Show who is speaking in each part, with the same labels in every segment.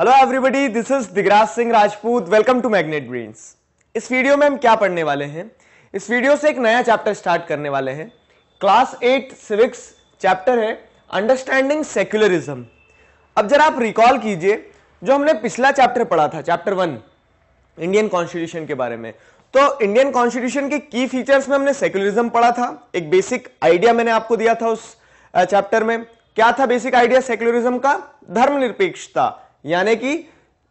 Speaker 1: Hello everybody this is Digraj Singh Rajput welcome to Magnet Brains इस video में हम क्या पढ़ने वाले हैं इस वीडियो से एक नया चैप्टर स्टार्ट करने वाले हैं क्लास एट सिविक्स चैप्टर है अंडरस्टैंडिंग सेक्युलरिज्म अब जरा आप रिकॉल कीजिए जो हमने पिछला चैप्टर पढ़ा था चैप्टर वन इंडियन कॉन्स्टिट्यूशन के बारे में तो इंडियन कॉन्स्टिट्यूशन के की फीचर्स में हमने सेक्युलरिज्म पढ़ा था एक बेसिक आइडिया मैंने आपको दिया था उस चैप्टर में क्या था बेसिक आइडिया सेक्युलरिज्म का धर्मनिरपेक्षता यानी कि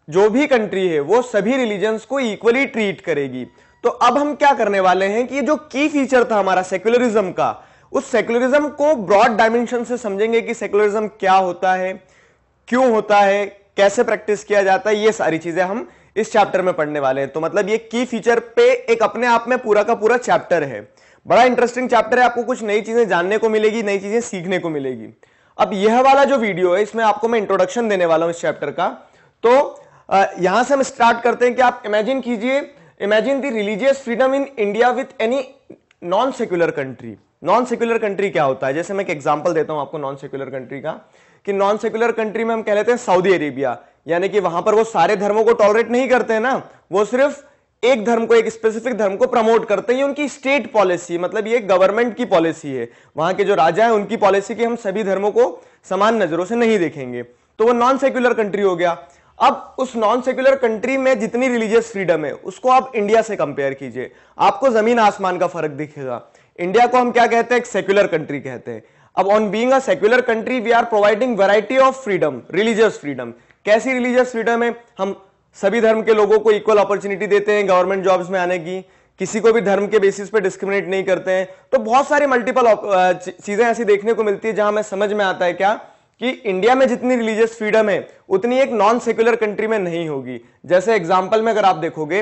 Speaker 1: जो भी कंट्री है वो सभी रिलीजन्स को इक्वली ट्रीट करेगी तो अब हम क्या करने वाले हैं कि जो की फीचर था हमारा सेक्युलरिज्म का उस सेक्युलरिज्म को ब्रॉड डायमेंशन से समझेंगे कि सेक्युलरिज्म क्या होता है क्यों होता है कैसे प्रैक्टिस किया जाता है ये सारी चीजें हम इस चैप्टर में पढ़ने वाले हैं तो मतलब ये की फीचर पे एक अपने आप में पूरा का पूरा चैप्टर है बड़ा इंटरेस्टिंग चैप्टर है आपको कुछ नई चीजें जानने को मिलेगी नई चीजें सीखने को मिलेगी अब यह वाला जो वीडियो है इसमें आपको मैं इंट्रोडक्शन देने वाला हूं इस चैप्टर का तो यहां से हम स्टार्ट करते हैं कि आप इमेजिन कीजिए imagine the religious freedom in India with any non secular country non secular country क्या होता है जैसे मैं एक एग्जाम्पल देता हूं आपको नॉन सेक्युलर कंट्री का कि नॉन सेक्युलर कंट्री में हम कह लेते हैं सऊदी अरेबिया यानी कि वहां पर वो सारे धर्मों को टॉलरेट नहीं करते हैं ना वो सिर्फ एक धर्म को एक स्पेसिफिक धर्म को प्रमोट करते हैं ये उनकी स्टेट पॉलिसी है मतलब ये गवर्नमेंट की पॉलिसी है वहां के जो राजा है उनकी पॉलिसी की हम सभी धर्मों को समान नजरों से नहीं देखेंगे तो वो नॉन सेक्युलर कंट्री हो गया अब उस नॉन सेक्युलर कंट्री में जितनी रिलीजियस फ्रीडम है उसको आप इंडिया से कंपेयर कीजिए आपको जमीन आसमान का फर्क दिखेगा इंडिया को हम क्या कहते हैं सेक्युलर कंट्री कहते हैं अब on being secular country we are providing variety of freedom religious freedom कैसी रिलीजियस फ्रीडम है हम सभी धर्म के लोगों को इक्वल अपॉर्चुनिटी देते हैं गवर्नमेंट जॉब्स में आने की किसी को भी धर्म के बेसिस पे डिस्क्रिमिनेट नहीं करते हैं तो बहुत सारी मल्टीपल चीजें ऐसी देखने को मिलती है जहां हमें समझ में आता है क्या कि इंडिया में जितनी रिलीजियस फ्रीडम है उतनी एक नॉन सेक्युलर कंट्री में नहीं होगी जैसे एग्जाम्पल में अगर आप देखोगे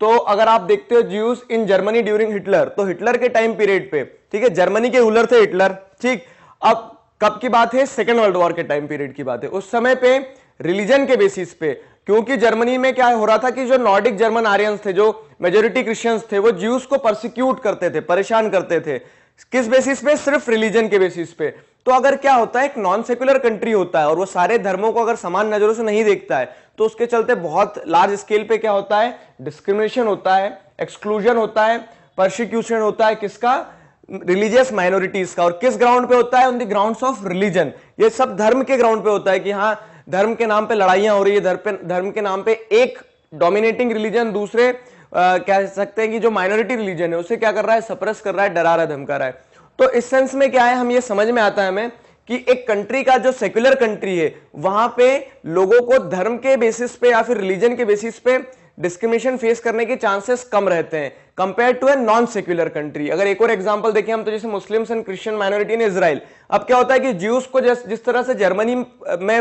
Speaker 1: तो अगर आप देखते हो Jews in Germany during Hitler तो हिटलर के टाइम पीरियड पे ठीक है जर्मनी के रूलर थे हिटलर ठीक अब कब की बात है सेकेंड वर्ल्ड वॉर के टाइम पीरियड की बात है उस समय पे रिलीजन के बेसिस पे क्योंकि जर्मनी में क्या हो रहा था कि जो नॉर्डिक जर्मन आर्यंस थे जो मेजोरिटी क्रिश्चियंस थे वो ज्यूस को परसिक्यूट करते थे परेशान करते थे किस बेसिस पे सिर्फ रिलीजन के बेसिस पे तो अगर क्या होता है एक नॉन सेक्युलर कंट्री होता है और वो सारे धर्मों को अगर समान नजरों से नहीं देखता है तो उसके चलते बहुत लार्ज स्केल पे क्या होता है डिस्क्रिमिनेशन होता है एक्सक्लूजन होता है परसिक्यूशन होता है किसका रिलीजियस माइनॉरिटीज का और किस ग्राउंड पे होता है on the grounds of religion ये सब धर्म के ग्राउंड पे होता है कि हाँ धर्म के नाम पे लड़ाइयां हो रही है धर्म पे धर्म के नाम पे एक डोमिनेटिंग रिलीजन दूसरे आ, कह सकते हैं कि जो माइनॉरिटी रिलीजन है उसे क्या कर रहा है सप्रेस कर रहा है डरा रहा है धमका रहा है तो इस सेंस में क्या है हम ये समझ में आता है हमें कि एक कंट्री का जो सेक्युलर कंट्री है वहां पे लोगों को धर्म के बेसिस पे या फिर रिलीजन के बेसिस पे डिस्क्रिमिनेशन फेस करने के चांसेस कम रहते हैं compare to a non secular country अगर एक और एग्जांपल देखें हम तो जैसे Muslims and Christian minority in Israel अब क्या होता है कि ज्यूस को जिस तरह से जर्मनी में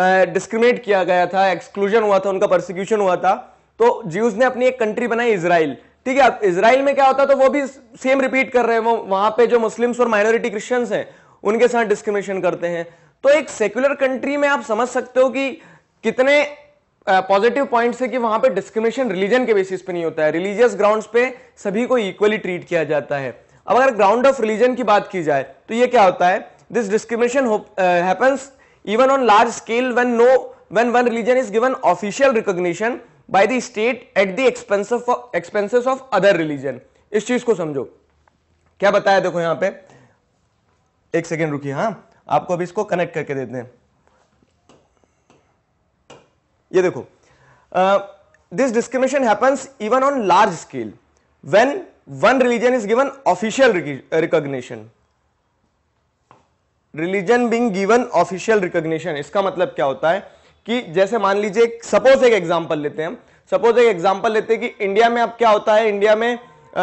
Speaker 1: डिस्क्रिमिनेट किया गया था एक्सक्लूजन हुआ था उनका प्रोसिक्यूशन हुआ था तो ज्यूज ने अपनी एक कंट्री बनाई इसराइल ठीक है अब इसराइल में क्या होता है तो वो भी सेम रिपीट कर रहे हैं वो वहां पे जो मुस्लिम्स और माइनॉरिटी क्रिश्चियंस हैं उनके साथ डिस्क्रिमिनेशन करते हैं तो एक सेक्युलर कंट्री में आप समझ सकते हो कि कितने पॉजिटिव पॉइंट्स है कि वहां पे डिस्क्रिमिनेशन रिलीजन के बेसिस पे नहीं होता है रिलीजियस ग्राउंड्स पे सभी को इक्वली ट्रीट किया जाता है अब अगर ग्राउंड ऑफ रिलीजन की बात की जाए तो ये क्या होता है this discrimination happens even on large scale when no when one religion is given official recognition by the state at the expensive expenses of other religion इस चीज को समझो क्या बताया देखो यहां पे एक सेकेंड रुकी हाँ आपको अभी इसको कनेक्ट करके देते हैं ये देखो this discrimination happens even on large scale when one religion is given official recognition religion being given official recognition इसका मतलब क्या होता है कि जैसे मान लीजिए सपोज एक एग्जाम्पल लेते हैं हम सपोज एक एग्जाम्पल लेते हैं कि इंडिया में अब क्या होता है इंडिया में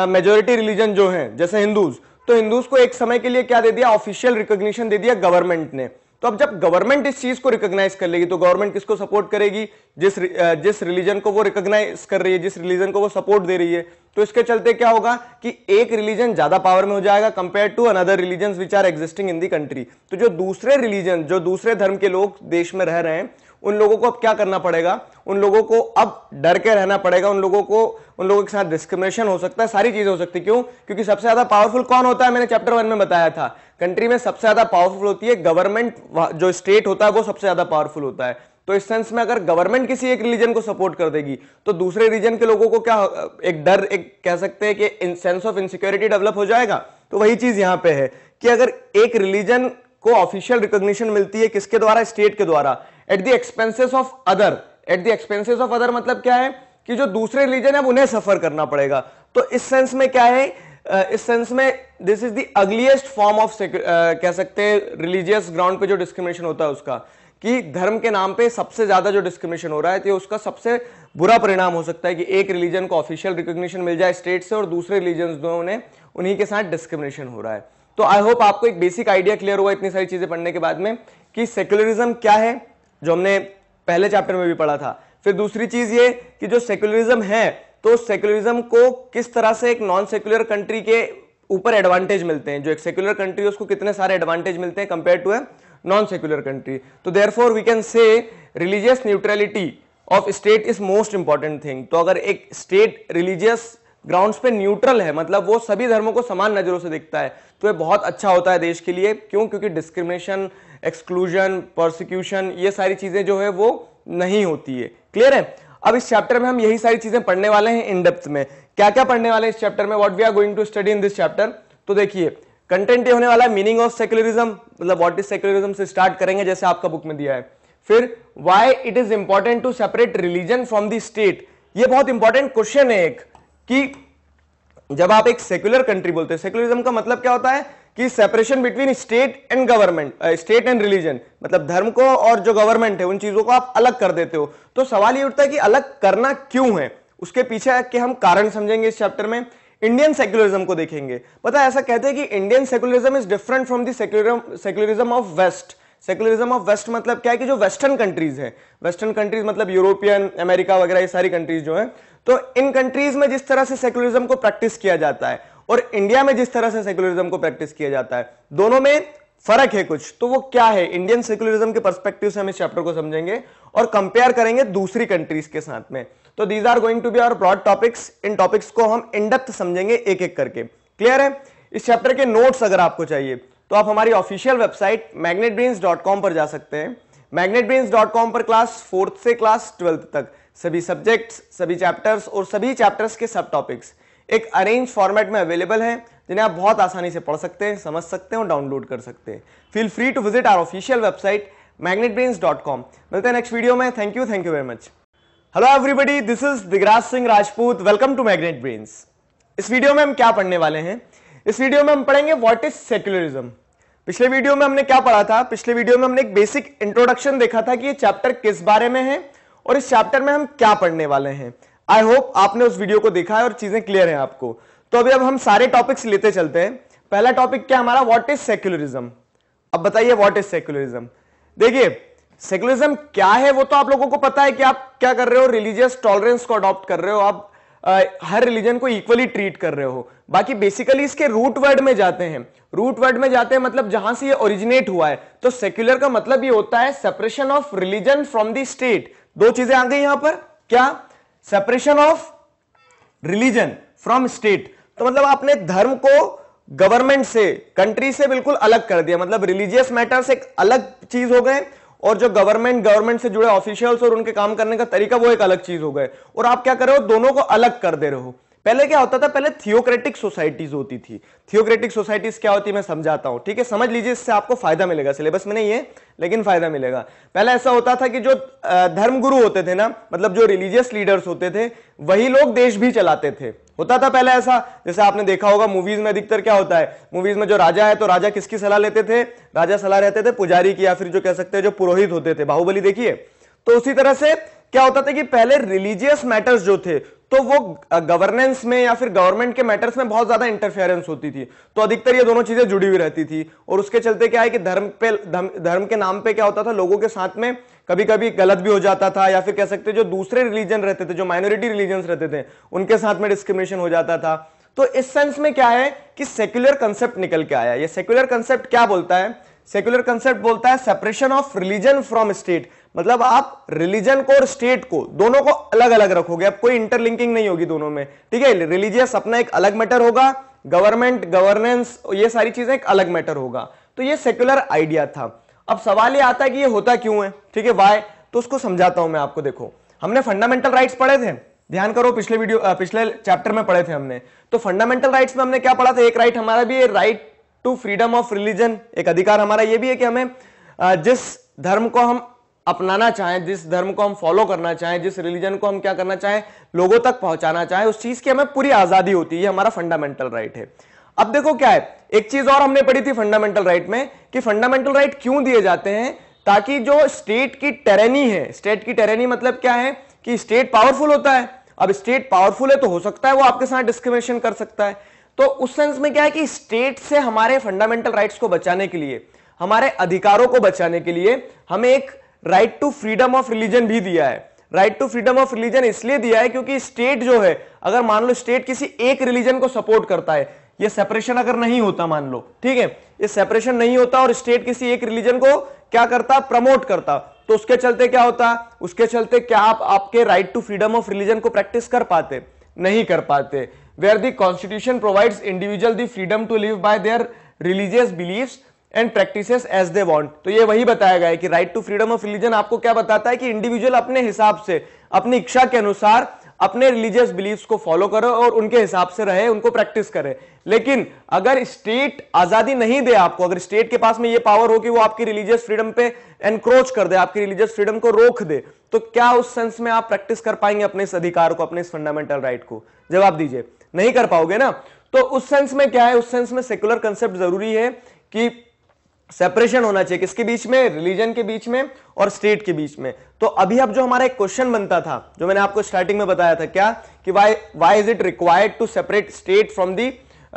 Speaker 1: मेजोरिटी uh, रिलीजन जो है जैसे हिंदूज तो हिंदूज को एक समय के लिए क्या दे दिया ऑफिशियल रिकॉग्निशन दे दिया गवर्नमेंट ने तो अब जब गवर्नमेंट इस चीज को रिकॉग्नाइज कर लेगी तो गवर्नमेंट किसको सपोर्ट करेगी जिस जिस रिलीजन को वो रिकॉग्नाइज कर रही है जिस रिलीजन को वो सपोर्ट दे रही है तो इसके चलते क्या होगा कि एक रिलीजन ज्यादा पावर में हो जाएगा compare to another religion which are existing in the country तो जो दूसरे रिलीजन जो दूसरे धर्म के लोग देश में रह रहे हैं उन लोगों को अब क्या करना पड़ेगा उन लोगों को अब डर के रहना पड़ेगा उन लोगों को उन लोगों के साथ डिस्क्रिमिनेशन हो सकता है सारी चीजें हो सकती है क्यों क्योंकि सबसे ज्यादा पावरफुल कौन होता है मैंने चैप्टर वन में बताया था कंट्री में सबसे ज्यादा पावरफुल होती है गवर्नमेंट जो स्टेट होता है वो सबसे ज्यादा पावरफुल होता है तो इस सेंस में अगर गवर्नमेंट किसी एक रिलीजन को सपोर्ट कर देगी तो दूसरे रीजन के लोगों को क्या एक डर एक कह सकते हैं कि सेंस ऑफ इनसिक्योरिटी डेवलप हो जाएगा तो वही चीज यहाँ पे है कि अगर एक रिलीजन को ऑफिशियल रिकॉग्निशन मिलती है किसके द्वारा स्टेट के द्वारा at the expenses of other at the expenses of other मतलब क्या है कि जो दूसरे रिलीजन है उन्हें सफर करना पड़ेगा तो इस सेंस में क्या है इस सेंस में this is the ugliest form of कह सकते हैं रिलीजियस ग्राउंड पे जो डिस्क्रिमिनेशन होता है उसका कि धर्म के नाम पे सबसे ज्यादा जो डिस्क्रिमिनेशन हो रहा है तो उसका सबसे बुरा परिणाम हो सकता है कि एक रिलीजन को ऑफिशियल रिकॉग्निशन मिल जाए स्टेट से और दूसरे रिलीजन जो उन्हें उन्हीं के साथ डिस्क्रिमिनेशन हो रहा है तो आई होप आपको एक बेसिक आइडिया क्लियर हुआ इतनी सारी चीजें पढ़ने के बाद में कि सेक्युलरिज्म क्या है जो हमने पहले चैप्टर में भी पढ़ा था फिर दूसरी चीज ये कि जो सेक्युलरिज्म है तो सेक्युलरिज्म को किस तरह से एक नॉन सेक्युलर कंट्री के ऊपर एडवांटेज मिलते हैं जो एक सेक्युलर कंट्री है उसको कितने सारे एडवांटेज मिलते हैं compare to a non secular country तो therefore we can say religious neutrality of state is most important thing तो अगर एक स्टेट रिलीजियस ग्राउंड्स पे न्यूट्रल है मतलब वो सभी धर्मों को समान नजरों से देखता है तो ये बहुत अच्छा होता है देश के लिए क्यों क्योंकि डिस्क्रिमिनेशन एक्सक्लूजन प्रोसिक्यूशन ये सारी चीजें जो है वो नहीं होती है क्लियर है अब इस चैप्टर में हम यही सारी चीजें पढ़ने वाले हैं इन डेप्थ में क्या क्या पढ़ने वाले हैं इस चैप्टर में what we are going to study in this chapter तो देखिए कंटेंट ये होने वाला है मीनिंग ऑफ सेक्युलरिज्म मतलब व्हाट इज सेक्युलरिज्म से स्टार्ट करेंगे जैसे आपका बुक में दिया है फिर why it is important to separate religion from the state ये बहुत इंपॉर्टेंट क्वेश्चन है एक कि जब आप एक सेक्युलर कंट्री बोलते हैं सेक्युलरिज्म का मतलब क्या होता है कि separation between state and government state and religion मतलब धर्म को और जो गवर्नमेंट है उन चीजों को आप अलग कर देते हो तो सवाल ये उठता है कि अलग करना क्यों है उसके पीछे के हम कारण समझेंगे इस चैप्टर में इंडियन सेक्युलरिज्म को देखेंगे पता है ऐसा कहते हैं कि Indian secularism is different from the secularism of west secularism of west मतलब क्या है कि जो वेस्टर्न कंट्रीज है वेस्टर्न कंट्रीज मतलब यूरोपियन अमेरिका वगैरह ये सारी कंट्रीज जो है तो इन कंट्रीज में जिस तरह से सेक्युलरिज्म को प्रैक्टिस किया जाता है और इंडिया में जिस तरह से सेक्युलरिज्म को प्रैक्टिस किया जाता है दोनों में फर्क है कुछ तो वो क्या है इंडियन सेक्युलरिज्म के परस्पेक्टिव से हम इस चैप्टर को समझेंगे और कंपेयर करेंगे दूसरी कंट्रीज के साथ में तो these are going to be our broad topics इन टॉपिक्स को हम इनडेप्थ समझेंगे एक एक करके क्लियर है इस चैप्टर के नोट्स अगर आपको चाहिए तो आप हमारी ऑफिशियल वेबसाइट मैग्नेट पर जा सकते हैं मैग्नेट पर क्लास फोर्थ से क्लास ट्वेल्थ तक सभी सब्जेक्ट्स सभी चैप्टर्स और सभी चैप्टर्स के सब टॉपिक्स एक अरेंज फॉर्मेट में अवेलेबल है जिन्हें आप बहुत आसानी से पढ़ सकते हैं समझ सकते हैं और डाउनलोड कर सकते हैं feel free to visit our official website Magnet dot com मिलते हैं नेक्स्ट वीडियो में thank you thank you very much hello everybody this is Digraj Singh Rajput welcome to Magnet Brains इस वीडियो में हम क्या पढ़ने वाले हैं इस वीडियो में हम पढ़ेंगे व्हाट इज सेक्युलरिज्म पिछले वीडियो में हमने क्या पढ़ा था पिछले वीडियो में हमने एक बेसिक इंट्रोडक्शन देखा था कि ये चैप्टर किस बारे में है और इस चैप्टर में हम क्या पढ़ने वाले हैं आई होप आपने उस वीडियो को देखा है और चीजें क्लियर है आपको तो अभी अब हम सारे टॉपिक्स लेते चलते हैं पहला टॉपिक क्या हमारा व्हाट इज सेक्युलरिज्म अब बताइए व्हाट इज सेक्युलरिज्म देखिए सेक्युलरिज्म क्या है वो तो आप लोगों को पता है कि आप क्या कर रहे हो रिलीजियस टॉलरेंस को अडॉप्ट कर रहे हो आप आ, हर रिलीजन को इक्वली ट्रीट कर रहे हो बाकी बेसिकली इसके रूट वर्ड में जाते हैं रूट वर्ड में जाते हैं मतलब जहां से ये ओरिजिनेट हुआ है तो सेक्युलर का मतलब ये होता है separation of religion from the state दो चीजें आ गई यहां पर क्या separation of religion from state तो मतलब आपने धर्म को गवर्नमेंट से कंट्री से बिल्कुल अलग कर दिया मतलब रिलीजियस मैटर्स एक अलग चीज हो गए और जो गवर्नमेंट गवर्नमेंट से जुड़े ऑफिशियल्स और उनके काम करने का तरीका वो एक अलग चीज हो गए और आप क्या कर रहे हो दोनों को अलग कर दे रहे हो पहले क्या होता था पहले थियोक्रेटिक सोसाइटीज होती थी थियोक्रेटिक सोसाइटीज क्या होती है मैं समझाता हूं ठीक है समझ लीजिए इससे आपको फायदा मिलेगा सिलेबस में नहीं है लेकिन फायदा मिलेगा पहले ऐसा होता था कि जो धर्मगुरु होते थे ना मतलब जो रिलीजियस लीडर्स होते थे वही लोग देश भी चलाते थे होता था पहले ऐसा जैसे आपने देखा होगा मूवीज में अधिकतर क्या होता है मूवीज में जो राजा है तो राजा किसकी सलाह लेते थे राजा सलाह रहते थे पुजारी की या फिर जो कह सकते हैं जो पुरोहित होते थे बाहुबली देखिए तो उसी तरह से क्या होता था कि पहले रिलीजियस मैटर्स जो थे तो वो गवर्नेंस में या फिर गवर्नमेंट के मैटर्स में बहुत ज्यादा इंटरफेरेंस होती थी तो अधिकतर ये दोनों चीजें जुड़ी हुई रहती थी और उसके चलते क्या है कि धर्म पे धर्म, धर्म के नाम पे क्या होता था लोगों के साथ में कभी कभी गलत भी हो जाता था या फिर कह सकते जो दूसरे रिलीजन रहते थे जो माइनॉरिटी रिलीजन रहते थे उनके साथ में डिस्क्रिमिनेशन हो जाता था तो इस सेंस में क्या है कि सेक्युलर कंसेप्ट निकल के आया ये सेक्युलर कंसेप्ट क्या बोलता है सेक्युलर कंसेप्ट बोलता है separation of religion from state मतलब आप रिलीजन को और स्टेट को दोनों को अलग अलग रखोगे अब कोई इंटरलिंकिंग नहीं होगी दोनों में ठीक है रिलीजियस अपना एक अलग मैटर होगा गवर्नमेंट गवर्नेंस ये सारी चीजें एक अलग मैटर होगा तो ये सेक्युलर आइडिया था अब सवाल ये आता है कि ये होता क्यों है ठीक है वाई तो उसको समझाता हूं मैं आपको देखो हमने फंडामेंटल राइट्स पढ़े थे ध्यान करो पिछले वीडियो पिछले चैप्टर में पढ़े थे हमने तो फंडामेंटल राइट्स में हमने क्या पढ़ा था एक राइट हमारा भी right to freedom of religion एक अधिकार हमारा ये भी है कि हमें जिस धर्म को हम अपनाना चाहें जिस धर्म को हम फॉलो करना चाहें जिस रिलीजन को हम क्या करना चाहें लोगों तक पहुंचाना चाहें उस चीज की हमें पूरी आजादी होती है हमारा फंडामेंटल राइट है अब देखो क्या है एक चीज और हमने पढ़ी थी फंडामेंटल राइट में कि फंडामेंटल राइट क्यों दिए जाते हैं ताकि जो स्टेट की टेरेनी है स्टेट की टेरेनी मतलब क्या है कि स्टेट पावरफुल होता है अब स्टेट पावरफुल है तो हो सकता है वो आपके साथ डिस्क्रिमिनेशन कर सकता है तो उस सेंस में क्या है कि स्टेट से हमारे फंडामेंटल राइट्स को बचाने के लिए हमारे अधिकारों को बचाने के लिए हमें एक right to freedom of religion भी दिया है right to freedom of religion इसलिए दिया है क्योंकि स्टेट जो है अगर मान लो स्टेट किसी एक रिलीजन को सपोर्ट करता है ये सेपरेशन अगर नहीं होता मान लो ठीक है ये सेपरेशन नहीं होता और स्टेट किसी एक रिलीजन को क्या करता प्रमोट करता तो उसके चलते क्या होता उसके चलते क्या आप आपके right to freedom of religion को प्रैक्टिस कर पाते नहीं कर पाते where the constitution provides individual the freedom to live by their religious beliefs and practice as they want तो ये वही बताया गया है कि right to freedom of religion आपको क्या बताता है कि इंडिविजुअल अपने हिसाब से अपनी इच्छा के अनुसार अपने रिलीजियस बिलीव्स को फॉलो करो और उनके हिसाब से रहे उनको प्रैक्टिस करे लेकिन अगर स्टेट आजादी नहीं दे आपको अगर स्टेट के पास में ये पावर हो कि वो आपकी रिलीजियस फ्रीडम पे एनक्रोच कर दे आपकी रिलीजियस फ्रीडम को रोक दे तो क्या उस सेंस में आप प्रैक्टिस कर पाएंगे अपने इस अधिकार को अपने इस फंडामेंटल राइट को जवाब दीजिए नहीं कर पाओगे ना तो उस सेंस में क्या है उस सेंस में सेक्युलर कंसेप्ट जरूरी है कि सेपरेशन होना चाहिए किसके बीच में रिलीजन के बीच में और स्टेट के बीच में तो अभी अब जो हमारा एक क्वेश्चन बनता था जो मैंने आपको स्टार्टिंग में बताया था क्या कि why why is it required to separate state from the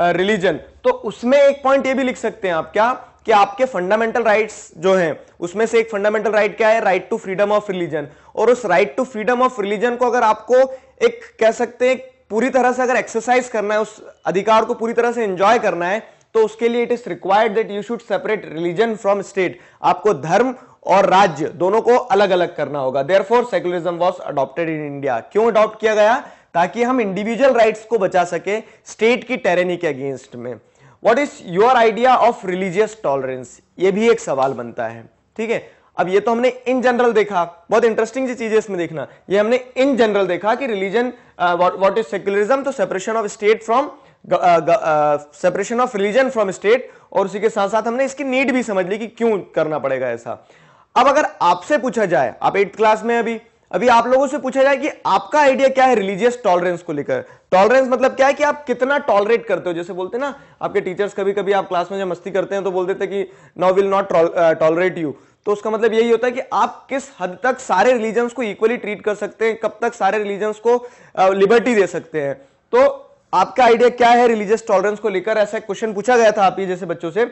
Speaker 1: religion तो उसमें एक पॉइंट ये भी लिख सकते हैं आप क्या कि आपके फंडामेंटल राइट्स जो हैं उसमें से एक फंडामेंटल राइट right क्या है right to freedom of religion और उस right to freedom of religion को अगर आपको एक कह सकते हैं पूरी तरह से अगर एक्सरसाइज करना है उस अधिकार को पूरी तरह से एंजॉय करना है तो उसके लिए it is required that you should separate religion from state आपको धर्म और राज्य दोनों को अलग अलग करना होगा therefore secularism was adopted in India क्यों अडॉप्ट किया गया ताकि हम इंडिविजुअल राइट्स को बचा सके स्टेट की टेरेनी के अगेंस्ट में what is your idea of religious tolerance ये भी एक सवाल बनता है ठीक है अब ये तो हमने इन जनरल देखा बहुत इंटरेस्टिंग चीजें इसमें देखना ये हमने इन जनरल देखा कि रिलीजन व्हाट इज सेक्युलरिज्म तो separation of state from separation of religion from state और उसी के साथ साथ हमने इसकी नीड भी समझ ली कि क्यों करना पड़ेगा ऐसा अब अगर आपसे पूछा जाए आप एट्थ क्लास में अभी अभी आप लोगों से पूछा जाए कि आपका आइडिया क्या है रिलीजियस टॉलरेंस को लेकर टॉलरेंस मतलब क्या है कि आप कितना टॉलरेट करते हो जैसे बोलते हैं ना आपके टीचर्स कभी कभी आप क्लास में जब मस्ती करते हैं तो बोल देते कि no will not tolerate you तो उसका मतलब यही होता है कि आप किस हद तक सारे रिलीजन्स को इक्वली ट्रीट कर सकते हैं कब तक सारे रिलीजन्स को लिबर्टी दे सकते हैं तो आपका आइडिया क्या है रिलीजियस टॉलरेंस को लेकर ऐसा क्वेश्चन पूछा गया था आप ही जैसे बच्चों से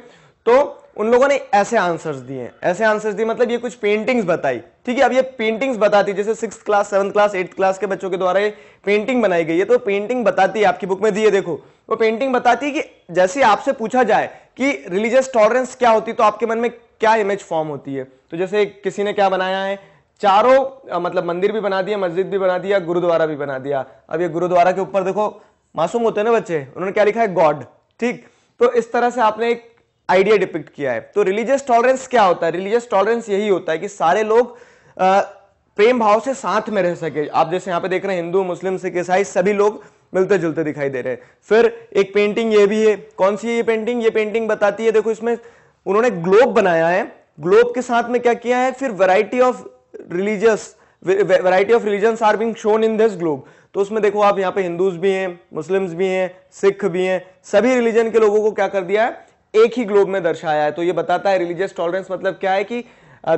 Speaker 1: तो उन लोगों ने ऐसे आंसर्स दिए ऐसे आंसर्स दिए मतलब ये कुछ पेंटिंग्स बताई ठीक है अब ये पेंटिंग्स बताती जैसे six class seven class eight class के बच्चों के द्वारा ये पेंटिंग बनाई गई है तो पेंटिंग बताती है आपकी बुक में दिए देखो वो पेंटिंग बताती है कि जैसे आपसे पूछा जाए कि रिलीजियस टॉलरेंस क्या होती है तो आपके मन में क्या इमेज फॉर्म होती है तो जैसे किसी ने क्या बनाया है चारों मतलब मंदिर भी बना दिया मस्जिद भी बना दिया गुरुद्वारा भी बना दिया अब ये गुरुद्वारा के ऊपर देखो मासूम होते हैं ना बच्चे उन्होंने क्या लिखा है गॉड ठीक तो इस तरह से आपने एक आइडिया डिपिक्ट किया है तो रिलीजियस टॉलरेंस क्या होता है रिलीजियस टॉलरेंस यही होता है कि सारे लोग आ, प्रेम भाव से साथ में रह सके आप जैसे यहाँ पे देख रहे हैं हिंदू मुस्लिम सिख ईसाई सभी लोग मिलते जुलते दिखाई दे रहे हैं फिर एक पेंटिंग ये भी है कौन सी ये पेंटिंग ये पेंटिंग बताती है देखो इसमें उन्होंने ग्लोब बनाया है ग्लोब के साथ में क्या किया है फिर variety of religious variety of religion are being shown in this globe तो उसमें देखो आप यहां पे हिंदूज भी हैं मुस्लिम्स भी हैं सिख भी हैं सभी रिलीजन के लोगों को क्या कर दिया है एक ही ग्लोब में दर्शाया है तो ये बताता है रिलीजियस टॉलरेंस मतलब क्या है कि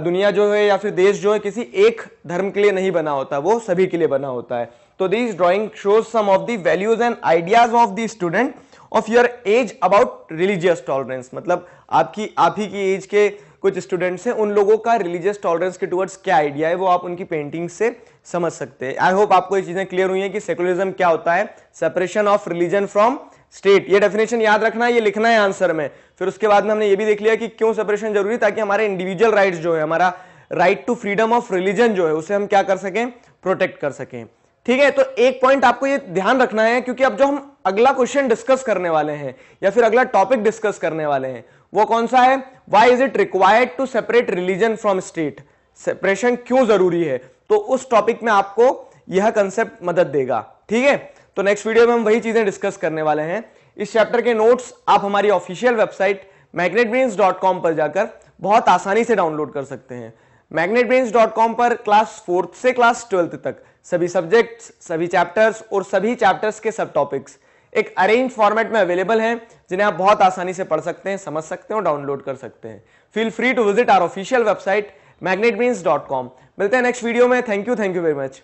Speaker 1: दुनिया जो है या फिर देश जो है किसी एक धर्म के लिए नहीं बना होता वो सभी के लिए बना होता है तो this drawing shows some of the values and ideas of the student of your age about religious tolerance मतलब आपकी आप ही की एज के कुछ स्टूडेंट्स हैं उन लोगों का रिलीजियस टॉलरेंस के टुवर्ड्स क्या आइडिया है वो आप उनकी पेंटिंग से समझ सकते हैं आई होप आपको ये चीज़ें क्लियर हुई हैं कि सेकुलरिज्म क्या होता है separation of religion from state ये डेफिनेशन याद रखना है ये लिखना है आंसर में फिर उसके बाद में हमने ये भी देख लिया कि क्यों सेपरेशन जरूरी ताकि हमारे इंडिविजुअल राइट जो है हमारा right to freedom of religion जो है उसे हम क्या कर सकें प्रोटेक्ट कर सकें ठीक है तो एक पॉइंट आपको ये ध्यान रखना है क्योंकि अब जो हम अगला क्वेश्चन डिस्कस करने वाले हैं या फिर अगला टॉपिक डिस्कस करने वाले हैं वो कौन सा है why is it required to separate religion from state separation क्यों जरूरी है तो उस टॉपिक में आपको यह कंसेप्ट मदद देगा ठीक है तो नेक्स्ट वीडियो में हम वही चीजें डिस्कस करने वाले हैं इस चैप्टर के नोट्स आप हमारी ऑफिशियल वेबसाइट मैग्नेट पर जाकर बहुत आसानी से डाउनलोड कर सकते हैं मैग्नेट पर क्लास फोर्थ से क्लास ट्वेल्थ तक सभी सब्जेक्ट्स सभी चैप्टर्स और सभी चैप्टर्स के सब टॉपिक्स एक अरेंज फॉर्मेट में अवेलेबल हैं जिन्हें आप बहुत आसानी से पढ़ सकते हैं समझ सकते हैं डाउनलोड कर सकते हैं feel free to visit our official website com मिलते हैं नेक्स्ट वीडियो में thank you thank you very much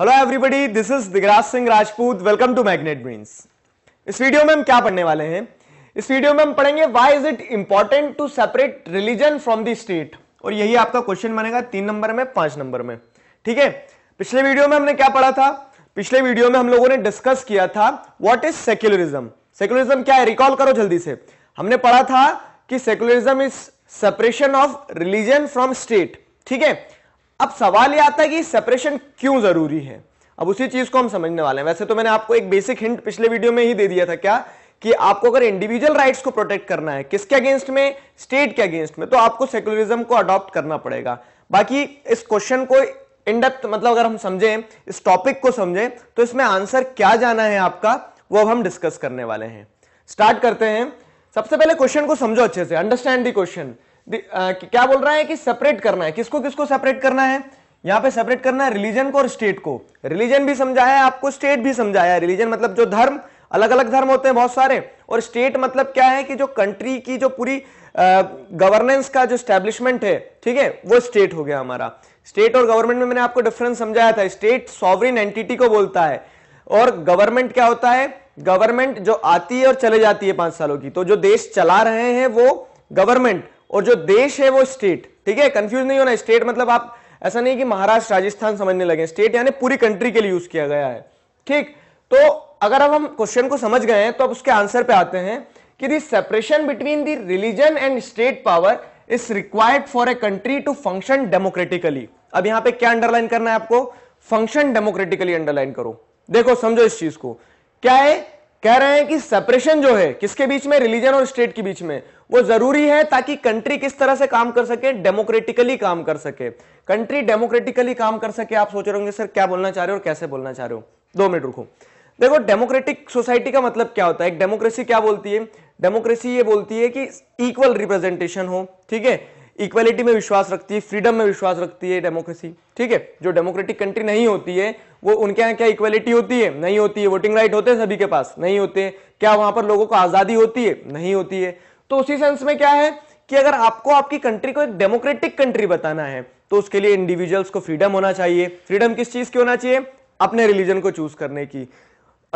Speaker 1: hello everybody this is Digraj Singh Rajput welcome to Magnet Brains इस वीडियो में हम क्या पढ़ने वाले हैं इस वीडियो में हम पढ़ेंगे why is it important to separate religion from the state और यही आपका क्वेश्चन बनेगा तीन नंबर में पांच नंबर में ठीक है पिछले वीडियो में हमने क्या पढ़ा था पिछले वीडियो में हम लोगों ने डिस्कस किया था व्हाट इज सेक्युलरिज्म सेक्युलरिज्म क्या है रिकॉल करो जल्दी से हमने पढ़ा था कि secularism is separation of religion from state ठीक है अब सवाल यह आता है कि सेपरेशन क्यों जरूरी है अब उसी चीज को हम समझने वाले हैं वैसे तो मैंने आपको एक बेसिक हिंट पिछले वीडियो में ही दे दिया था क्या कि आपको अगर इंडिविजुअल राइट्स को प्रोटेक्ट करना है किसके अगेंस्ट में स्टेट के अगेंस्ट में तो आपको सेक्युलरिज्म को अडॉप्ट करना पड़ेगा बाकी इस क्वेश्चन को इनडेप्थ मतलब अगर हम समझें इस टॉपिक को समझें तो इसमें आंसर क्या जाना है आपका वो अब हम डिस्कस करने वाले हैं स्टार्ट करते हैं सबसे पहले क्वेश्चन को समझो अच्छे से अंडरस्टैंड दी क्वेश्चन क्या बोल रहा है कि सेपरेट करना है किसको किसको सेपरेट करना है यहां पे सेपरेट करना है रिलीजन को और स्टेट को रिलीजन भी समझाया आपको स्टेट भी समझाया रिलीजन मतलब जो धर्म अलग अलग धर्म होते हैं बहुत सारे और स्टेट मतलब क्या है कि जो कंट्री की जो पूरी गवर्नेंस का जो स्टेब्लिशमेंट है ठीक है वो स्टेट हो गया हमारा स्टेट और गवर्नमेंट में मैंने आपको डिफरेंस समझाया था स्टेट सॉवरिन एंटिटी को बोलता है और गवर्नमेंट क्या होता है गवर्नमेंट जो आती है और चले जाती है पांच सालों की तो जो देश चला रहे हैं वो गवर्नमेंट और जो देश है वो स्टेट ठीक है कंफ्यूज नहीं होना स्टेट मतलब आप ऐसा नहीं कि महाराष्ट्र राजस्थान समझने लगे स्टेट यानी पूरी कंट्री के लिए यूज किया गया है ठीक तो अगर अब हम क्वेश्चन को समझ गए हैं तो अब उसके आंसर पे आते हैं कि the separation between the religion and state power is required for a country to function democratically अब यहां पे क्या अंडरलाइन करना है आपको फंक्शन डेमोक्रेटिकली अंडरलाइन करो देखो समझो इस चीज को क्या है कह रहे हैं कि सेपरेशन जो है किसके बीच में रिलीजन और स्टेट के बीच में वो जरूरी है ताकि कंट्री किस तरह से काम कर सके डेमोक्रेटिकली काम कर सके कंट्री डेमोक्रेटिकली काम कर सके आप सोच रहे होंगे सर क्या बोलना चाह रहे हो और कैसे बोलना चाह रहे हो दो मिनट रुको देखो डेमोक्रेटिक सोसाइटी का मतलब क्या होता है एक डेमोक्रेसी क्या बोलती है डेमोक्रेसी ये बोलती है कि इक्वल रिप्रेजेंटेशन हो ठीक है इक्वलिटी में विश्वास रखती है फ्रीडम में विश्वास रखती है डेमोक्रेसी ठीक है जो डेमोक्रेटिक कंट्री नहीं होती है वो उनके यहाँ क्या इक्वलिटी होती है नहीं होती है वोटिंग राइट होते हैं सभी के पास नहीं होते क्या वहां पर लोगों को आज़ादी होती है नहीं होती है तो उसी सेंस में क्या है कि अगर आपको आपकी कंट्री को एक डेमोक्रेटिक कंट्री बताना है तो उसके लिए इंडिविजुअल्स को फ्रीडम होना चाहिए फ्रीडम किस चीज़ की होना चाहिए अपने रिलीजन को चूज करने की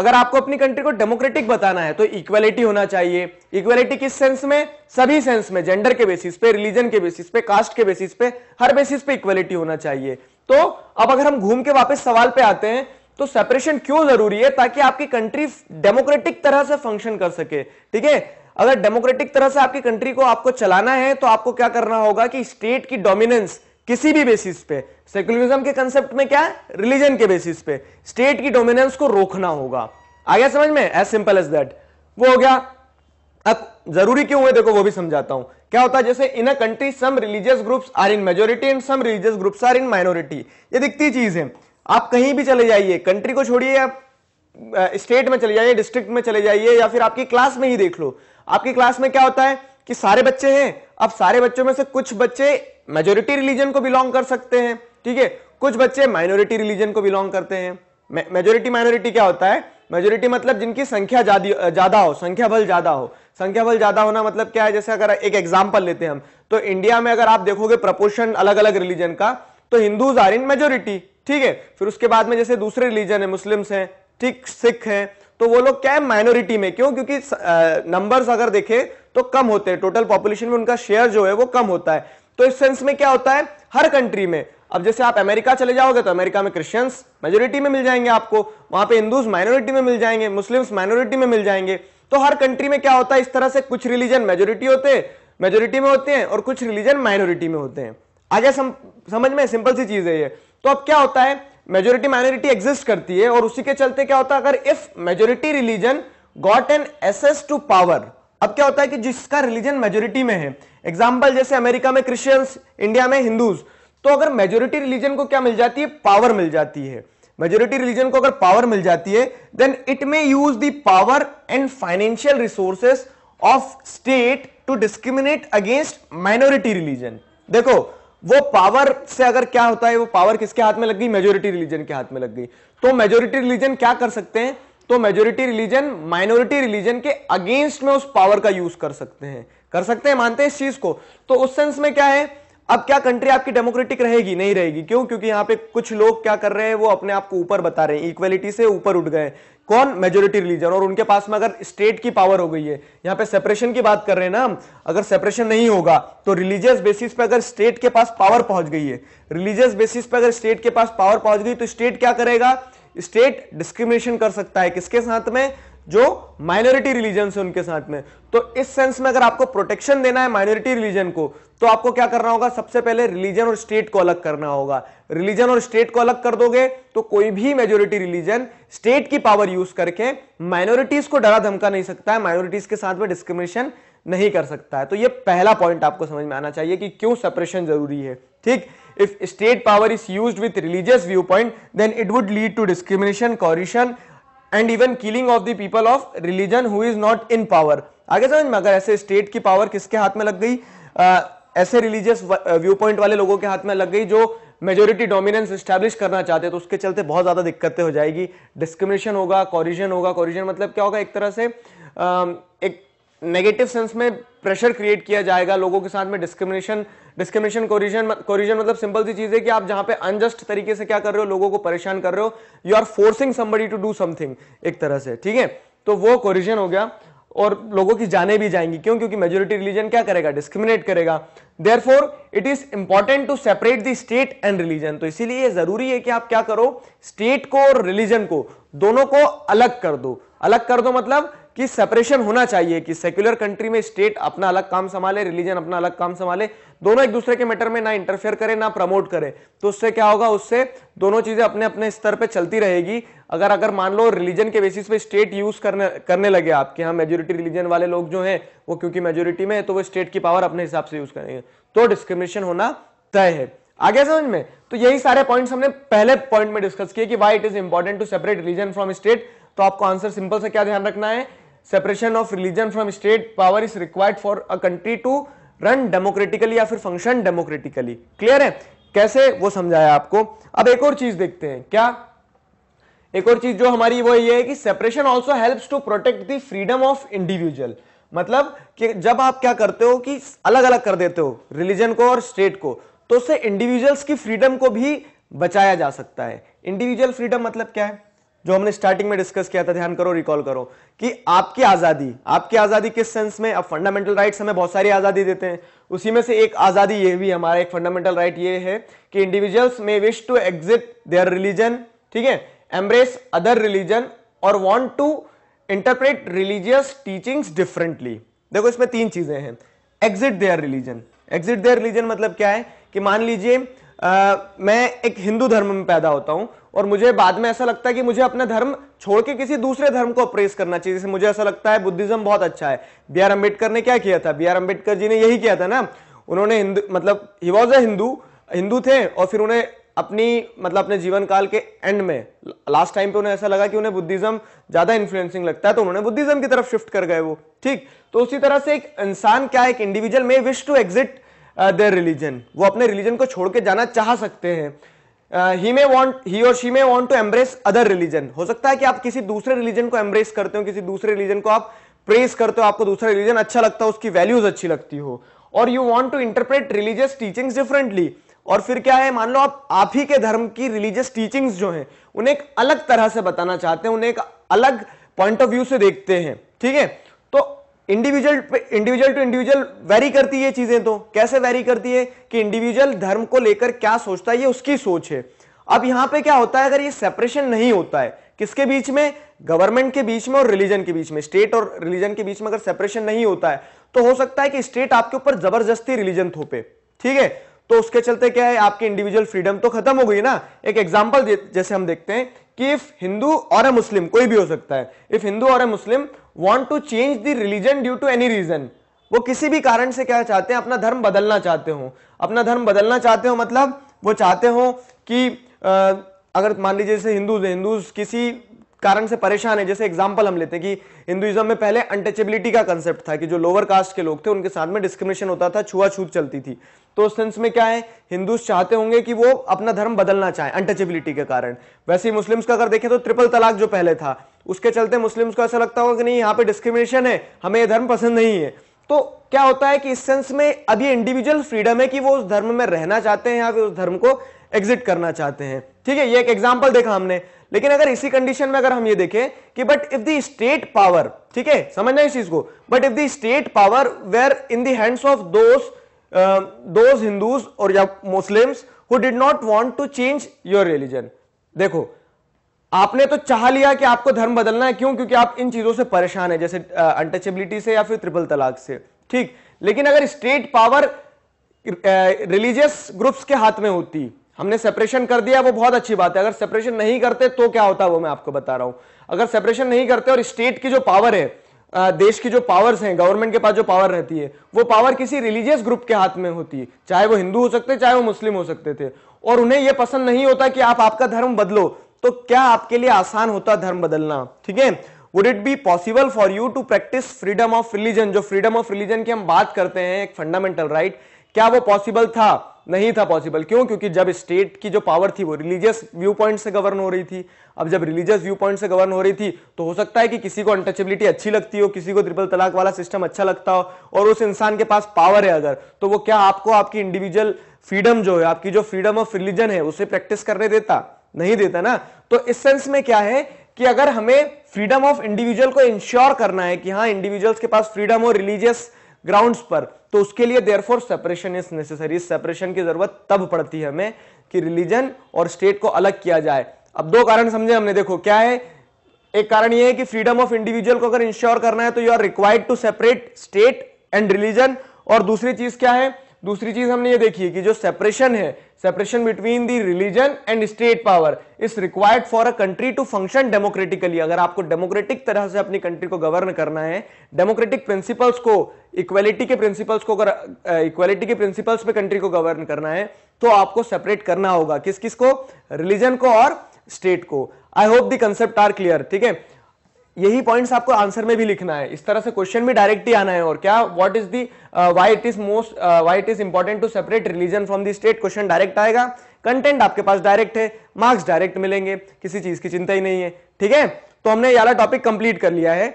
Speaker 1: अगर आपको अपनी कंट्री को डेमोक्रेटिक बताना है तो इक्वेलिटी होना चाहिए इक्वलिटी किस सेंस में सभी सेंस में जेंडर के बेसिस पे रिलीजन के बेसिस पे कास्ट के बेसिस पे हर बेसिस पे इक्वेलिटी होना चाहिए तो अब अगर हम घूम के वापस सवाल पे आते हैं तो सेपरेशन क्यों जरूरी है ताकि आपकी कंट्री डेमोक्रेटिक तरह से फंक्शन कर सके ठीक है अगर डेमोक्रेटिक तरह से आपकी कंट्री को आपको चलाना है तो आपको क्या करना होगा कि स्टेट की डोमिनेंस किसी भी बेसिस पे सेक्युलरिज्म के कंसेप्ट में क्या है रिलीजन के बेसिस पे स्टेट की डोमिनेंस को रोकना होगा आ गया समझ में एज सिंपल एज दैट वो हो गया अब जरूरी क्यों है देखो वो भी समझाता हूं क्या होता है जैसे in a country some religious groups are in majority and some religious groups are in minority ये दिखती चीज है आप कहीं भी चले जाइए कंट्री को छोड़िए आप स्टेट में चले जाइए डिस्ट्रिक्ट में चले जाइए या फिर आपकी क्लास में ही देख लो आपकी क्लास में क्या होता है कि सारे बच्चे हैं अब सारे बच्चों में से कुछ बच्चे मेजोरिटी रिलीजन को बिलोंग कर सकते हैं ठीक है कुछ बच्चे माइनॉरिटी रिलीजन को बिलोंग करते हैं मेजोरिटी माइनॉरिटी क्या होता है मेजोरिटी मतलब जिनकी संख्या ज्यादा हो संख्या बल ज्यादा हो संख्या बल ज्यादा होना मतलब क्या है जैसे अगर एक एग्जाम्पल लेते हैं हम तो इंडिया में अगर आप देखोगे प्रपोर्शन अलग अलग रिलीजन का तो हिंदूज आर इन मेजोरिटी ठीक है फिर उसके बाद में जैसे दूसरे रिलीजन है मुस्लिम्स हैं ठीक सिख हैं तो वो लोग क्या है माइनॉरिटी में क्यों क्योंकि नंबर्स अगर देखें तो कम होते हैं टोटल पॉपुलेशन में उनका शेयर जो है वो कम होता है तो इस सेंस में क्या होता है हर कंट्री में अब जैसे आप अमेरिका चले जाओगे तो अमेरिका में क्रिश्चियंस मेजोरिटी में मिल जाएंगे आपको वहां पे हिंदूज माइनॉरिटी में मिल जाएंगे मुस्लिम्स माइनॉरिटी में मिल जाएंगे तो हर कंट्री में क्या होता है इस तरह से कुछ रिलीजन मेजोरिटी होते हैं मेजोरिटी में होते हैं और कुछ रिलीजन माइनॉरिटी में होते हैं आगे सम, समझ में सिंपल सी चीज है ये तो अब क्या होता है मेजोरिटी माइनोरिटी एग्जिस्ट करती है और उसी के चलते क्या होता है अगर if majority religion got an access to power अब क्या होता है कि जिसका रिलीजन मेजोरिटी में है एग्जाम्पल जैसे अमेरिका में क्रिश्चियंस इंडिया में हिंदूज तो अगर मेजोरिटी रिलीजन को क्या मिल जाती है पावर मिल जाती है मेजोरिटी रिलीजन को अगर पावर मिल जाती है then it may use the power and financial resources of state to discriminate against minority religion देखो वो पावर से अगर क्या होता है वो पावर किसके हाथ में लग गई मेजोरिटी रिलीजन के हाथ में लग गई तो मेजोरिटी रिलीजन क्या कर सकते हैं तो मेजोरिटी रिलीजन माइनॉरिटी रिलीजन के अगेंस्ट में उस पावर का यूज कर सकते हैं कर सकते हैं मानते हैं इस चीज को तो उस सेंस में क्या है अब क्या कंट्री आपकी डेमोक्रेटिक रहेगी नहीं रहेगी क्यों क्योंकि यहां पे कुछ लोग क्या कर रहे हैं वो अपने आप को ऊपर बता रहे हैं इक्वलिटी से ऊपर उठ गए कौन मेजोरिटी रिलीजन और उनके पास में अगर स्टेट की पावर हो गई है यहां पे सेपरेशन की बात कर रहे हैं ना हम अगर सेपरेशन नहीं होगा तो रिलीजियस बेसिस पे अगर स्टेट के पास पावर पहुंच गई है रिलीजियस बेसिस पे अगर स्टेट के पास पावर पहुंच गई तो स्टेट क्या करेगा स्टेट डिस्क्रिमिनेशन कर सकता है किसके साथ में जो माइनॉरिटी रिलीजन है उनके साथ में तो इस सेंस में अगर आपको प्रोटेक्शन देना है माइनॉरिटी रिलीजन को तो आपको क्या करना होगा सबसे पहले रिलीजन और स्टेट को अलग करना होगा रिलीजन और स्टेट को अलग कर दोगे तो कोई भी मेजोरिटी रिलीजन स्टेट की पावर यूज करके माइनॉरिटीज को डरा धमका नहीं सकता है माइनॉरिटीज के साथ में डिस्क्रिमिनेशन नहीं कर सकता है तो ये पहला पॉइंट आपको समझ में आना चाहिए कि क्यों सेपरेशन जरूरी है ठीक if state power is used with religious view point then it would lead to discrimination coercion and even killing of the people of religion who is not in power आगे समझ में अगर ऐसे स्टेट की power किसके हाथ में लग गई आ, ऐसे रिलीजियस व्यू पॉइंट वाले लोगों के हाथ में लग गई जो मेजोरिटी डोमिनेंस स्टैब्लिश करना चाहते हैं तो उसके चलते बहुत ज़्यादा दिक्कतें हो जाएगी डिस्क्रिमिनेशन होगा कॉरिजन होगा कॉरिजन मतलब क्या होगा एक तरह से एक नेगेटिव सेंस में प्रेशर क्रिएट किया जाएगा लोगों के साथ में डिस्क्रिमिनेशन डिस्क्रिमिनेशन कोरिजन कोरिजन मतलब सिंपल सी चीज है कि आप जहां पे अनजस्ट तरीके से क्या कर रहे हो लोगों को परेशान कर रहे हो you are forcing somebody to do something एक तरह से ठीक है तो वो कोरिजन हो गया और लोगों की जाने भी जाएंगी क्यों क्योंकि मेजोरिटी रिलीजन क्या करेगा डिस्क्रिमिनेट करेगा therefore it is important to separate the state and religion तो इसीलिए जरूरी है कि आप क्या करो स्टेट को और रिलीजन को दोनों को अलग कर दो अलग कर दो मतलब कि सेपरेशन होना चाहिए कि सेक्युलर कंट्री में स्टेट अपना अलग काम संभाले रिलीजन अपना अलग काम संभाले दोनों एक दूसरे के मैटर में ना इंटरफेयर करे ना प्रमोट करे तो उससे क्या होगा उससे दोनों चीजें अपने अपने स्तर पे चलती रहेगी अगर अगर मान लो रिलीजन के बेसिस पे स्टेट यूज करने करने लगे आपके यहाँ मेजोरिटी रिलीजन वाले लोग जो है वो क्योंकि मेजोरिटी में है तो वो स्टेट की पावर अपने हिसाब से यूज करेंगे तो डिस्क्रिमिनेशन होना तय है आगे समझ में तो यही सारे पॉइंट्स हमने पहले पॉइंट में डिस्कस किए कि why it is important to separate religion from state तो आपको आंसर सिंपल से क्या ध्यान रखना है separation of religion from state power is required for a country to run democratically या फिर फंक्शन डेमोक्रेटिकली क्लियर है कैसे वो समझाया आपको अब एक और चीज देखते हैं क्या एक और चीज जो हमारी वो ये है कि separation also helps to protect the freedom of individual मतलब कि जब आप क्या करते हो कि अलग अलग कर देते हो रिलीजन को और स्टेट को तो उससे इंडिविजुअल्स की फ्रीडम को भी बचाया जा सकता है इंडिविजुअल फ्रीडम मतलब क्या है जो हमने स्टार्टिंग में डिस्कस किया था ध्यान करो रिकॉल करो कि आपकी आज़ादी आपकी आज़ादी किस सेंस में अब फंडामेंटल राइट हमें बहुत सारी आज़ादी देते हैं उसी में से एक आज़ादी ये भी हमारा एक फंडामेंटल राइट ये है कि individuals may wish to exit their religion ठीक है embrace other religion or want to interpret religious teachings differently देखो इसमें तीन चीज़ें हैं exit their religion exit their religion मतलब क्या है कि मान लीजिए आ, मैं एक हिंदू धर्म में पैदा होता हूं और मुझे बाद में ऐसा लगता है कि मुझे अपना धर्म छोड़ के किसी दूसरे धर्म को अप्रेस करना चाहिए जैसे मुझे ऐसा लगता है बुद्धिज्म बहुत अच्छा है बी आर अम्बेडकर ने क्या किया था बी आर अम्बेडकर जी ने यही किया था ना उन्होंने हिंदू मतलब ही वॉज अ हिंदू हिंदू थे और फिर उन्हें अपनी मतलब अपने जीवन काल के एंड में लास्ट टाइम पे उन्हें ऐसा लगा कि उन्हें बुद्धिज्म ज्यादा इन्फ्लुएंसिंग लगता है तो उन्होंने बुद्धिज्म की तरफ शिफ्ट कर गए वो ठीक तो उसी तरह से एक इंसान क्या एक individual may wish to exit their uh, religion वो अपने रिलीजन को छोड़ के जाना चाह सकते हैं ही मे want he or she may want to embrace other religion हो सकता है कि आप किसी दूसरे रिलीजन को एम्ब्रेस करते हो किसी दूसरे रिलीजन को आप प्रेस करते हो आपको दूसरा रिलीजन अच्छा लगता है उसकी वैल्यूज अच्छी लगती हो और you want to interpret religious teachings differently और फिर क्या है मान लो आप आप ही के धर्म की रिलीजियस टीचिंग्स जो हैं उन्हें एक अलग तरह से बताना चाहते हैं उन्हें एक अलग पॉइंट ऑफ व्यू से देखते हैं ठीक है तो individual individual to individual vary करती है चीजें तो कैसे वेरी करती है कि इंडिविजुअल धर्म को लेकर क्या सोचता है ये उसकी सोच है अब यहां पे क्या होता है अगर ये सेपरेशन नहीं होता है किसके बीच में गवर्नमेंट के बीच में और रिलीजन के बीच में स्टेट और रिलीजन के बीच में अगर सेपरेशन नहीं होता है तो हो सकता है कि स्टेट आपके ऊपर जबरदस्ती रिलीजन थोपे ठीक है तो उसके चलते क्या है आपकी इंडिविजुअल फ्रीडम तो खत्म हो गई ना एक एग्जाम्पल जैसे हम देखते हैं कि इफ हिंदू और अ मुस्लिम कोई भी हो सकता है if Hindu or a Muslim want to change the religion due to any reason वो किसी भी कारण से क्या चाहते हैं अपना धर्म बदलना चाहते हो अपना धर्म बदलना चाहते हो मतलब वो चाहते हो कि आ, अगर मान लीजिए जैसे हिंदूज हिंदूज किसी कारण से परेशान है जैसे एग्जाम्पल हम लेते हैं कि हिंदुइज्म में पहले अनटचेबिलिटी का कंसेप्ट था कि जो लोअर कास्ट के लोग थे उनके साथ में डिस्क्रिमिनेशन होता था छुआछूत चलती थी तो उस सेंस में क्या है हिंदू चाहते होंगे कि वो अपना धर्म बदलना चाहे अनटचेबिलिटी के कारण वैसे ही मुस्लिम्स का अगर देखें तो ट्रिपल तलाक जो पहले था उसके चलते मुस्लिम्स को ऐसा लगता होगा कि नहीं यहाँ पे डिस्क्रिमिनेशन है हमें यह धर्म पसंद नहीं है तो क्या होता है कि इस सेंस में अब ये इंडिविजुअल फ्रीडम है कि वो उस धर्म में रहना चाहते हैं या फिर उस धर्म को एग्जिट करना चाहते हैं ठीक है ये एक एग्जाम्पल देखा हमने लेकिन अगर इसी कंडीशन में अगर हम ये देखें कि but if the state power ठीक है समझना इस चीज को but if the state power were in the hands of those those Hindus और या Muslims who did not want to change your religion देखो आपने तो चाह लिया कि आपको धर्म बदलना है क्यों क्योंकि आप इन चीजों से परेशान है जैसे अनटचेबिलिटी uh, से या फिर ट्रिपल तलाक से ठीक लेकिन अगर स्टेट पावर रिलीजियस ग्रुप्स के हाथ में होती हमने सेपरेशन कर दिया वो बहुत अच्छी बात है अगर सेपरेशन नहीं करते तो क्या होता है वो मैं आपको बता रहा हूं अगर सेपरेशन नहीं करते और स्टेट की जो पावर है देश की जो पावर्स हैं गवर्नमेंट के पास जो पावर रहती है वो पावर किसी रिलीजियस ग्रुप के हाथ में होती है चाहे वो हिंदू हो सकते चाहे वो मुस्लिम हो सकते थे और उन्हें यह पसंद नहीं होता कि आप आपका धर्म बदलो तो क्या आपके लिए आसान होता धर्म बदलना ठीक है would it be possible for you to practise freedom of religion जो फ्रीडम ऑफ रिलीजन की हम बात करते हैं एक फंडामेंटल राइट right? क्या वो पॉसिबल था नहीं था पॉसिबल क्यों क्योंकि जब स्टेट की जो पावर थी वो रिलीजियस व्यू पॉइंट से गवर्न हो रही थी अब जब रिलीजियस व्यू पॉइंट से गवर्न हो रही थी तो हो सकता है कि किसी को अनटचेबिलिटी अच्छी लगती हो किसी को ट्रिपल तलाक वाला सिस्टम अच्छा लगता हो और उस इंसान के पास पावर है अगर तो वो क्या आपको आपकी इंडिविजुअल फ्रीडम जो है आपकी जो फ्रीडम ऑफ रिलीजन है उसे प्रैक्टिस करने देता नहीं देता ना तो इस सेंस में क्या है कि अगर हमें फ्रीडम ऑफ इंडिविजुअल को इंश्योर करना है कि हाँ इंडिविजुअल्स के पास फ्रीडम हो रिलीजियस ग्राउंड्स पर तो उसके लिए therefore separation is necessary separation की जरूरत तब पड़ती है हमें कि रिलीजन और स्टेट को अलग किया जाए अब दो कारण समझे हमने देखो क्या है एक कारण यह है कि फ्रीडम ऑफ इंडिविजुअल को अगर इंश्योर करना है तो you are required to separate state and religion और दूसरी चीज क्या है दूसरी चीज हमने ये देखी है कि जो सेपरेशन है separation between the religion and state power is required for a country to function democratically अगर आपको डेमोक्रेटिक तरह से अपनी कंट्री को गवर्न करना है डेमोक्रेटिक प्रिंसिपल्स को इक्वेलिटी के प्रिंसिपल्स को अगर इक्वेलिटी के प्रिंसिपल्स पे कंट्री को गवर्न करना है तो आपको सेपरेट करना होगा किस किस को रिलीजन को और स्टेट को I hope the concept are clear ठीक है यही पॉइंट्स आपको आंसर में भी लिखना है इस तरह से क्वेश्चन भी डायरेक्ट ही आना है और क्या what is the why it is most why it is important to separate religion from the state question direct आएगा कंटेंट आपके पास डायरेक्ट है मार्क्स डायरेक्ट मिलेंगे किसी चीज की चिंता ही नहीं है ठीक है तो हमने यारा टॉपिक कंप्लीट कर लिया है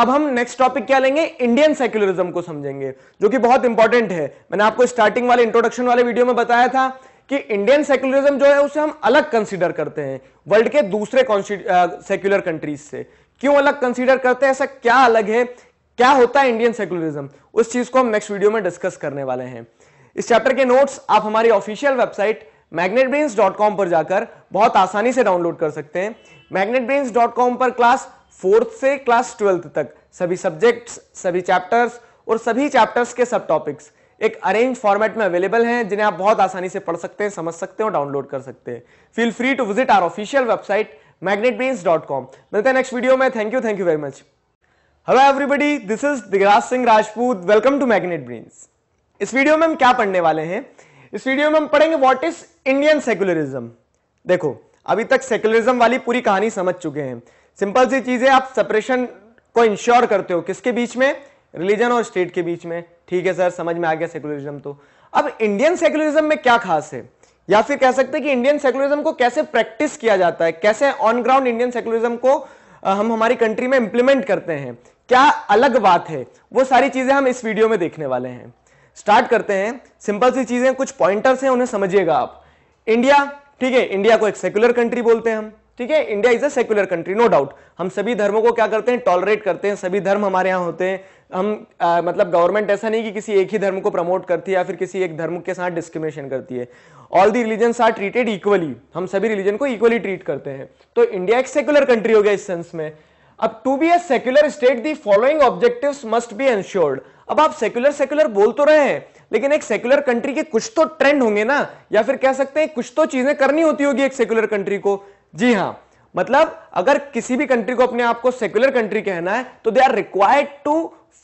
Speaker 1: अब हम नेक्स्ट टॉपिक क्या लेंगे इंडियन सेक्युलरिज्म को समझेंगे जो कि बहुत इंपॉर्टेंट है मैंने आपको स्टार्टिंग वाले इंट्रोडक्शन वाले वीडियो में बताया था कि इंडियन सेक्युलरिज्म जो है उसे हम अलग कंसीडर करते हैं वर्ल्ड के दूसरे सेक्युलर कंट्रीज uh, से क्यों अलग कंसीडर करते हैं ऐसा क्या अलग है क्या होता है इंडियन सेकुलरिज्म उस चीज को हम नेक्स्ट वीडियो में डिस्कस करने वाले हैं इस चैप्टर के नोट्स आप हमारी ऑफिशियल वेबसाइट मैग्नेट पर जाकर बहुत आसानी से डाउनलोड कर सकते हैं मैग्नेट पर क्लास फोर्थ से क्लास ट्वेल्थ तक सभी सब्जेक्ट्स सभी चैप्टर्स और सभी चैप्टर्स के सब टॉपिक्स एक अरेंज फॉर्मेट में अवेलेबल हैं जिन्हें आप बहुत आसानी से पढ़ सकते हैं समझ सकते हैं और डाउनलोड कर सकते हैं feel free to visit our official website magnetbeans.com मिलते हैं नेक्स्ट वीडियो में thank you thank you very much hello everybody this is Digraj Singh Rajput welcome to Magnet Brains इस वीडियो में हम क्या पढ़ने वाले हैं इस वीडियो में हम पढ़ेंगे व्हाट इज इंडियन सेक्युलरिज्म देखो अभी तक सेक्युलरिज्म वाली पूरी कहानी समझ चुके हैं सिंपल सी चीजें आप सेपरेशन को इंश्योर करते हो किसके बीच में रिलीजन और स्टेट के बीच में ठीक है सर समझ में आ गया सेक्युलरिज्म तो अब इंडियन सेक्युलरिज्म में क्या खास है या फिर कह सकते हैं कि इंडियन सेकुलरिज्म को कैसे प्रैक्टिस किया जाता है कैसे ऑन ग्राउंड इंडियन सेकुलरिज्म को हम हमारी कंट्री में इंप्लीमेंट करते हैं क्या अलग बात है वो सारी चीजें हम इस वीडियो में देखने वाले हैं स्टार्ट करते हैं सिंपल सी चीजें कुछ पॉइंटर्स हैं उन्हें समझिएगा आप इंडिया ठीक है इंडिया को एक सेकुलर कंट्री बोलते हैं हम ठीक है India is a secular country no doubt हम सभी धर्मों को क्या करते हैं टॉलरेट करते हैं सभी धर्म हमारे यहाँ होते हैं हम आ, मतलब गवर्नमेंट ऐसा नहीं कि किसी एक ही धर्म को प्रमोट करती है या फिर किसी एक धर्म के साथ डिस्क्रिमिनेशन करती है all the religion are treated equally हम सभी रिलीजन को इक्वली ट्रीट करते हैं तो इंडिया एक सेक्युलर कंट्री हो गया इस सेंस में अब to be a secular state the following objective must be ensured अब आप सेक्युलर सेक्युलर बोल तो रहे हैं लेकिन एक सेक्युलर कंट्री के कुछ तो ट्रेंड होंगे ना या फिर कह सकते हैं कुछ तो चीजें करनी होती होगी एक सेक्युलर कंट्री को जी हाँ मतलब अगर किसी भी कंट्री को अपने आप को सेक्युलर कंट्री कहना है तो they are required to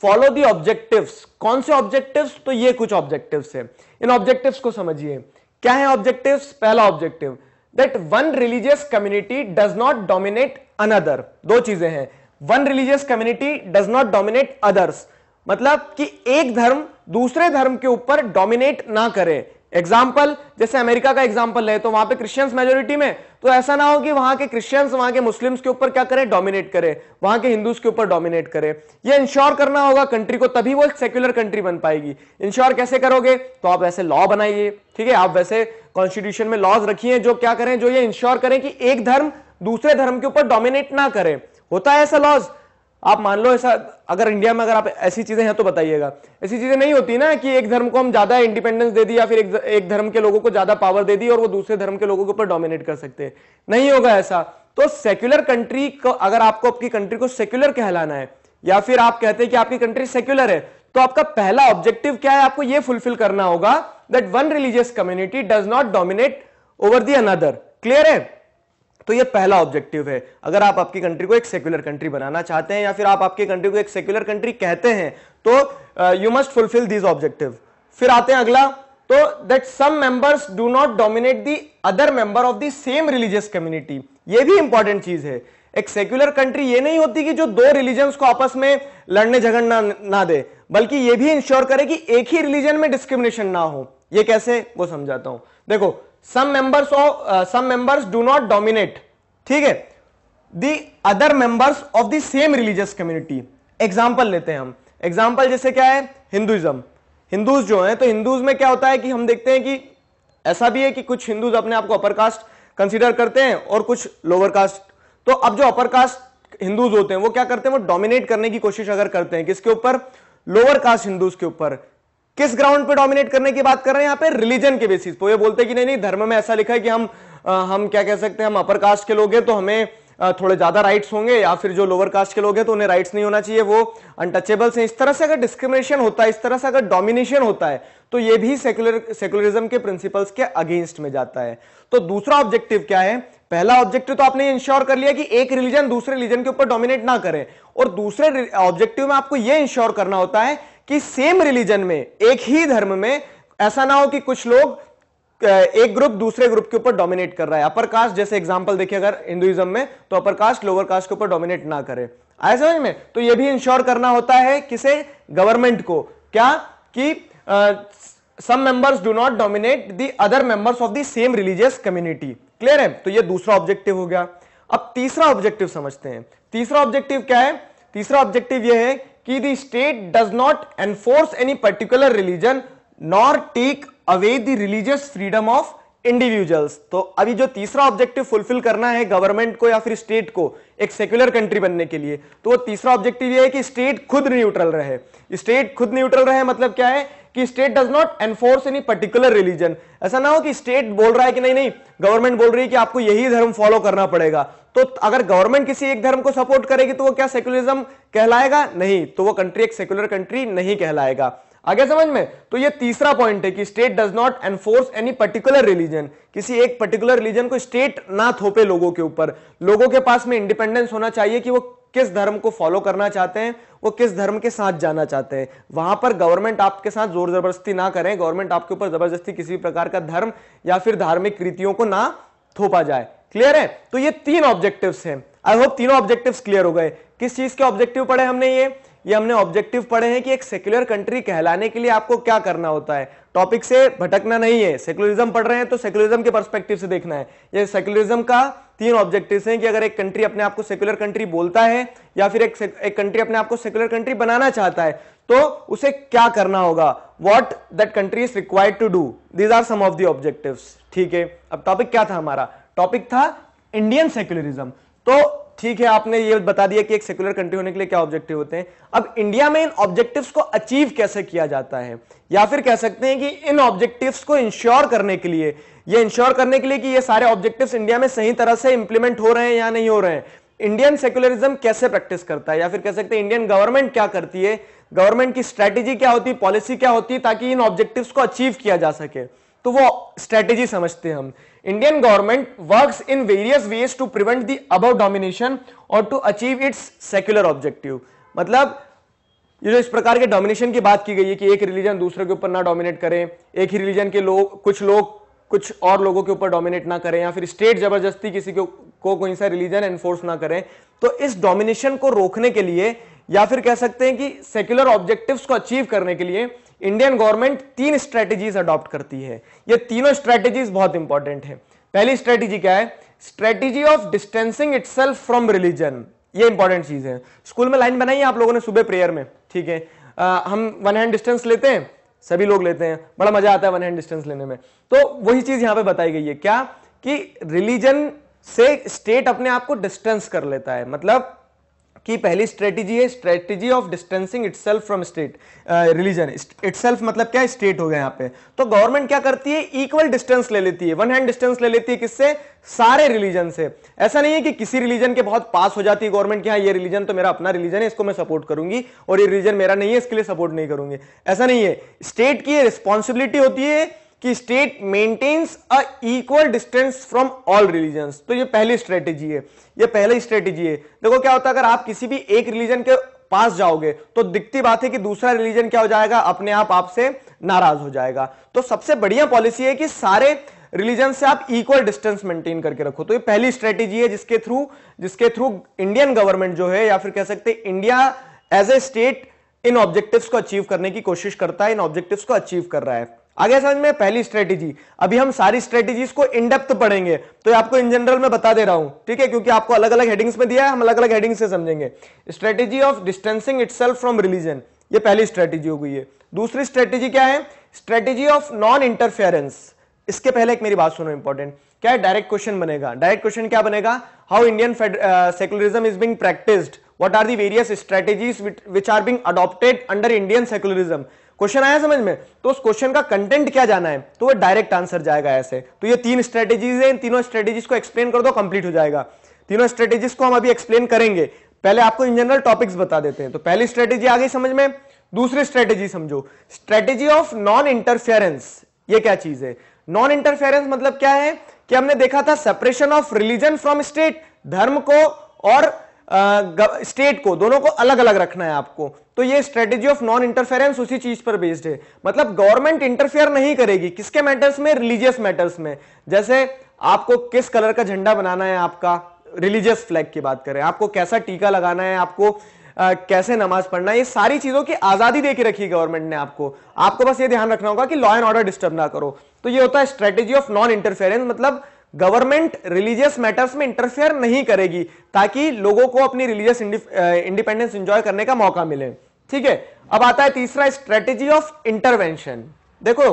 Speaker 1: follow the objectives कौन से ऑब्जेक्टिव्स तो ये कुछ ऑब्जेक्टिव्स है इन ऑब्जेक्टिव्स को समझिए क्या है ऑब्जेक्टिव्स पहला objective that one religious community does not dominate another दो चीजें हैं one religious community does not dominate others मतलब कि एक धर्म दूसरे धर्म के ऊपर डोमिनेट ना करे एग्जाम्पल जैसे अमेरिका का एग्जाम्पल है तो वहां पे क्रिश्चियंस मेजोरिटी में तो ऐसा ना हो कि वहां के क्रिश्चियंस वहां के मुस्लिम्स के ऊपर क्या करें डोमिनेट करें वहां के हिंदूज के ऊपर डोमिनेट करें ये इंश्योर करना होगा कंट्री को तभी वो एक सेक्युलर कंट्री बन पाएगी इंश्योर कैसे करोगे तो आप वैसे लॉ बनाइए ठीक है आप वैसे कॉन्स्टिट्यूशन में लॉज रखिए जो क्या करें जो ये इंश्योर करें कि एक धर्म दूसरे धर्म के ऊपर डोमिनेट ना करें होता है ऐसा लॉज आप मान लो ऐसा अगर इंडिया में अगर आप ऐसी चीजें हैं तो बताइएगा ऐसी चीजें नहीं होती ना कि एक धर्म को हम ज्यादा इंडिपेंडेंस दे दी या फिर एक, एक धर्म के लोगों को ज्यादा पावर दे दी और वो दूसरे धर्म के लोगों के ऊपर डोमिनेट कर सकते हैं नहीं होगा ऐसा तो सेक्युलर कंट्री को अगर आपको आपकी कंट्री को सेक्युलर कहलाना है या फिर आप कहते हैं कि आपकी कंट्री सेक्युलर है तो आपका पहला ऑब्जेक्टिव क्या है आपको यह फुलफिल करना होगा that one religious community does not dominate over the another clear है तो ये पहला ऑब्जेक्टिव है अगर आप आपकी कंट्री को एक सेक्युलर कंट्री बनाना चाहते हैं या फिर आप आपकी कंट्री को एक सेक्युलर कंट्री कहते हैं तो you must fulfil these objective फिर आते हैं अगला तो that some members do not dominate the other member of the same religious community ये भी इंपॉर्टेंट चीज है एक सेक्युलर कंट्री ये नहीं होती कि जो दो रिलीजन को आपस में लड़ने झगड़ना ना दे बल्कि ये भी इंश्योर करे कि एक ही रिलीजन में डिस्क्रिमिनेशन ना हो ये कैसे वो समझाता हूं देखो some members of some members do not dominate ठीक है the other members of the same religious community example लेते हैं हम एग्जाम्पल जैसे क्या है हिंदुइज्म हिंदूज जो हैं तो हिंदूज में क्या होता है कि हम देखते हैं कि ऐसा भी है कि कुछ हिंदूज अपने आप को अपर कास्ट कंसिडर करते हैं और कुछ लोअर कास्ट तो अब जो अपर कास्ट हिंदूज होते हैं वो क्या करते हैं वो डोमिनेट करने की कोशिश अगर करते हैं किसके ऊपर लोअर कास्ट हिंदूज के ऊपर किस ग्राउंड पे डोमिनेट करने की बात कर रहे हैं यहाँ पे रिलीजन के बेसिस पे ये बोलते कि नहीं नहीं धर्म में ऐसा लिखा है कि हम आ, हम क्या कह सकते हैं हम अपर कास्ट के लोग हैं तो हमें थोड़े ज्यादा राइट्स होंगे या फिर जो लोअर कास्ट के लोग हैं तो उन्हें राइट्स नहीं होना चाहिए वो अनटचेबल्स हैं इस तरह से अगर डिस्क्रिमिनेशन होता है इस तरह से अगर डोमिनेशन होता है तो ये भी सेकुलर सेकुलरिज्म के प्रिंसिपल्स के अगेंस्ट में जाता है तो दूसरा ऑब्जेक्टिव क्या है पहला ऑब्जेक्टिव तो आपने इंश्योर कर लिया कि एक रिलीजन दूसरे रिलीजन के ऊपर डोमिनेट ना करे और दूसरे ऑब्जेक्टिव में आपको यह इंश्योर करना होता है कि सेम रिलीजन में एक ही धर्म में ऐसा ना हो कि कुछ लोग एक ग्रुप दूसरे ग्रुप के ऊपर डोमिनेट कर रहा है अपर कास्ट जैसे एग्जांपल देखिए अगर हिंदुइज्म में तो अपर कास्ट लोअर कास्ट के ऊपर डोमिनेट ना करे आए समझ में तो यह भी इंश्योर करना होता है किसे गवर्नमेंट को क्या कि some members do not dominate the other members of the same religious community clear है तो यह दूसरा ऑब्जेक्टिव हो गया अब तीसरा ऑब्जेक्टिव समझते हैं तीसरा ऑब्जेक्टिव क्या है तीसरा ऑब्जेक्टिव यह है कि the state does not enforce any particular religion nor take away the religious freedom of individuals तो अभी जो तीसरा ऑब्जेक्टिव फुलफिल करना है गवर्नमेंट को या फिर स्टेट को एक सेक्युलर कंट्री बनने के लिए तो वो तीसरा ऑब्जेक्टिव ये है कि स्टेट खुद न्यूट्रल रहे स्टेट खुद न्यूट्रल रहे मतलब क्या है कि state does not enforce any particular religion ऐसा ना हो कि स्टेट बोल रहा है कि नहीं नहीं गवर्नमेंट बोल रही है कि आपको यही धर्म फॉलो करना पड़ेगा तो अगर गवर्नमेंट किसी एक धर्म को सपोर्ट करेगी तो वो क्या सेक्युलरिज्म कहलाएगा नहीं तो वो कंट्री एक सेक्युलर कंट्री नहीं कहलाएगा आगे समझ में तो ये तीसरा पॉइंट है कि state does not enforce any particular religion किसी एक पर्टिकुलर रिलीजन को स्टेट ना थोपे लोगों के ऊपर लोगों के पास में इंडिपेंडेंस होना चाहिए कि वो किस धर्म को फॉलो करना चाहते हैं वो किस धर्म के साथ जाना चाहते हैं वहां पर गवर्नमेंट आपके साथ जोर जबरदस्ती ना करें गवर्नमेंट आपके ऊपर जबरदस्ती किसी भी प्रकार का धर्म या फिर धार्मिक कृतियों को ना थोपा जाए क्लियर है तो ये तीन ऑब्जेक्टिव हैं आई होप तीनों ऑब्जेक्टिव क्लियर हो गए किस चीज के ऑब्जेक्टिव पढ़े हमने ये ये हमने ऑब्जेक्टिव पढ़े हैं कि एक सेक्युलर कंट्री कहलाने के लिए आपको क्या करना होता है टॉपिक से भटकना नहीं है सेक्युलरिज्म पढ़ रहे हैं तो सेक्युलरिज्म के पर्सपेक्टिव से देखना है ये सेक्युलरिज्म का तीन ऑब्जेक्टिव्स हैं कि अगर एक कंट्री अपने आप को सेक्युलर कंट्री बोलता है या फिर एक एक कंट्री अपने आप को सेक्युलर कंट्री बनाना चाहता है तो उसे क्या करना होगा what that country is required to do these are some of the objective ठीक है अब टॉपिक क्या था हमारा टॉपिक था इंडियन सेक्युलरिज्म तो ठीक है आपने ये बता दिया कि एक सेक्युलर कंट्री होने के लिए क्या ऑब्जेक्टिव होते हैं अब इंडिया में इन ऑब्जेक्टिव्स को अचीव कैसे किया जाता है या फिर कह सकते हैं कि इन ऑब्जेक्टिव्स को इंश्योर करने के लिए ये इंश्योर करने के लिए कि ये सारे ऑब्जेक्टिव्स इंडिया में सही तरह से इंप्लीमेंट हो रहे हैं या नहीं हो रहे हैं इंडियन सेक्युलरिज्म कैसे प्रैक्टिस करता है या फिर कह सकते हैं इंडियन गवर्नमेंट क्या करती है गवर्नमेंट की स्ट्रेटेजी क्या होती है पॉलिसी क्या होती है ताकि इन ऑब्जेक्टिव्स को अचीव किया जा सके तो वो स्ट्रेटेजी समझते हैं हम Indian government works in various ways to prevent the अब डोमिनेशन और to achieve its secular objective मतलब ये जो इस प्रकार के डोमिनेशन की बात की गई है कि एक रिलीजन दूसरे के ऊपर ना डोमिनेट करें एक ही रिलीजन के लोग कुछ लोग कुछ और लोगों के ऊपर डोमिनेट ना करें या फिर स्टेट जबरदस्ती किसी को को कोई सा रिलीजन एनफोर्स ना करें तो इस डोमिनेशन को रोकने के लिए या फिर कह सकते हैं कि सेक्युलर ऑब्जेक्टिव्स को अचीव करने के लिए इंडियन गवर्नमेंट तीन स्ट्रेटेजीज अडॉप्ट करती है ये तीनों स्ट्रेटेजीज बहुत इंपॉर्टेंट है पहली स्ट्रेटेजी क्या है strategy of distancing it from religion ये इंपॉर्टेंट चीज है स्कूल में लाइन बनाई है आप लोगों ने सुबह प्रेयर में ठीक है हम वन हैंड डिस्टेंस लेते हैं सभी लोग लेते हैं बड़ा मजा आता है वन हैंड डिस्टेंस लेने में तो वही चीज यहां पे बताई गई है क्या कि रिलीजन से स्टेट अपने आप को डिस्टेंस कर लेता है मतलब कि पहली स्ट्रेटेजी है strategy of distancing itself from state religion itself मतलब क्या स्टेट हो गया यहां पे तो गवर्नमेंट क्या करती है इक्वल डिस्टेंस ले लेती है वन हैंड डिस्टेंस ले लेती है किससे सारे रिलीजन से ऐसा नहीं है कि किसी रिलीजन के बहुत पास हो जाती है गवर्नमेंट की हाँ ये रिलीजन तो मेरा अपना रिलीजन है इसको मैं सपोर्ट करूंगी और ये रिलीजन मेरा नहीं है इसके लिए सपोर्ट नहीं करूंगी ऐसा नहीं है स्टेट की रिस्पॉन्सिबिलिटी होती है कि state maintains a equal distance from all religion तो ये पहली स्ट्रेटेजी है ये पहली स्ट्रेटेजी है देखो क्या होता है अगर आप किसी भी एक रिलीजन के पास जाओगे तो दिखती बात है कि दूसरा रिलीजन क्या हो जाएगा अपने आप आपसे नाराज हो जाएगा तो सबसे बढ़िया पॉलिसी है कि सारे रिलीजन से आप इक्वल डिस्टेंस मेंटेन करके रखो तो ये पहली स्ट्रेटेजी है जिसके थ्रू जिसके थ्रू इंडियन गवर्नमेंट जो है या फिर कह सकते हैं इंडिया एज ए स्टेट इन ऑब्जेक्टिव्स को अचीव करने की कोशिश करता है इन ऑब्जेक्टिव्स को अचीव कर रहा है आगे समझ में पहली स्ट्रेटेजी अभी हम सारी स्ट्रेटेजीज को इनडेप्थ पढ़ेंगे तो आपको इन जनरल में बता दे रहा हूं ठीक है क्योंकि आपको अलग अलग हेडिंग्स में दिया है हम अलग अलग हेडिंग से समझेंगे strategy of distancing it from religion ये पहली स्ट्रेटेजी हो गई है दूसरी स्ट्रेटेजी क्या है स्ट्रेटेजी ऑफ नॉन इंटरफेरेंस इसके पहले एक मेरी बात सुनो इंपॉर्टेंट क्या डायरेक्ट क्वेश्चन बनेगा डायरेक्ट क्वेश्चन क्या बनेगा how Indian secularism is being practised what are the various strategies which are being adopted under Indian Indian uh, question आया समझ में तो उस क्वेश्चन का कंटेंट क्या जाना है तो वो डायरेक्ट आंसर जाएगा ऐसे तो ये तीन स्ट्रेटेजीज है इन तीनों स्ट्रेटेजीज को एक्सप्लेन कर दो कंप्लीट हो जाएगा तीनों स्ट्रेटेजीज को हम अभी एक्सप्लेन करेंगे पहले आपको इन जनरल टॉपिक्स बता देते हैं तो पहली स्ट्रेटेजी आ गई समझ में दूसरी स्ट्रेटेजी समझो स्ट्रेटेजी ऑफ नॉन इंटरफेरेंस ये क्या चीज है नॉन इंटरफेरेंस मतलब क्या है कि हमने देखा था separation of religion from state धर्म को और स्टेट को दोनों को अलग अलग रखना है आपको तो ये स्ट्रेटेजी ऑफ नॉन इंटरफेरेंस उसी चीज पर बेस्ड है मतलब गवर्नमेंट इंटरफेयर नहीं करेगी किसके मैटर्स में रिलीजियस मैटर्स में जैसे आपको किस कलर का झंडा बनाना है आपका रिलीजियस फ्लैग की बात करें आपको कैसा टीका लगाना है आपको Uh, कैसे नमाज पढ़ना ये सारी चीजों की आजादी देकर रखी गवर्नमेंट ने आपको आपको बस ये ध्यान रखना होगा कि लॉ एंड ऑर्डर डिस्टर्ब ना करो तो ये होता है स्ट्रेटेजी ऑफ नॉन इंटरफेरेंस मतलब गवर्नमेंट रिलीजियस मैटर्स में इंटरफेयर नहीं करेगी ताकि लोगों को अपनी रिलीजियस इंडिपेंडेंस इंजॉय करने का मौका मिले ठीक है अब आता है तीसरा स्ट्रेटेजी ऑफ इंटरवेंशन देखो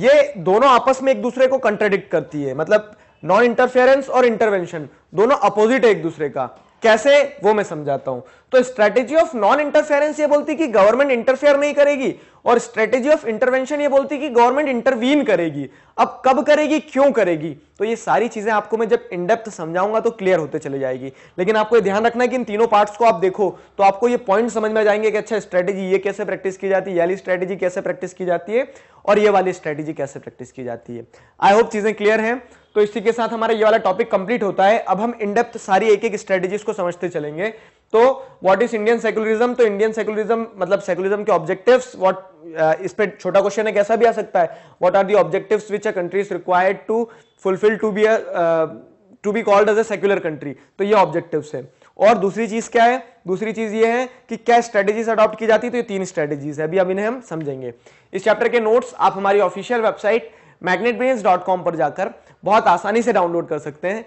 Speaker 1: ये दोनों आपस में एक दूसरे को कंट्रेडिक्ट करती है मतलब नॉन इंटरफेरेंस और इंटरवेंशन दोनों अपोजिट है एक दूसरे का कैसे वो मैं समझाता हूं तो स्ट्रेटेजी ऑफ नॉन इंटरफेरेंस ये बोलती कि गवर्नमेंट इंटरफेयर नहीं करेगी और स्ट्रेटेजी ऑफ इंटरवेंशन ये बोलती कि गवर्नमेंट इंटरवीन करेगी अब कब करेगी क्यों करेगी तो ये सारी चीजें आपको मैं जब इनडेप्थ समझाऊंगा तो क्लियर होते चले जाएगी लेकिन आपको ये ध्यान रखना है कि इन तीनों पार्ट्स को आप देखो तो आपको ये पॉइंट समझ में जाएंगे कि अच्छा स्ट्रेटेजी ये कैसे प्रैक्टिस की जाती है वाली स्ट्रेटेजी कैसे प्रैक्टिस की जाती है और ये वाली स्ट्रेटेजी कैसे प्रैक्टिस की जाती है आई होप चीजें क्लियर हैं तो इसी के साथ हमारा ये वाला टॉपिक कंप्लीट होता है अब हम इनडेप्थ सारी एक एक स्ट्रेटेजी को समझते चलेंगे तो व्हाट इज इंडियन सेकुलरिज्म तो इंडियन सेकुलरिज्म मतलब सेकुलरिज्म के ऑब्जेक्टिव्स व्हाट uh, इस पे छोटा क्वेश्चन है कैसा भी आ सकता है what are the objectives which a country is required to fulfil to be to be called as a secular country तो ये ऑब्जेक्टिव्स है और दूसरी चीज क्या है दूसरी चीज ये है कि क्या स्ट्रेटेजीज अडॉप्ट की जाती है तो ये तीन स्ट्रेटेजीज है अभी अब इन्हें हम समझेंगे इस चैप्टर के नोट्स आप हमारी ऑफिशियल वेबसाइट मैग्नेट पर जाकर बहुत आसानी से डाउनलोड कर सकते हैं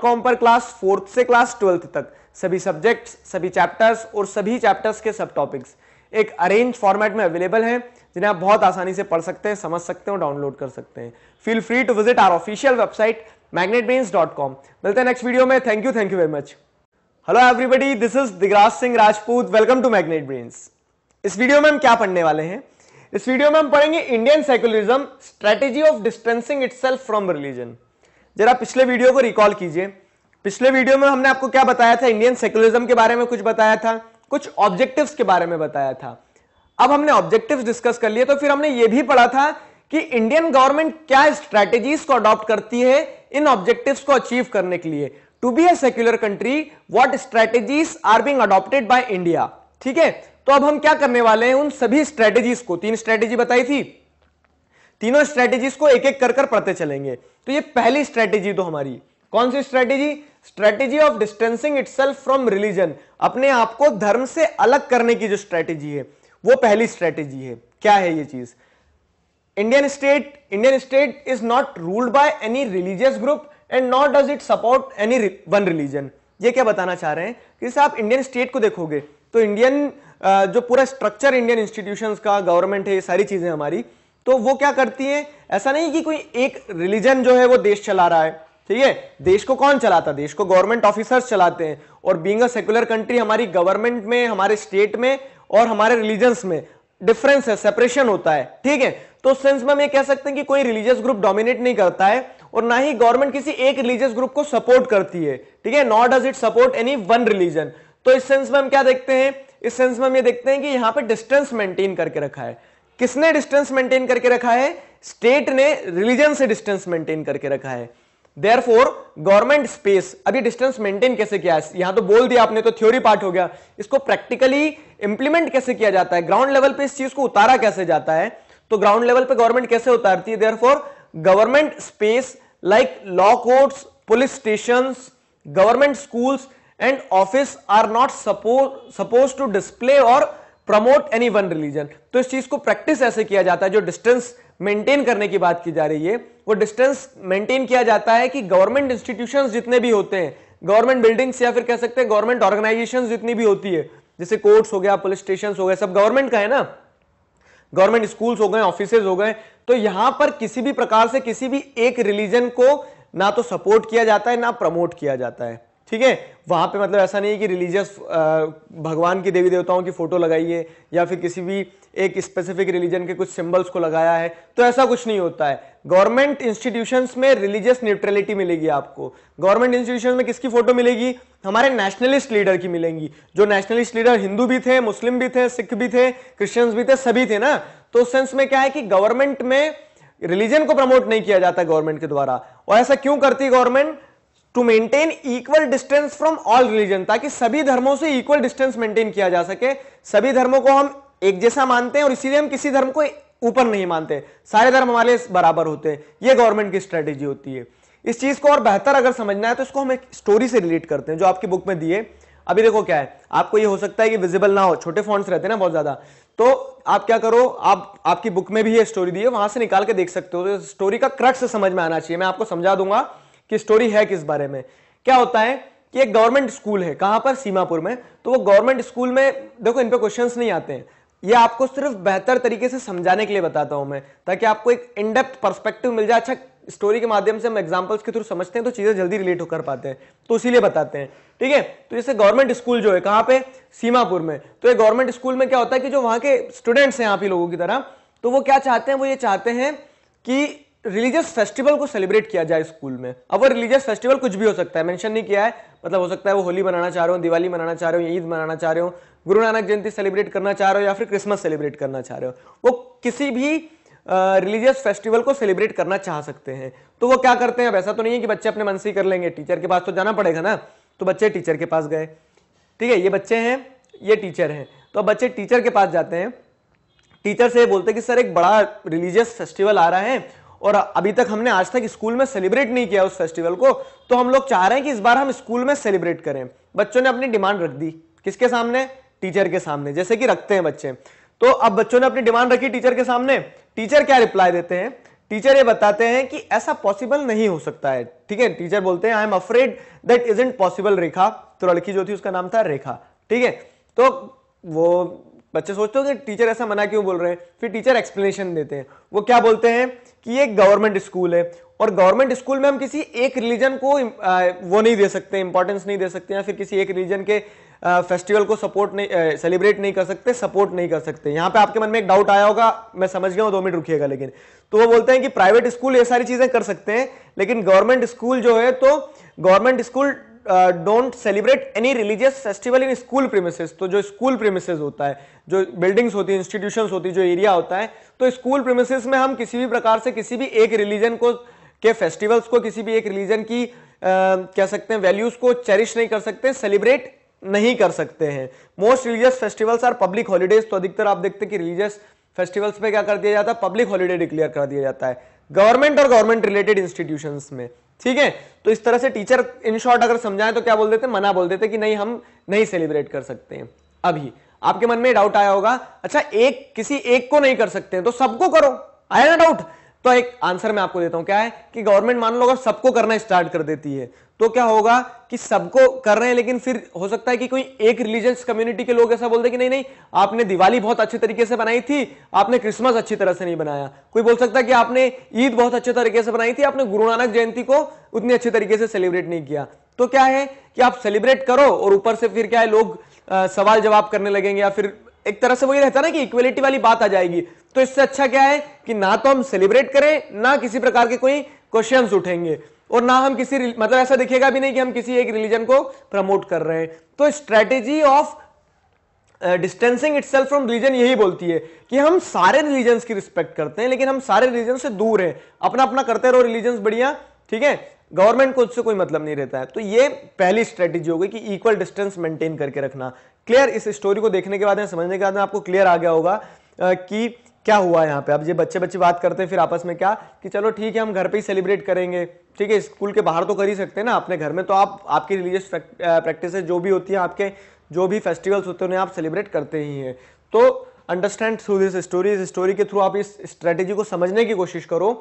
Speaker 1: कॉम पर क्लास फोर्थ से क्लास ट्वेल्थ तक सभी सब्जेक्ट्स सभी चैप्टर्स और सभी चैप्टर्स के सब टॉपिक्स एक अरेंज फॉर्मेट में अवेलेबल हैं जिन्हें आप बहुत आसानी से पढ़ सकते हैं समझ सकते हैं और डाउनलोड कर सकते हैं feel free to visit our official website com मिलते हैं नेक्स्ट वीडियो में thank you thank you very much hello everybody this is Digraj Singh Rajput welcome to Magnet Brains इस वीडियो में हम क्या पढ़ने वाले हैं इस वीडियो में हम पढ़ेंगे Indian secularism strategy of distancing itself from religion जरा पिछले वीडियो को रिकॉल कीजिए पिछले वीडियो में हमने आपको क्या बताया था इंडियन सेकुलरिज्म के बारे में कुछ बताया था कुछ ऑब्जेक्टिव्स के बारे में बताया था अब हमने ऑब्जेक्टिव्स डिस्कस कर लिए तो फिर हमने ये भी पढ़ा था कि इंडियन गवर्नमेंट क्या स्ट्रेटेजीज को अडॉप्ट करती है इन ऑब्जेक्टिव्स को अचीव करने के लिए to be a secular country what strategies are being adopted by India ठीक है तो अब हम क्या करने वाले हैं उन सभी स्ट्रेटेजी को तीन स्ट्रेटेजी बताई थी तीनों स्ट्रेटेजी को एक एक कर कर पढ़ते चलेंगे तो ये पहली स्ट्रेटेजी तो हमारी कौन सी strategy strategy of distancing it from religion अपने आप को धर्म से अलग करने की जो स्ट्रेटेजी है वो पहली स्ट्रेटेजी है क्या है ये चीज Indian state Indian state is not ruled by any religious group and not does it support any one religion ये क्या बताना चाह रहे हैं कि आप इंडियन स्टेट को देखोगे तो इंडियन जो पूरा स्ट्रक्चर इंडियन इंस्टीट्यूशंस का गवर्नमेंट है ये सारी चीज़ें हमारी तो वो क्या करती हैं ऐसा नहीं कि कोई एक रिलीजन जो है वो देश चला रहा है ठीक है देश को कौन चलाता देश को गवर्नमेंट ऑफिसर्स चलाते हैं और बींग अ सेकुलर कंट्री हमारी गवर्नमेंट में हमारे स्टेट में और हमारे रिलीजन्स में डिफरेंस है सेपरेशन होता है ठीक है तो उस सेंस में हम ये कह सकते हैं कि कोई रिलीजियस ग्रुप डोमिनेट नहीं करता है और ना ही गवर्नमेंट किसी एक रिलीजियस ग्रुप को सपोर्ट करती है ठीक है not does it support any one religion तो इस सेंस में हम क्या देखते हैं इस सेंस में हम ये देखते हैं कि यहां पे डिस्टेंस मेंटेन करके रखा है किसने डिस्टेंस मेंटेन करके रखा है स्टेट ने रिलीजन से डिस्टेंस मेंटेन करके रखा है देयर फोर गवर्नमेंट स्पेस अभी डिस्टेंस मेंटेन कैसे किया है यहां तो बोल दिया आपने तो थ्योरी पार्ट हो गया इसको प्रैक्टिकली इंप्लीमेंट कैसे किया जाता है ग्राउंड लेवल पे इस चीज को उतारा कैसे जाता है तो ग्राउंड लेवल पे गवर्नमेंट कैसे उतारती है therefore government space like law courts police station government schools and office are not suppose suppose to display or promote any one religion तो इस चीज को प्रैक्टिस ऐसे किया जाता है जो डिस्टेंस मेंटेन करने की बात की जा रही है वो डिस्टेंस मेंटेन किया जाता है कि गवर्नमेंट इंस्टीट्यूशंस जितने भी होते हैं गवर्नमेंट बिल्डिंग्स या फिर कह सकते हैं गवर्नमेंट ऑर्गेनाइजेशन जितनी भी होती है जैसे कोर्ट्स हो गया पुलिस स्टेशन हो गया सब गवर्नमेंट का है ना गवर्नमेंट स्कूल्स हो गए ऑफिस हो गए तो यहां पर किसी भी प्रकार से किसी भी एक रिलीजन को ना तो सपोर्ट किया जाता है ना प्रमोट किया जाता है ठीक है वहाँ पे मतलब ऐसा नहीं है कि रिलीजियस भगवान की देवी देवताओं की फ़ोटो लगाई है या फिर किसी भी एक स्पेसिफिक रिलीजन के कुछ सिंबल्स को लगाया है तो ऐसा कुछ नहीं होता है गवर्नमेंट इंस्टीट्यूशंस में रिलीजियस न्यूट्रलिटी मिलेगी आपको गवर्नमेंट इंस्टीट्यूशन में किसकी फोटो मिलेगी हमारे नेशनलिस्ट लीडर की मिलेंगी जो नेशनलिस्ट लीडर हिंदू भी थे मुस्लिम भी थे सिख भी थे क्रिश्चियंस भी थे सभी थे ना तो उस सेंस में क्या है कि गवर्नमेंट में रिलीजन को प्रमोट नहीं किया जाता गवर्नमेंट के द्वारा और ऐसा क्यों करती government to maintain equal distance from all religion ताकि सभी धर्मों से इक्वल डिस्टेंस मेंटेन किया जा सके सभी धर्मों को हम एक जैसा मानते हैं और इसीलिए हम किसी धर्म को ऊपर नहीं मानते सारे धर्म हमारे बराबर होते हैं ये गवर्नमेंट की स्ट्रेटेजी होती है इस चीज को और बेहतर अगर समझना है तो इसको हम एक स्टोरी से रिलेट करते हैं जो आपकी बुक में दिए अभी देखो क्या है आपको ये हो सकता है कि विजिबल ना हो छोटे फॉन्ट्स रहते हैं ना बहुत ज्यादा तो आप क्या करो आप आपकी बुक में भी ये स्टोरी दी है वहां से निकाल के देख सकते हो तो स्टोरी का क्रक्स समझ में आना चाहिए मैं आपको समझा दूंगा कि स्टोरी है किस बारे में क्या होता है कि एक गवर्नमेंट स्कूल है कहां पर सीमापुर में तो वो गवर्नमेंट स्कूल में देखो इन पे क्वेश्चंस नहीं आते हैं ये आपको सिर्फ बेहतर तरीके से समझाने के लिए बताता हूं मैं ताकि आपको एक इनडेप्थ परस्पेक्टिव मिल जाए अच्छा स्टोरी के माध्यम से हम एग्जाम्पल्स के थ्रू समझते हैं तो चीज़ें जल्दी रिलेट होकर पाते हैं तो इसीलिए बताते हैं ठीक है तो जैसे गवर्नमेंट स्कूल जो है कहां पे सीमापुर में तो ये गवर्नमेंट स्कूल में क्या होता है कि जो वहां के स्टूडेंट्स हैं आप ही लोगों की तरह तो वो क्या चाहते हैं वो ये चाहते हैं कि रिलीजियस फेस्टिवल को सेलिब्रेट किया जाए स्कूल में अब वो रिलीजियस फेस्टिवल कुछ भी हो सकता है मेंशन नहीं किया है मतलब हो सकता है वो होली मनाना चाह रहे हो दिवाली मनाना चाह रहे हो ईद मनाना चाह रहे हो गुरु नानक जयंती सेलिब्रेट करना चाह रहे हो या फिर क्रिसमस सेलिब्रेट करना चाह रहे हो वो किसी भी रिलीजियस uh, फेस्टिवल को सेलिब्रेट करना चाह सकते हैं तो वो क्या करते हैं अब ऐसा तो नहीं है कि बच्चे अपने मन से ही कर लेंगे टीचर के पास तो जाना पड़ेगा ना तो बच्चे टीचर के पास गए ठीक है ये बच्चे हैं ये टीचर हैं तो अब बच्चे टीचर के पास जाते हैं टीचर से बोलते हैं कि सर एक बड़ा रिलीजियस फेस्टिवल आ रहा है और अभी तक हमने आज तक स्कूल में सेलिब्रेट नहीं किया उस फेस्टिवल को तो हम लोग चाह रहे हैं कि इस बार हम स्कूल में सेलिब्रेट करें बच्चों ने अपनी डिमांड रख दी किसके सामने टीचर के सामने जैसे कि रखते हैं बच्चे तो अब बच्चों ने अपनी डिमांड रखी टीचर के सामने टीचर क्या रिप्लाई देते हैं टीचर ये बताते हैं कि ऐसा पॉसिबल नहीं हो सकता है ठीक है टीचर बोलते हैं I am afraid that is impossible Rekha तो लड़की जो थी उसका नाम था रेखा ठीक है तो वो बच्चे सोचते हो कि टीचर ऐसा मना क्यों बोल रहे हैं फिर टीचर एक्सप्लेनेशन देते हैं वो क्या बोलते हैं कि ये गवर्नमेंट स्कूल है और गवर्नमेंट स्कूल में हम किसी एक रिलीजन को वो नहीं दे सकते इंपॉर्टेंस नहीं दे सकते या फिर किसी एक रिलीजन के फेस्टिवल को सपोर्ट नहीं सेलिब्रेट नहीं कर सकते सपोर्ट नहीं कर सकते यहां पे आपके मन में एक डाउट आया होगा मैं समझ गया हूं दो मिनट रुकिएगा लेकिन तो वो बोलते हैं कि प्राइवेट स्कूल ये सारी चीजें कर सकते हैं लेकिन गवर्नमेंट स्कूल जो है तो government school don't celebrate any religious festival in school premises तो जो स्कूल प्रीमिसेस होता है जो बिल्डिंग्स होती है इंस्टीट्यूशन होती है जो एरिया होता है तो स्कूल प्रीमिसेस में हम किसी भी प्रकार से किसी भी एक रिलीजन को के फेस्टिवल्स को किसी भी एक रिलीजन की uh, कह सकते हैं वैल्यूज को चेरिश नहीं कर सकते सेलिब्रेट नहीं कर सकते हैं most religious festivals are public holidays तो अधिकतर आप देखते हैं कि रिलीजियस फेस्टिवल्स में क्या कर दिया जाता है पब्लिक हॉलीडे डिक्लेयर कर दिया जाता है गवर्नमेंट और गवर्नमेंट रिलेटेड इंस्टीट्यूशंस में ठीक है तो इस तरह से टीचर इन शॉर्ट अगर समझाएं तो क्या बोल देते मना बोल देते कि नहीं हम नहीं सेलिब्रेट कर सकते हैं अभी आपके मन में डाउट आया होगा अच्छा एक किसी एक को नहीं कर सकते तो सबको करो आया ना डाउट तो एक आंसर मैं आपको देता हूं क्या है कि गवर्नमेंट मान लो अगर सबको करना स्टार्ट कर देती है तो क्या होगा कि सबको कर रहे हैं लेकिन फिर हो सकता है कि कोई एक रिलीजियस कम्युनिटी के लोग ऐसा बोलते कि नहीं नहीं आपने दिवाली बहुत अच्छे तरीके से बनाई थी आपने क्रिसमस अच्छी तरह से नहीं बनाया कोई बोल सकता है कि आपने ईद बहुत अच्छे तरीके से बनाई थी आपने गुरु नानक जयंती को उतनी अच्छे तरीके से सेलिब्रेट नहीं किया तो क्या है कि आप सेलिब्रेट करो और ऊपर से फिर क्या है लोग आ, सवाल जवाब करने लगेंगे या फिर एक तरह से वही रहता है ना कि इक्वलिटी वाली बात आ जाएगी तो इससे अच्छा क्या है कि ना तो हम सेलिब्रेट करें ना किसी प्रकार के कोई क्वेश्चन उठेंगे और ना हम किसी मतलब ऐसा दिखेगा भी नहीं कि हम किसी एक रिलीजन को प्रमोट कर रहे हैं तो strategy of distancing itself from religion यही बोलती है कि हम सारे रिलीजन की रिस्पेक्ट करते हैं लेकिन हम सारे रिलीजन से दूर हैं अपना अपना करते रहो रिलीजन बढ़िया ठीक है गवर्नमेंट को उससे कोई मतलब नहीं रहता है तो ये पहली स्ट्रेटेजी हो गई कि इक्वल डिस्टेंस मेंटेन करके रखना क्लियर इस स्टोरी को देखने के बाद समझने के बाद आपको क्लियर आ गया होगा uh, कि क्या हुआ यहाँ पे अब ये बच्चे बच्चे बात करते हैं फिर आपस में क्या कि चलो ठीक है हम घर पे ही सेलिब्रेट करेंगे ठीक है स्कूल के बाहर तो कर ही सकते हैं ना अपने घर में तो आप आपकी रिलीजियस प्रैक्टिस जो भी होती है आपके जो भी फेस्टिवल्स होते हैं उन्हें आप सेलिब्रेट करते ही हैं तो अंडरस्टैंड थ्रू दिस स्टोरी इस स्टोरी के थ्रू आप इस स्ट्रेटेजी को समझने की कोशिश करो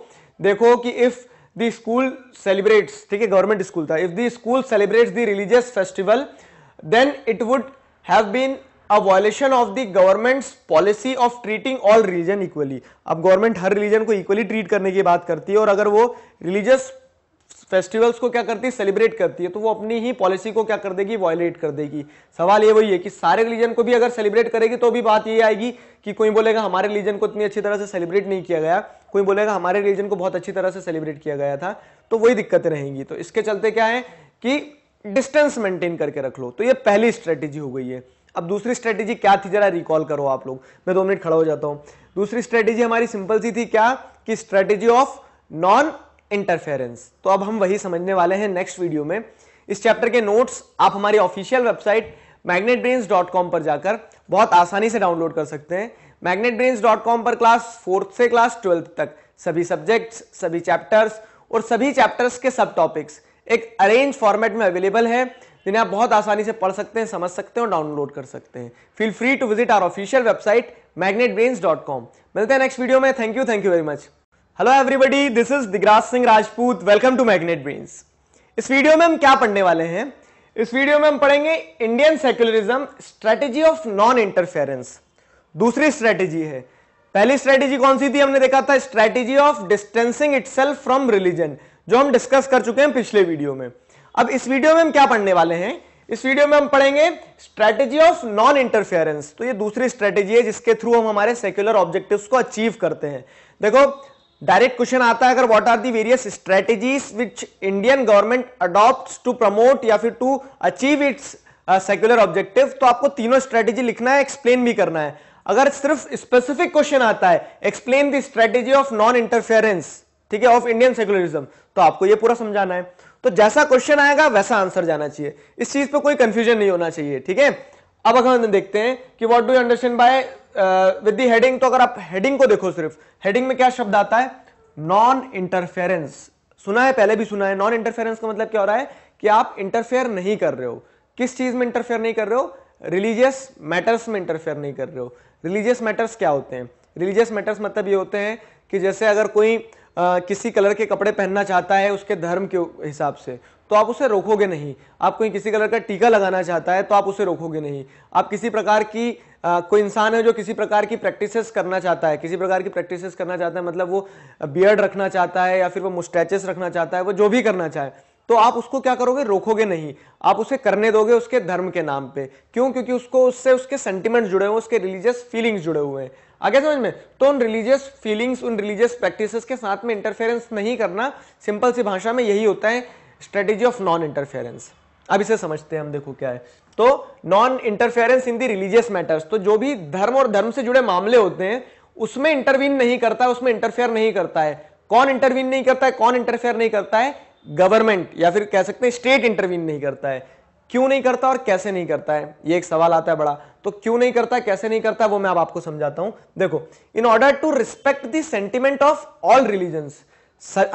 Speaker 1: देखो कि इफ़ द स्कूल सेलिब्रेट्स ठीक है गवर्नमेंट स्कूल था if the school celebrates the religious festival then it would have been a violation of the government's policy of treating all religion equally अब गवर्नमेंट हर रिलीजन को equally treat करने की बात करती है और अगर वो रिलीजियस फेस्टिवल्स को क्या करती है सेलिब्रेट करती है तो वो अपनी ही पॉलिसी को क्या कर देगी वायोलेट कर देगी सवाल ये वही है कि सारे रिलीजन को भी अगर सेलिब्रेट करेगी तो भी बात ये आएगी कि कोई बोलेगा हमारे रिलीजन को इतनी अच्छी तरह से सेलिब्रेट नहीं किया गया कोई बोलेगा हमारे रिलीजन को बहुत अच्छी तरह से सेलिब्रेट किया गया था तो वही दिक्कतें रहेंगी तो इसके चलते क्या है कि डिस्टेंस मेंटेन करके रख लो तो ये पहली स्ट्रेटेजी हो गई है अब दूसरी स्ट्रेटेजी क्या थी जरा रिकॉल करो आप लोग मैं दो मिनट खड़ा हो जाता हूं दूसरी स्ट्रेटेजी हमारी सिंपल सी थी क्या कि स्ट्रेटेजी ऑफ नॉन इंटरफेरेंस तो अब हम वही समझने वाले हैं नेक्स्ट वीडियो में इस चैप्टर के नोट्स आप हमारी ऑफिशियल वेबसाइट मैग्नेट पर जाकर बहुत आसानी से डाउनलोड कर सकते हैं मैग्नेट पर क्लास फोर्थ से क्लास ट्वेल्थ तक सभी सब्जेक्ट्स सभी चैप्टर्स और सभी चैप्टर्स के सब टॉपिक्स एक अरेंज फॉर्मेट में अवेलेबल है जिन्हें आप बहुत आसानी से पढ़ सकते हैं समझ सकते हैं और डाउनलोड कर सकते हैं feel free to visit our official website Magnet मिलते हैं नेक्स्ट वीडियो में thank you thank you very much hello everybody this is Digraj Singh Rajput welcome to Magnet Brains इस वीडियो में हम क्या पढ़ने वाले हैं इस वीडियो में हम पढ़ेंगे Indian secularism strategy of non interference दूसरी स्ट्रेटेजी है पहली स्ट्रेटेजी कौन सी थी हमने देखा था strategy of distancing it from religion जो हम डिस्कस कर चुके हैं पिछले वीडियो में अब इस वीडियो में हम क्या पढ़ने वाले हैं इस वीडियो में हम पढ़ेंगे स्ट्रेटेजी ऑफ नॉन इंटरफेरेंस तो ये दूसरी स्ट्रेटेजी है जिसके थ्रू हम हमारे सेक्युलर ऑब्जेक्टिव्स को अचीव करते हैं देखो डायरेक्ट क्वेश्चन आता है अगर what are the various strategies which Indian government adopt to promote या फिर to achieve its secular objective तो आपको तीनों स्ट्रेटेजी लिखना है एक्सप्लेन भी करना है अगर सिर्फ स्पेसिफिक क्वेश्चन आता है explain the strategy of non interference ठीक है ऑफ इंडियन सेक्युलरिज्म तो आपको यह पूरा समझाना है तो जैसा क्वेश्चन आएगा वैसा आंसर जाना चाहिए इस चीज पर कोई कंफ्यूजन नहीं होना चाहिए ठीक है अब अगर हम देखते हैं कि what do understand by with the heading तो अगर आप हेडिंग को देखो सिर्फ हेडिंग में क्या शब्द आता है नॉन इंटरफेरेंस सुना है पहले भी सुना है नॉन इंटरफेरेंस का मतलब क्या हो रहा है कि आप इंटरफेयर नहीं कर रहे हो किस चीज में इंटरफेयर नहीं कर रहे हो रिलीजियस मैटर्स में इंटरफेयर नहीं कर रहे हो रिलीजियस मैटर्स क्या होते हैं रिलीजियस मैटर्स मतलब ये होते हैं कि जैसे अगर कोई आ, किसी कलर के कपड़े पहनना चाहता है उसके धर्म के हिसाब से तो आप उसे रोकोगे नहीं आप कोई किसी कलर का टीका लगाना चाहता है तो आप उसे रोकोगे नहीं आप किसी प्रकार की आ, कोई इंसान है जो किसी प्रकार की प्रैक्टिसेस करना चाहता है किसी प्रकार की प्रैक्टिसेस करना चाहता है मतलब वो बियर्ड रखना चाहता है या फिर वो मुस्टैचेस रखना चाहता है वो जो भी करना चाहे तो आप उसको क्या करोगे रोकोगे नहीं आप उसे करने दोगे उसके धर्म के नाम पे क्यों क्योंकि उसको उससे उसके सेंटिमेंट्स जुड़े हुए उसके रिलीजियस फीलिंग्स जुड़े हुए हैं आगे समझ में तो उन रिलीजियस फीलिंग्स उन रिलीजियस प्रैक्टिसेस के साथ में इंटरफेरेंस नहीं करना सिंपल सी भाषा में यही होता है स्ट्रेटेजी ऑफ नॉन इंटरफेरेंस अब इसे समझते हैं हम देखो क्या है तो non interference in the religious matters तो जो भी धर्म और धर्म से जुड़े मामले होते हैं उसमें इंटरवीन नहीं करता है उसमें इंटरफेयर नहीं करता है कौन इंटरवीन नहीं करता है कौन इंटरफेयर नहीं करता है गवर्नमेंट या फिर कह सकते हैं स्टेट इंटरवीन नहीं करता है क्यों नहीं करता और कैसे नहीं करता है ये एक सवाल आता है बड़ा तो क्यों नहीं करता कैसे नहीं करता वो मैं अब आपको समझाता हूं देखो in order to respect the sentiment of all religion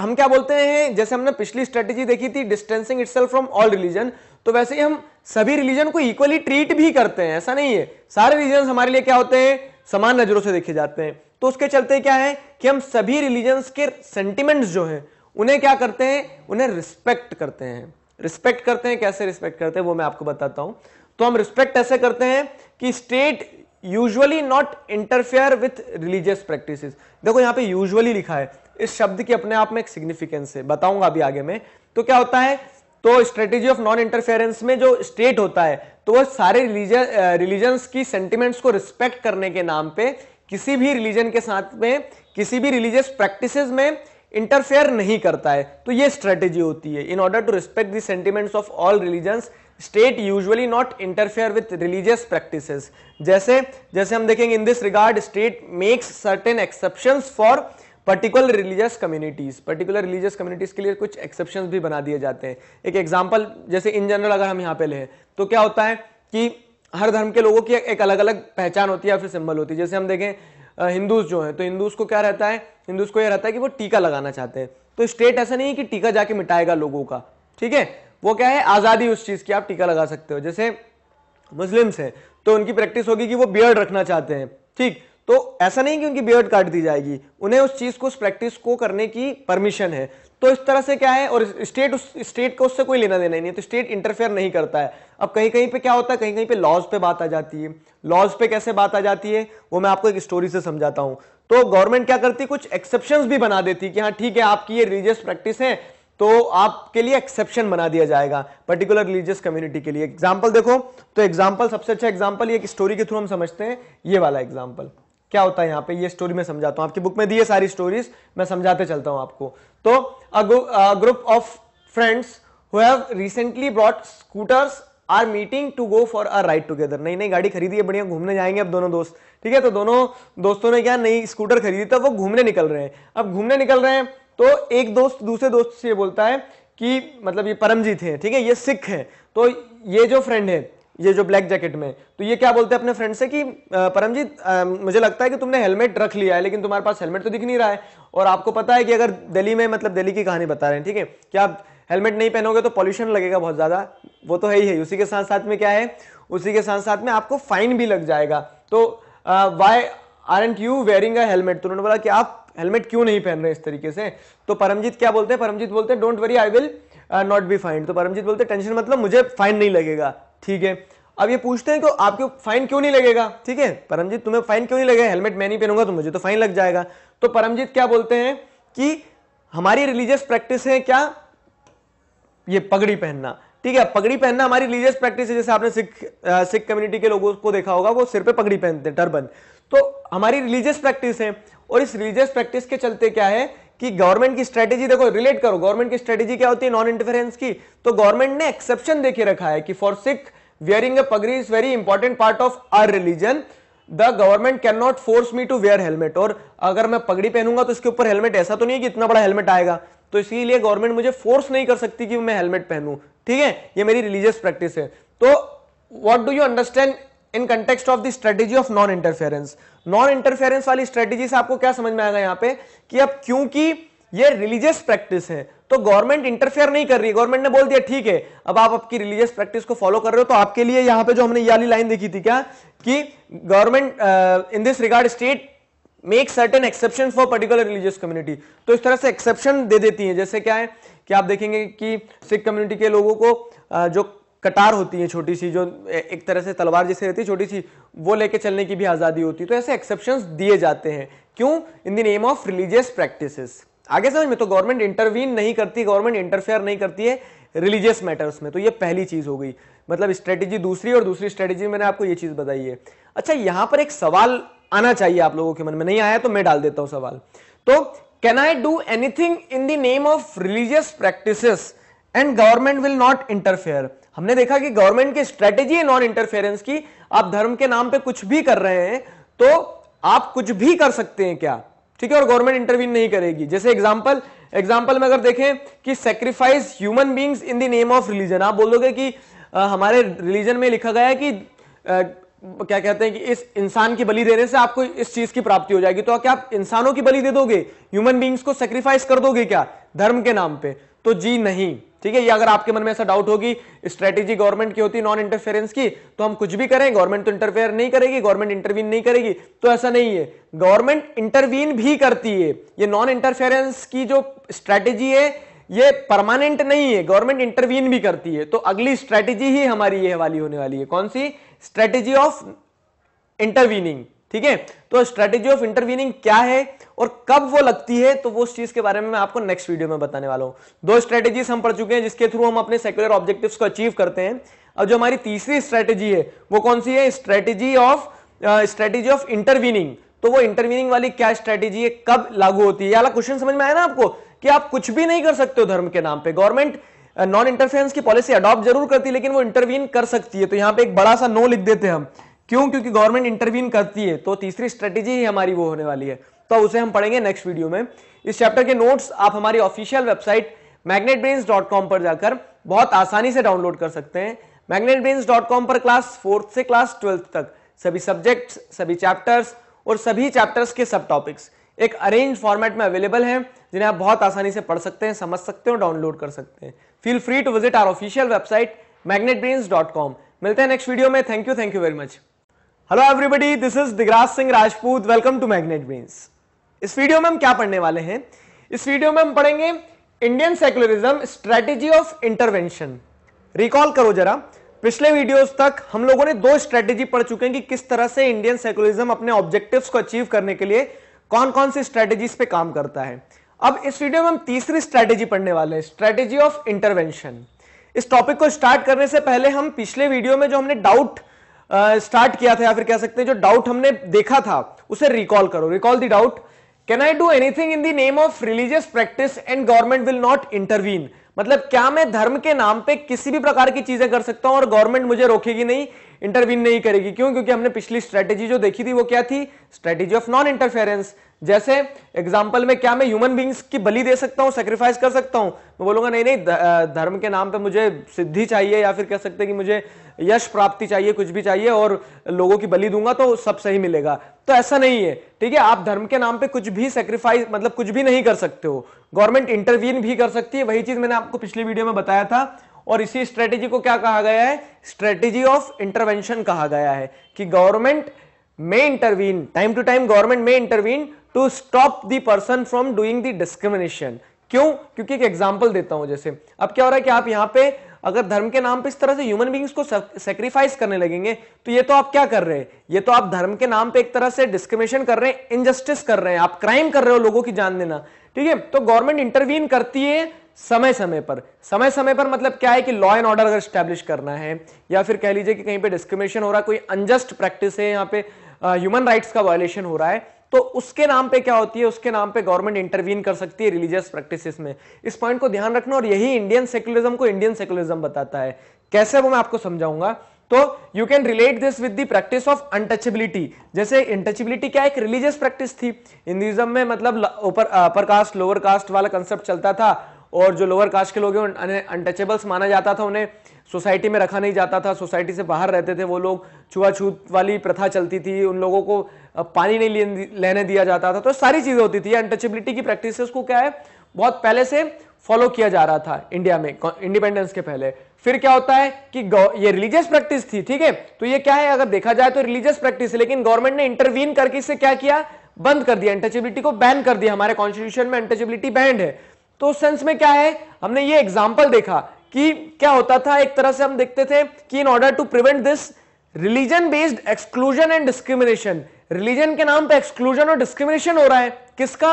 Speaker 1: हम क्या बोलते हैं जैसे हमने पिछली स्ट्रेटेजी देखी थी distancing it from all religion तो वैसे ही हम सभी रिलीजन को इक्वली ट्रीट भी करते हैं ऐसा नहीं है सारे रिलीजन हमारे लिए क्या होते हैं समान नजरों से देखे जाते हैं तो उसके चलते क्या है कि हम सभी रिलीजन के सेंटिमेंट्स जो हैं उन्हें क्या करते हैं उन्हें रिस्पेक्ट करते हैं रिस्पेक्ट करते हैं कैसे रिस्पेक्ट करते हैं वो मैं आपको बताता हूं तो हम रिस्पेक्ट ऐसे करते हैं कि state usually not interfere with religious practice देखो यहां पे यूजुअली लिखा है इस शब्द की अपने आप में एक सिग्निफिकेंस है बताऊंगा अभी आगे में तो क्या होता है तो स्ट्रेटेजी ऑफ नॉन इंटरफेरेंस में जो स्टेट होता है तो वह सारे रिलीजन रिलीजन्स की सेंटिमेंट्स को रिस्पेक्ट करने के नाम पे किसी भी रिलीजन के साथ में किसी भी रिलीजियस प्रैक्टिसेस में इंटरफेयर नहीं करता है तो ये स्ट्रेटेजी होती है in order to respect the sentiments of all religions state usually not interfere with religious practices जैसे जैसे हम देखेंगे in this regard state makes certain exception for particular religious communities particular religious communities के लिए कुछ exception भी बना दिए जाते हैं एक एग्जाम्पल जैसे इन जनरल अगर हम यहाँ पे ले तो क्या होता है कि हर धर्म के लोगों की एक अलग अलग पहचान होती है या फिर सिंबल होती है जैसे हम देखें हिंदूज जो है तो हिंदूज को क्या रहता है हिंदू उसको यह रहता है कि वो टीका लगाना चाहते हैं तो स्टेट ऐसा नहीं है कि टीका जाके मिटाएगा लोगों का ठीक है वो क्या है आज़ादी उस चीज़ की आप टीका लगा सकते हो जैसे मुस्लिम्स हैं तो उनकी प्रैक्टिस होगी कि वो बियर्ड रखना चाहते हैं ठीक तो ऐसा नहीं कि उनकी बियर्ड काट दी जाएगी उन्हें उस चीज़ को उस प्रैक्टिस को करने की परमिशन है तो इस तरह से क्या है और स्टेट उस स्टेट को उससे कोई लेना देना ही नहीं है तो स्टेट इंटरफेयर नहीं करता है अब कहीं कहीं पे क्या होता है कहीं कहीं पे लॉज पे बात आ जाती है लॉज पे कैसे बात आ जाती है वो मैं आपको एक स्टोरी से समझाता हूँ तो गवर्नमेंट क्या करती कुछ एक्सेप्शन भी बना देती कि हाँ ठीक है आपकी ये रिलीजियस प्रैक्टिस है तो आपके लिए एक्सेप्शन बना दिया जाएगा पर्टिकुलर रिलीजियस कम्युनिटी के लिए एग्जाम्पल देखो तो एग्जाम्पल सबसे अच्छा एग्जाम्पल एक स्टोरी के थ्रू हम समझते हैं ये वाला एग्जाम्पल क्या होता है यहाँ पे ये स्टोरी मैं समझाता हूँ आपकी बुक में दी है सारी स्टोरीज मैं समझाते चलता हूँ आपको तो group of friends who have recently brought are meeting to go for a ride together नई नई गाड़ी खरीदी है बढ़िया घूमने जाएंगे अब दोनों दोस्त ठीक है तो दोनों दोस्तों ने क्या नई स्कूटर खरीदी तो वो घूमने निकल रहे हैं अब घूमने निकल रहे हैं तो एक दोस्त दूसरे दोस्त से बोलता है कि मतलब ये परमजीत है ठीक है ये सिख है तो ये जो फ्रेंड है ये जो ब्लैक जैकेट में तो ये क्या बोलते हैं अपने फ्रेंड से कि परमजीत मुझे लगता है कि तुमने हेलमेट रख लिया है लेकिन तुम्हारे पास हेलमेट तो दिख नहीं रहा है और आपको पता है कि अगर दिल्ली में मतलब दिल्ली की कहानी बता रहे हैं ठीक है कि आप हेलमेट नहीं पहनोगे तो पॉल्यूशन लगेगा बहुत ज़्यादा वो तो है ही है उसी के साथ साथ में क्या है उसी के साथ साथ में आपको फाइन भी लग जाएगा तो why aren't you wearing a helmet तो उन्होंने बोला कि आप हेलमेट क्यों नहीं पहन रहे इस तरीके से तो परमजीत क्या बोलते हैं परमजीत बोलते हैं don't worry I will not be fined तो परमजीत बोलते हैं टेंशन मतलब मुझे फाइन नहीं लगेगा ठीक है अब ये पूछते हैं कि आपको फाइन क्यों नहीं लगेगा ठीक है परमजीत तुम्हें फाइन क्यों नहीं लगेगा हेलमेट मैं नहीं पहनूंगा तो मुझे तो फाइन लग जाएगा तो परमजीत क्या बोलते हैं कि हमारी रिलीजियस प्रैक्टिस है क्या ये पगड़ी पहनना ठीक है पगड़ी पहनना हमारी रिलीजियस प्रैक्टिस है जैसे आपने सिख सिख कम्युनिटी के लोगों को देखा होगा वो सिर पे पगड़ी पहनते हैं टर्बन तो हमारी रिलीजियस प्रैक्टिस है और इस रिलीजियस प्रैक्टिस के चलते क्या है कि गवर्नमेंट की स्ट्रेटेजी देखो रिलेट करो गवर्नमेंट की स्ट्रेटेजी क्या होती है नॉन इंटरफेरेंस की तो गवर्नमेंट ने एक्सेप्शन देके रखा है कि for Sikh a pagri is very important part of our religion the government can not force me to wear helmet और अगर मैं पगड़ी पहनूंगा तो इसके ऊपर हेलमेट ऐसा तो नहीं है कि इतना बड़ा हेलमेट आएगा तो इसीलिए गवर्नमेंट मुझे फोर्स नहीं कर सकती कि मैं हेलमेट पहनूं ठीक है ये मेरी रिलीजियस प्रैक्टिस है तो what do you understand in context of the strategy of non interference non interference वाली स्ट्रेटेजी से आपको क्या समझ में आएगा यहाँ पे कि अब क्योंकि ये रिलीजियस प्रैक्टिस है तो गवर्नमेंट इंटरफेयर नहीं कर रही गवर्नमेंट ने बोल दिया ठीक है अब आप आपकी रिलीजियस प्रैक्टिस को फॉलो कर रहे हो तो आपके लिए यहां पे जो हमने ये वाली लाइन देखी थी क्या कि government in this regard state make certain exception for particular religious community तो इस तरह से एक्सेप्शन दे देती हैं जैसे क्या है कि आप देखेंगे कि सिख कम्युनिटी के लोगों को जो कटार होती है छोटी सी जो एक तरह से तलवार जैसे रहती है छोटी सी वो लेके चलने की भी आज़ादी होती है तो ऐसे एक्सेप्शन दिए जाते हैं क्यों in the name of religious practice आगे समझ में तो गवर्नमेंट इंटरवीन नहीं करती गवर्नमेंट इंटरफेयर नहीं करती है रिलीजियस मैटर्स में तो ये पहली चीज़ हो गई मतलब स्ट्रेटेजी दूसरी और दूसरी स्ट्रेटेजी मैंने आपको ये चीज़ बताई है अच्छा यहाँ पर एक सवाल आना चाहिए आप लोगों के मन में नहीं आया तो मैं डाल देता हूं सवाल तो can I do anything in the name of religious practices and government will not interfere हमने देखा कि गवर्नमेंट की स्ट्रेटेजी है नॉन इंटरफेरेंस की आप धर्म के नाम पे कुछ भी कर रहे हैं तो आप कुछ भी कर सकते हैं क्या ठीक है और गवर्नमेंट इंटरव्यू नहीं करेगी जैसे एग्जाम्पल एग्जाम्पल में अगर देखें कि sacrifice human beings in the name of religion आप बोलोगे कि आ, हमारे रिलीजन में लिखा गया है कि क्या कहते हैं कि इस इंसान की बलि देने से आपको इस चीज की प्राप्ति हो जाएगी तो क्या आप इंसानों की बलि दे दोगे ह्यूमन बींग्स को सेक्रीफाइस कर दोगे क्या धर्म के नाम पे तो जी नहीं ठीक है ये अगर आपके मन में ऐसा डाउट होगी स्ट्रेटेजी गवर्नमेंट की होती नॉन इंटरफेरेंस की तो हम कुछ भी करें गवर्नमेंट तो इंटरफेयर नहीं करेगी गवर्नमेंट इंटरवीन नहीं करेगी तो ऐसा नहीं है गवर्नमेंट इंटरवीन भी करती है ये नॉन इंटरफेरेंस की जो स्ट्रेटेजी है ये परमानेंट नहीं है गवर्नमेंट इंटरवीन भी करती है तो अगली स्ट्रेटेजी ही हमारी ये वाली होने वाली है कौन सी स्ट्रेटेजी ऑफ इंटरवीनिंग ठीक है तो स्ट्रेटेजी ऑफ इंटरवीनिंग क्या है और कब वो लगती है तो वो उस चीज के बारे में मैं आपको नेक्स्ट वीडियो में बताने वाला हूं दो स्ट्रेटेजीज हम पढ़ चुके हैं जिसके थ्रू हम अपने सेक्युलर ऑब्जेक्टिव को अचीव करते हैं अब जो हमारी तीसरी स्ट्रेटेजी है वो कौन सी है strategy of strategy of intervening तो वो इंटरवीनिंग वाली क्या स्ट्रेटेजी है कब लागू होती है क्वेश्चन समझ में आया ना आपको कि आप कुछ भी नहीं कर सकते हो धर्म के नाम पे गवर्नमेंट नॉन इंटरफेरेंस की पॉलिसी अडॉप्ट जरूर करती है लेकिन वो इंटरवीन कर सकती है तो यहाँ पे एक बड़ा सा नो लिख देते हैं हम क्यों क्योंकि गवर्नमेंट इंटरवीन करती है तो तीसरी स्ट्रेटेजी ही हमारी वो होने वाली है तो उसे हम पढ़ेंगे नेक्स्ट वीडियो में इस चैप्टर के नोट्स आप हमारी ऑफिशियल वेबसाइट कॉम पर जाकर बहुत आसानी से डाउनलोड कर सकते हैं कॉम पर क्लास फोर्थ से क्लास ट्वेल्थ तक सभी सब्जेक्ट्स सभी चैप्टर्स और सभी चैप्टर्स के सब टॉपिक्स एक अरेंज फॉर्मेट में अवेलेबल हैं जिन्हें आप बहुत आसानी से पढ़ सकते हैं समझ सकते हैं डाउनलोड कर सकते हैं feel free to visit our official website magnetbrains.com मिलते हैं नेक्स्ट वीडियो में thank you thank you very much hello everybody this is Digraj Singh Rajput welcome to Magnet Brains इस वीडियो में हम क्या पढ़ने वाले हैं इस वीडियो में हम पढ़ेंगे Indian secularism strategy of intervention recall करो जरा पिछले वीडियोस तक हम लोगों ने दो स्ट्रेटेजी पढ़ चुके हैं कि किस तरह से इंडियन सेकुलरिज्म अपने ऑब्जेक्टिव्स को अचीव करने के लिए कौन कौन सी स्ट्रेटेजी पे काम करता है अब इस वीडियो में हम तीसरी स्ट्रेटेजी पढ़ने वाले हैं स्ट्रेटेजी ऑफ इंटरवेंशन इस टॉपिक को स्टार्ट करने से पहले हम पिछले वीडियो में जो हमने डाउट स्टार्ट uh, किया था या फिर कह सकते हैं जो डाउट हमने देखा था उसे रिकॉल करो recall the doubt can I do anything in the name of religious practice and government will not intervene मतलब क्या मैं धर्म के नाम पे किसी भी प्रकार की चीजें कर सकता हूं और गवर्नमेंट मुझे रोकेगी नहीं इंटरवीन नहीं करेगी क्यों क्योंकि हमने पिछली स्ट्रेटेजी जो देखी थी वो क्या थी स्ट्रेटेजी ऑफ नॉन इंटरफेरेंस जैसे एग्जाम्पल में क्या मैं ह्यूमन बींग्स की बलि दे सकता हूं सेक्रीफाइस कर सकता हूं मैं बोलूंगा नहीं नहीं धर्म के नाम पर मुझे सिद्धि चाहिए या फिर कह सकते हैं कि मुझे यश प्राप्ति चाहिए कुछ भी चाहिए और लोगों की बलि दूंगा तो सब सही मिलेगा तो ऐसा नहीं है ठीक है आप धर्म के नाम पे कुछ भी सेक्रीफाइस मतलब कुछ भी नहीं कर सकते हो गवर्नमेंट इंटरवीन भी कर सकती है वही चीज मैंने आपको पिछली वीडियो में बताया था और इसी स्ट्रेटेजी को क्या कहा गया है स्ट्रेटेजी ऑफ इंटरवेंशन कहा गया है कि government may intervene time to time government may intervene to stop the person from doing the discrimination क्यों क्योंकि एक एग्जाम्पल देता हूं जैसे अब क्या हो रहा है कि आप यहां पे अगर धर्म के नाम पे इस तरह से ह्यूमन बींग्स को सेक्रीफाइस करने लगेंगे तो ये तो आप क्या कर रहे हैं ये तो आप धर्म के नाम पे एक तरह से डिस्क्रिमिनेशन कर रहे हैं इनजस्टिस कर रहे हैं आप क्राइम कर रहे हो लोगों की जान देना ठीक है तो गवर्नमेंट इंटरवीन करती है समय समय पर समय समय पर मतलब क्या है कि लॉ एंड ऑर्डर अगर स्टैब्लिश करना है या फिर कह लीजिए कि कहीं पे डिस्क्रिमिनेशन uh, हो रहा है कोई अनजस्ट प्रैक्टिस है यहाँ पे ह्यूमन राइट्स का वायोलेशन हो रहा है तो उसके नाम पे क्या होती है उसके नाम पे गवर्नमेंट इंटरवीन कर सकती है रिलीजियस प्रैक्टिसेस में इस पॉइंट को ध्यान रखना और यही इंडियन सेक्युलरिज्म को इंडियन सेक्युलरिज्म बताता है कैसे वो मैं आपको समझाऊंगा तो you can relate this with the practice of untouchability जैसे इंटचेबिलिटी क्या एक रिलीजियस प्रैक्टिस थी हिंदुइज्म में मतलब ऊपर अपर कास्ट लोअर कास्ट वाला कंसेप्ट चलता था और जो लोअर कास्ट के लोग हैं अनटचेबल्स माना जाता था उन्हें सोसाइटी में रखा नहीं जाता था सोसाइटी से बाहर रहते थे वो लोग छुआछूत वाली प्रथा चलती थी उन लोगों को पानी नहीं लेने दिया जाता था तो सारी चीजें होती थी अनटचेबिलिटी की प्रैक्टिस को क्या है बहुत पहले से फॉलो किया जा रहा था इंडिया में इंडिपेंडेंस के पहले फिर क्या होता है कि ये रिलीजियस प्रैक्टिस थी ठीक है तो ये क्या है अगर देखा जाए तो रिलीजियस प्रैक्टिस लेकिन गवर्नमेंट ने इंटरवीन करके इसे क्या किया बंद कर दिया अनटचेबिलिटी को बैन कर दिया हमारे कॉन्स्टिट्यूशन में अनटचेबिलिटी बैंड है तो उस सेंस में क्या है हमने ये एग्जाम्पल देखा कि क्या होता था एक तरह से हम देखते थे कि in order to prevent this religion based exclusion and discrimination religion के नाम पे एक्सक्लूजन और डिस्क्रिमिनेशन हो रहा है किसका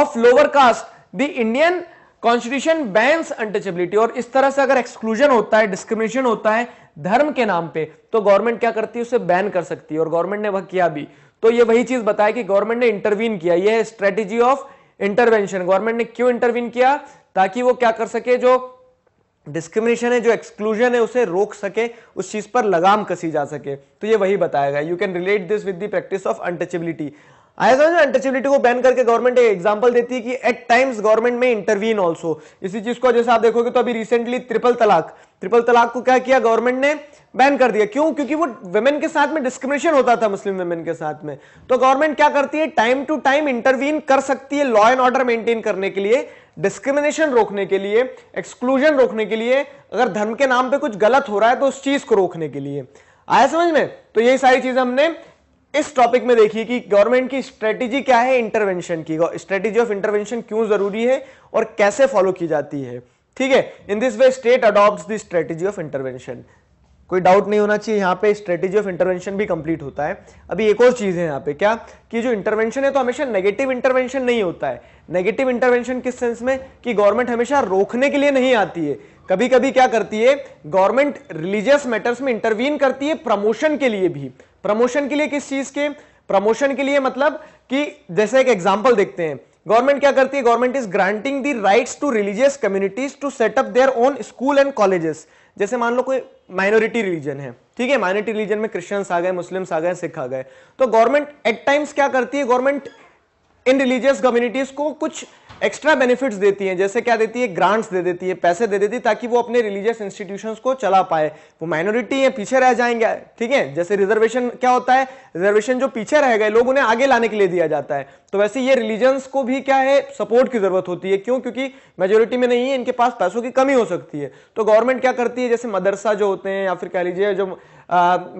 Speaker 1: of lower caste the Indian constitution bans untouchability और इस तरह से अगर एक्सक्लूजन होता है डिस्क्रिमिनेशन होता है धर्म के नाम पे तो गवर्नमेंट क्या करती है उसे बैन कर सकती है और गवर्नमेंट ने वह किया भी तो ये वही चीज बताया कि गवर्नमेंट ने इंटरवीन किया ये स्ट्रेटेजी ऑफ इंटरवेंशन गवर्नमेंट ने क्यों इंटरवीन किया ताकि वो क्या कर सके जो डिस्क्रिमिनेशन है जो एक्सक्लूजन है उसे रोक सके उस चीज पर लगाम कसी जा सके तो ये वही गया you can relate this with the practice of untouchability आया समझ अनटचेबिलिटी को बैन करके गवर्नमेंट एक एग्जांपल देती है कि at times government may intervene also इसी चीज को जैसे आप देखोगे तो अभी रिसेंटली ट्रिपल तलाक ट्रिपल तलाक को क्या किया गवर्नमेंट ने बैन कर दिया क्यों क्योंकि वो वेमेन के साथ में डिस्क्रिमिनेशन होता था मुस्लिम वेमेन के साथ में तो गवर्नमेंट क्या करती है टाइम टू टाइम इंटरवीन कर सकती है लॉ एंड ऑर्डर मेंटेन करने के लिए डिस्क्रिमिनेशन रोकने के लिए एक्सक्लूजन रोकने के लिए अगर धर्म के नाम पे कुछ गलत हो रहा है तो उस चीज को रोकने के लिए आया समझ में तो यही सारी चीज हमने इस टॉपिक में देखी कि गवर्नमेंट की स्ट्रेटेजी क्या है इंटरवेंशन की स्ट्रेटेजी ऑफ इंटरवेंशन क्यों जरूरी है और कैसे फॉलो की जाती है ठीक है in this way state adopt strategy of intervention कोई डाउट नहीं होना चाहिए यहाँ पे स्ट्रेटेजी ऑफ इंटरवेंशन भी कंप्लीट होता है अभी एक और चीज़ है यहाँ पे क्या कि जो इंटरवेंशन है तो हमेशा नेगेटिव इंटरवेंशन नहीं होता है नेगेटिव इंटरवेंशन किस सेंस में कि गवर्नमेंट हमेशा रोकने के लिए नहीं आती है कभी कभी क्या करती है गवर्नमेंट रिलीजियस मैटर्स में इंटरवीन करती है प्रमोशन के लिए भी प्रमोशन के लिए किस चीज़ के प्रमोशन के लिए मतलब कि जैसे एक एग्जाम्पल देखते हैं गवर्नमेंट क्या करती है government is granting the rights to religious communities to set up their own school and colleges जैसे मान लो कोई माइनॉरिटी रिलीजन है ठीक है माइनॉरिटी रिलीजन में क्रिश्चियंस आ गए मुस्लिम्स आ गए सिख आ गए तो गवर्नमेंट एट टाइम्स क्या करती है गवर्नमेंट इन रिलीजियस कम्युनिटीज को कुछ एक्स्ट्रा बेनिफिट्स देती हैं जैसे क्या देती है ग्रांट्स दे देती है पैसे दे देती है ताकि वो अपने रिलीजियस इंस्टीट्यूशंस को चला पाए वो माइनॉरिटी है पीछे रह जाएंगे ठीक है जैसे रिजर्वेशन क्या होता है रिजर्वेशन जो पीछे रह गए लोग उन्हें आगे लाने के लिए दिया जाता है तो वैसे ये रिलीजन्स को भी क्या है सपोर्ट की जरूरत होती है क्यों क्योंकि मेजोरिटी में नहीं है इनके पास पैसों की कमी हो सकती है तो गवर्नमेंट क्या करती है जैसे मदरसा जो होते हैं या फिर कह लीजिए जो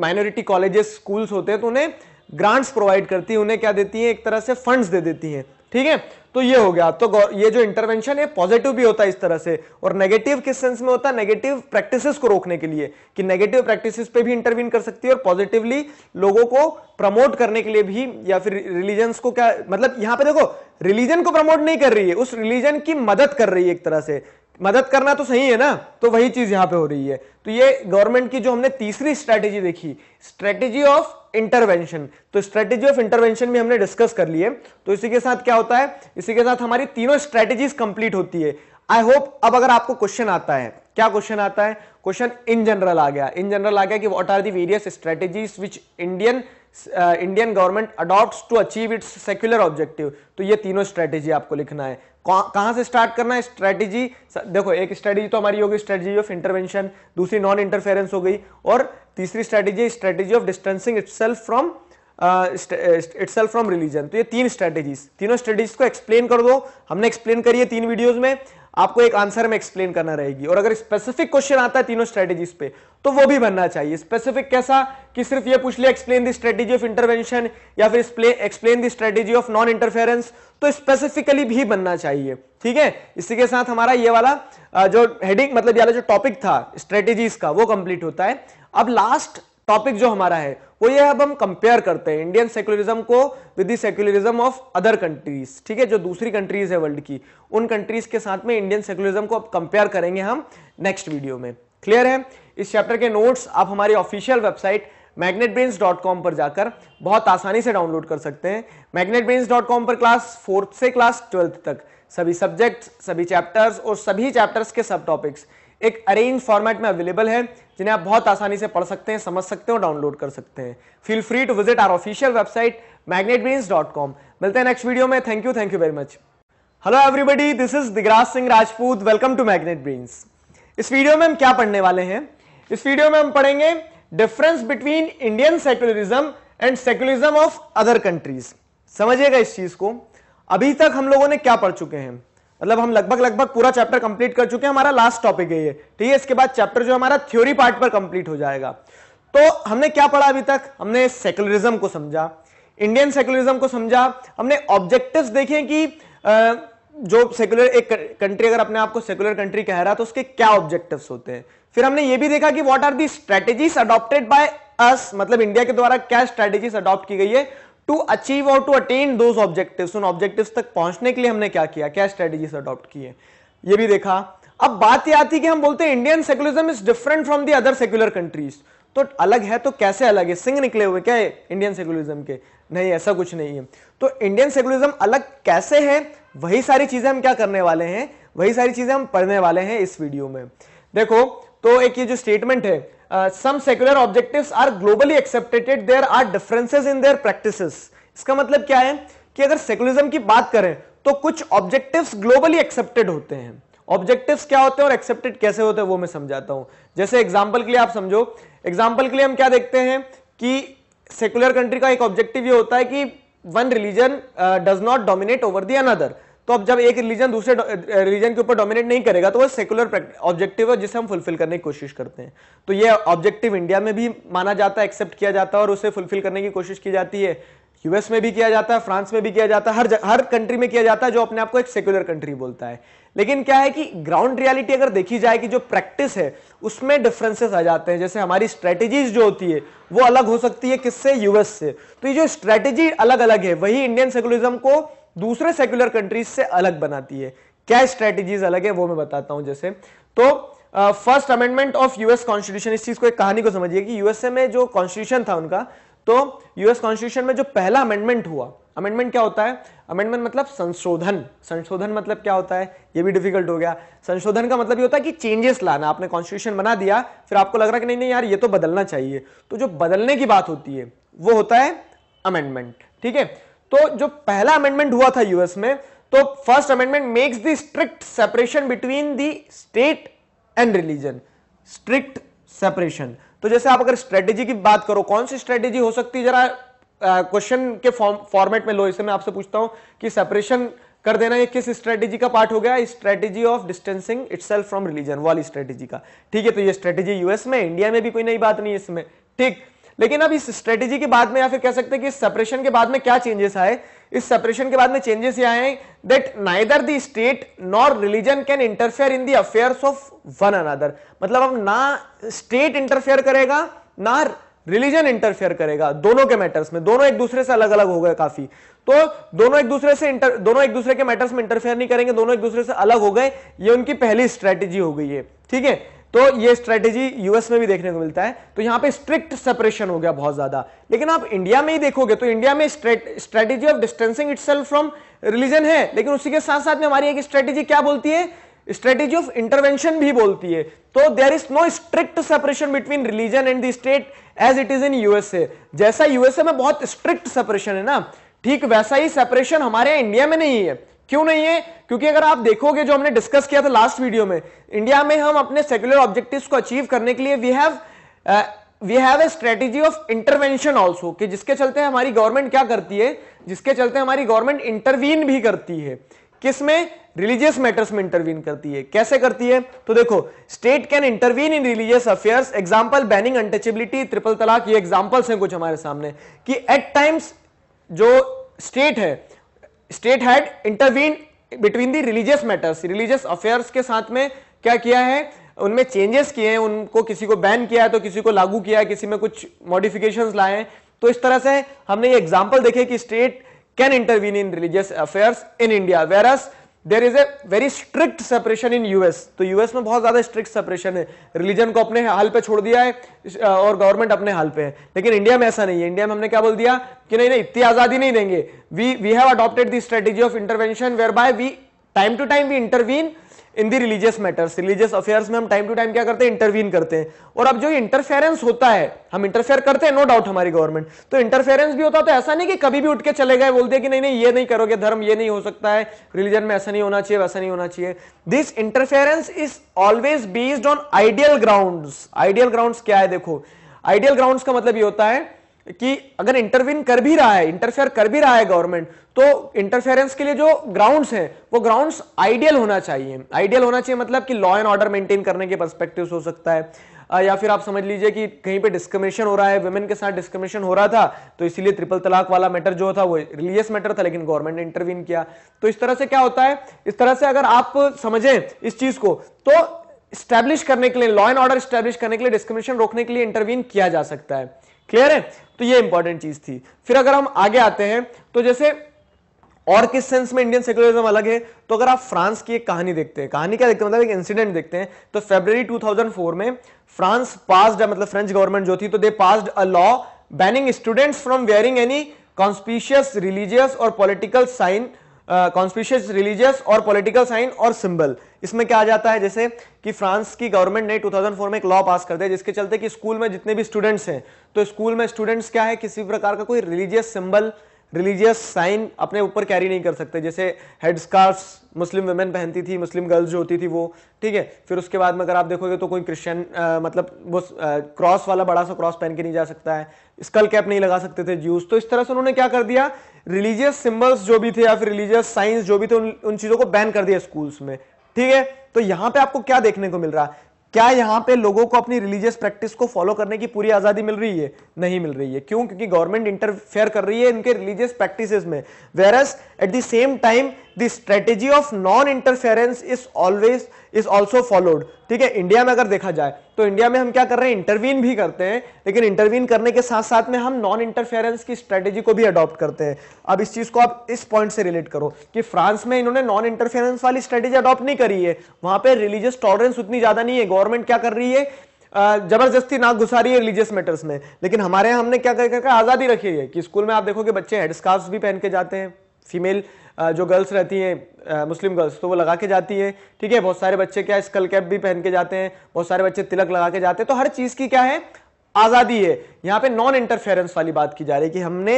Speaker 1: माइनॉरिटी कॉलेजेस स्कूल्स होते हैं तो उन्हें ग्रांट्स प्रोवाइड करती है उन्हें क्या देती है एक तरह से फंड्स दे देती है ठीक है तो ये हो गया तो ये जो इंटरवेंशन है पॉजिटिव भी होता है इस तरह से और नेगेटिव किस सेंस में होता है नेगेटिव प्रैक्टिसेस को रोकने के लिए कि नेगेटिव प्रैक्टिसेस पे भी इंटरवीन कर सकती है और पॉजिटिवली लोगों को प्रमोट करने के लिए भी या फिर रिलीजन को क्या मतलब यहां पे देखो रिलीजन को प्रमोट नहीं कर रही है उस रिलीजन की मदद कर रही है एक तरह से मदद करना तो सही है ना तो वही चीज यहां पे हो रही है तो ये गवर्नमेंट की जो हमने तीसरी स्ट्रेटेजी देखी स्ट्रेटेजी ऑफ इंटरवेंशन तो स्ट्रेटेजी ऑफ इंटरवेंशन भी हमने डिस्कस कर लिए तो इसी के साथ क्या होता है इसी के साथ हमारी तीनों स्ट्रेटेजी कंप्लीट होती है आई होप अब अगर आपको क्वेश्चन आता है क्या क्वेश्चन आता है क्वेश्चन इन जनरल आ गया इन जनरल आ गया कि what are the various strategy which Indian Indian government adopt to achieve its secular objective तो ये तीनों स्ट्रेटेजी आपको लिखना है कहाँ से स्टार्ट करना है स्ट्रैटेजी देखो एक स्ट्रैटेजी तो हमारी होगी स्ट्रेटजी ऑफ इंटरवेंशन दूसरी नॉन इंटरफेरेंस हो गई और तीसरी strategy strategy of distancing itself from itself from religion तो ये तीन स्ट्रैटेजीज तीनों स्ट्रैटेजीज को एक्सप्लेन कर दो हमने एक्सप्लेन करी है तीन वीडियोज में आपको एक आंसर में एक्सप्लेन करना रहेगी और अगर स्पेसिफिक क्वेश्चन आता है तीनों स्ट्रेटेजी पे तो वो भी बनना चाहिए स्पेसिफिक कैसा कि सिर्फ ये पूछ लिया explain the strategy of intervention या फिर explain the strategy of non interference तो स्पेसिफिकली भी बनना चाहिए ठीक है इसी के साथ हमारा ये वाला जो हेडिंग मतलब ये वाला जो टॉपिक था स्ट्रेटेजी का वो कंप्लीट होता है अब लास्ट टॉपिक जो हमारा है वो ये अब हम कंपेयर करते हैं इंडियन सेक्युलरिज्म को with the secularism of other countries ठीक है जो दूसरी कंट्रीज है वर्ल्ड की उन कंट्रीज के साथ में इंडियन सेक्युलरिज्म को अब कंपेयर करेंगे हम नेक्स्ट वीडियो में क्लियर है इस चैप्टर के नोट्स आप हमारी ऑफिशियल वेबसाइट magnetbrains.com पर जाकर बहुत आसानी से डाउनलोड कर सकते हैं magnetbrains.com पर क्लास फोर्थ से क्लास ट्वेल्थ तक सभी सब्जेक्ट्स सभी चैप्टर्स और सभी चैप्टर्स के सब टॉपिक्स एक अरेंज फॉर्मेट में अवेलेबल है जिन्हें आप बहुत आसानी से पढ़ सकते हैं समझ सकते हैं और डाउनलोड कर सकते हैं feel free to visit our official website Magnet Brains मिलते हैं नेक्स्ट वीडियो में thank you thank you very much hello everybody this is Digraj Singh Rajput welcome to Magnet Brains इस वीडियो में हम क्या पढ़ने वाले हैं इस वीडियो में हम पढ़ेंगे difference between Indian secularism and secularism of other countries समझिएगा इस चीज को अभी तक हम लोगों ने क्या पढ़ चुके हैं मतलब हम लगभग लगभग पूरा चैप्टर कंप्लीट कर चुके हैं हमारा लास्ट टॉपिक है ये ठीक है इसके बाद चैप्टर जो हमारा थ्योरी पार्ट पर कंप्लीट हो जाएगा तो हमने क्या पढ़ा अभी तक हमने सेकुलरिज्म को समझा इंडियन सेकुलरिज्म को समझा हमने ऑब्जेक्टिव्स देखे कि जो सेकुलर एक कंट्री अगर अपने आप को सेकुलर कंट्री कह रहा है तो उसके क्या ऑब्जेक्टिव होते हैं फिर हमने ये भी देखा कि what are the strategies adopted by us मतलब इंडिया के द्वारा क्या स्ट्रेटेजीज अडॉप्ट की गई है टू अचीव और टू अटेन दोज ऑब्जेक्टिव उन ऑब्जेक्टिव तक पहुंचने के लिए हमने क्या किया क्या स्ट्रेटेजी अडॉप्ट की है ये भी देखा अब बात यह आती कि हम बोलते हैं Indian secularism is different from the other secular countries तो अलग है तो कैसे अलग है सिंह निकले हुए क्या है इंडियन सेक्युलरिज्म के नहीं ऐसा कुछ नहीं है तो इंडियन सेक्युलरिज्म अलग कैसे है वही सारी चीजें हम क्या करने वाले हैं वही सारी चीजें हम पढ़ने वाले हैं इस वीडियो में देखो तो एक ये जो स्टेटमेंट है some uh, some secular objectives are globally there there are differences in their इसका मतलब क्या है कि अगर सेकुलरिज्म की बात करें तो कुछ ऑब्जेक्टिव्स ग्लोबली एक्सेप्टेड होते हैं ऑब्जेक्टिव्स क्या होते हैं और एक्सेप्टेड कैसे होते हैं वो मैं समझाता हूं जैसे एग्जाम्पल के लिए आप समझो एग्जाम्पल के लिए हम क्या देखते हैं कि सेकुलर कंट्री का एक ऑब्जेक्टिव ये होता है कि one religion does not dominate over the another तो अब जब एक रिलीजन दूसरे रिलीजन के ऊपर डोमिनेट नहीं करेगा तो वह सेकुलर ऑब्जेक्टिव है जिसे हम फुलफिल करने की कोशिश करते हैं तो ये ऑब्जेक्टिव इंडिया में भी माना जाता है एक्सेप्ट किया जाता है और उसे फुलफिल करने की कोशिश की जाती है यूएस में भी किया जाता है फ्रांस में भी किया जाता है हर हर कंट्री में किया जाता है जो अपने आप को एक सेक्युलर कंट्री बोलता है लेकिन क्या है कि ग्राउंड रियलिटी अगर देखी जाए कि जो प्रैक्टिस है उसमें डिफरेंसेस आ जाते हैं जैसे हमारी स्ट्रेटेजीज जो होती है वो अलग हो सकती है किससे यूएस से तो ये जो स्ट्रेटेजी अलग अलग है वही इंडियन सेकुलरिज्म को दूसरे सेक्युलर कंट्रीज से अलग बनाती है क्या स्ट्रेटेजीज अलग है वो मैं बताता हूं जैसे तो first amendment of US constitution इस चीज को एक कहानी को समझिए कि यूएसए में जो कॉन्स्टिट्यूशन था उनका तो यूएस कॉन्स्टिट्यूशन में जो पहला अमेंडमेंट हुआ अमेंडमेंट क्या होता है अमेंडमेंट मतलब संशोधन संशोधन मतलब क्या होता है ये भी डिफिकल्ट हो गया संशोधन का मतलब ये होता है कि चेंजेस लाना आपने कॉन्स्टिट्यूशन बना दिया फिर आपको लग रहा कि नहीं नहीं यार ये तो बदलना चाहिए तो जो बदलने की बात होती है वो होता है अमेंडमेंट ठीक है तो जो पहला अमेंडमेंट हुआ था यूएस में तो first amendment makes the strict separation between the state and religion strict separation तो जैसे आप अगर स्ट्रेटेजी की बात करो कौन सी स्ट्रेटेजी हो सकती है जरा क्वेश्चन uh, के फॉर्मेट में लो इसे मैं आपसे पूछता हूं कि सेपरेशन कर देना ये किस स्ट्रेटेजी का पार्ट हो गया strategy of distancing itself from religion वाली स्ट्रेटेजी का ठीक है तो ये स्ट्रेटेजी यूएस में इंडिया में भी कोई नई बात नहीं है इसमें ठीक लेकिन अब इस स्ट्रेटेजी के बाद में या फिर कह सकते हैं कि सेपरेशन के बाद में क्या चेंजेस आए इस सेपरेशन के बाद में चेंजेस ये आए that neither the state nor religion can interfere in the affairs of one another मतलब अब ना स्टेट इंटरफेयर करेगा ना रिलीजन इंटरफेयर करेगा दोनों के मैटर्स में दोनों एक दूसरे से अलग अलग हो गए काफी तो दोनों एक दूसरे से इंटर दोनों एक दूसरे के मैटर्स में इंटरफेयर नहीं करेंगे दोनों एक दूसरे से अलग हो गए ये उनकी पहली स्ट्रेटेजी हो गई है ठीक है तो ये स्ट्रेटेजी यूएस में भी देखने को मिलता है तो यहां पे स्ट्रिक्ट सेपरेशन हो गया बहुत ज्यादा लेकिन आप इंडिया में ही देखोगे तो इंडिया में strategy of distancing it from religion है लेकिन उसी के साथ साथ में हमारी एक स्ट्रेटेजी क्या बोलती है स्ट्रेटेजी ऑफ इंटरवेंशन भी बोलती है तो there is no strict separation between religion and the state as it is in USA जैसा यूएसए में बहुत स्ट्रिक्ट सेपरेशन है ना ठीक वैसा ही सेपरेशन हमारे इंडिया में नहीं है क्यों नहीं है क्योंकि अगर आप देखोगे जो हमने डिस्कस किया था लास्ट वीडियो में इंडिया में हम अपने सेक्युलर ऑब्जेक्टिव्स को अचीव करने के लिए we have we have a strategy of intervention also कि जिसके चलते हमारी गवर्नमेंट क्या करती है जिसके चलते हमारी गवर्नमेंट इंटरवीन भी करती है किसमें रिलीजियस मैटर्स में इंटरवीन करती है कैसे करती है तो देखो state can intervene in religious affairs example banning untouchability triple talaq ये एग्जाम्पल्स हैं कुछ हमारे सामने कि एट टाइम्स जो स्टेट है state had intervene between the religious matters religious affairs के साथ में क्या किया है उनमें चेंजेस किए हैं उनको किसी को बैन किया है तो किसी को लागू किया है किसी में कुछ मॉडिफिकेशंस लाए हैं तो इस तरह से हमने ये एग्जांपल देखे कि state can intervene in religious affairs in India versus there is a very strict separation in US तो यूएस में बहुत ज्यादा स्ट्रिक्ट सेपरेशन है रिलीजन को अपने हाल पे छोड़ दिया है और गवर्नमेंट अपने हाल पे है लेकिन इंडिया में ऐसा नहीं है इंडिया में हमने क्या बोल दिया कि नहीं नहीं इतनी आजादी नहीं देंगे we we have adopted the strategy of intervention whereby we time to time we intervene in the religious matters religious affairs में हम टाइम टू टाइम क्या करते हैं इंटरवीन करते हैं और अब जो इंटरफेरेंस होता है हम इंटरफेयर करते हैं नो डाउट हमारी गवर्नमेंट तो इंटरफेरेंस भी होता है तो ऐसा नहीं कि कभी भी उठ के चले गए बोलते कि नहीं नहीं ये नहीं करोगे धर्म ये नहीं हो सकता है रिलीजन में ऐसा नहीं होना चाहिए वैसा नहीं होना चाहिए this interference is always based on ideal ground ideal ground क्या है देखो आइडियल ग्राउंड का मतलब ये होता है कि अगर इंटरविन कर भी रहा है इंटरफेयर कर भी रहा है गवर्नमेंट तो इंटरफेरेंस के लिए जो ग्राउंड्स हैं वो ग्राउंड्स आइडियल होना चाहिए आइडियल होना चाहिए मतलब कि लॉ एंड ऑर्डर मेंटेन करने के पर्सपेक्टिव हो सकता है या फिर आप समझ लीजिए कि कहीं पे डिस्क्रिमिनेशन हो रहा है वुमेन के साथ डिस्क्रिमिनेशन हो रहा था तो इसीलिए ट्रिपल तलाक वाला मैटर जो था वो रिलीजियस मैटर था लेकिन गवर्नमेंट ने इंटरवीन किया तो इस तरह से क्या होता है इस तरह से अगर आप समझें इस चीज को तो स्टैब्लिश करने के लिए लॉ एंड ऑर्डर स्टैब्लिश करने के लिए डिस्क्रिमिनेशन रोकने के लिए इंटरवीन किया जा सकता है क्लियर है तो ये इंपॉर्टेंट चीज थी फिर अगर हम आगे आते हैं तो जैसे और किस सेंस में इंडियन सेक्युलरिज्म अलग है तो अगर आप फ्रांस की एक कहानी देखते हैं कहानी क्या देखते हैं मतलब एक इंसिडेंट देखते हैं तो फेब्रवरी 2004 में फ्रांस पास्ड मतलब फ्रेंच गवर्नमेंट जो थी तो they passed a law banning students from wearing any conspicuous religious और पॉलिटिकल साइन कॉन्स्पिशियस रिलीजियस और पॉलिटिकल साइन और सिंबल इसमें क्या आ जाता है जैसे कि फ्रांस की गवर्नमेंट ने 2004 में एक लॉ पास कर दिया जिसके चलते कि स्कूल में जितने भी स्टूडेंट्स हैं तो स्कूल में स्टूडेंट्स क्या है किसी प्रकार का कोई रिलीजियस सिंबल रिलीजियस साइन अपने ऊपर कैरी नहीं कर सकते जैसे हेड स्कार्स मुस्लिम वेमेन पहनती थी मुस्लिम गर्ल्स जो होती थी वो ठीक है फिर उसके बाद में अगर आप देखोगे तो कोई क्रिश्चियन मतलब वो क्रॉस वाला बड़ा सा क्रॉस पहन के नहीं जा सकता है स्कल कैप नहीं लगा सकते थे जूस तो इस तरह से उन्होंने क्या कर दिया रिलीजियस सिंबल्स जो भी थे या फिर रिलीजियस साइंस जो भी थे उन, उन चीज़ों को बैन कर दिया स्कूल्स में ठीक है तो यहां पे आपको क्या देखने को मिल रहा है क्या यहाँ पे लोगों को अपनी रिलीजियस प्रैक्टिस को फॉलो करने की पूरी आज़ादी मिल रही है नहीं मिल रही है क्यों क्योंकि गवर्नमेंट इंटरफेयर कर रही है इनके रिलीजियस प्रैक्टिस में versus at the same time the strategy of non interference is always is also followed ठीक है इंडिया में अगर देखा जाए तो इंडिया में हम क्या कर रहे हैं इंटरवीन भी करते हैं लेकिन इंटरवीन करने के साथ साथ में हम नॉन इंटरफेरेंस की स्ट्रेटेजी को भी अडॉप्ट करते हैं अब इस चीज को आप इस पॉइंट से रिलेट करो कि फ्रांस में इन्होंने नॉन इंटरफेरेंस वाली स्ट्रेटेजी अडॉप्ट नहीं करी है वहां पर रिलीजियस टॉलरेंस उतनी ज्यादा नहीं है गवर्नमेंट क्या कर रही है जबरदस्ती ना घुसा रही है रिलीजियस मैटर्स में लेकिन हमारे यहाँ हमने क्या कर आज़ादी रखी है कि स्कूल में आप देखोगे बच्चे हेडस्कार्फ भी पहन के जाते हैं फीमेल जो गर्ल्स रहती हैं मुस्लिम गर्ल्स तो वो लगा के जाती हैं ठीक है बहुत सारे बच्चे क्या स्कल कैप भी पहन के जाते हैं बहुत सारे बच्चे तिलक लगा के जाते हैं तो हर चीज़ की क्या है आज़ादी है यहाँ पे नॉन इंटरफेरेंस वाली बात की जा रही है कि हमने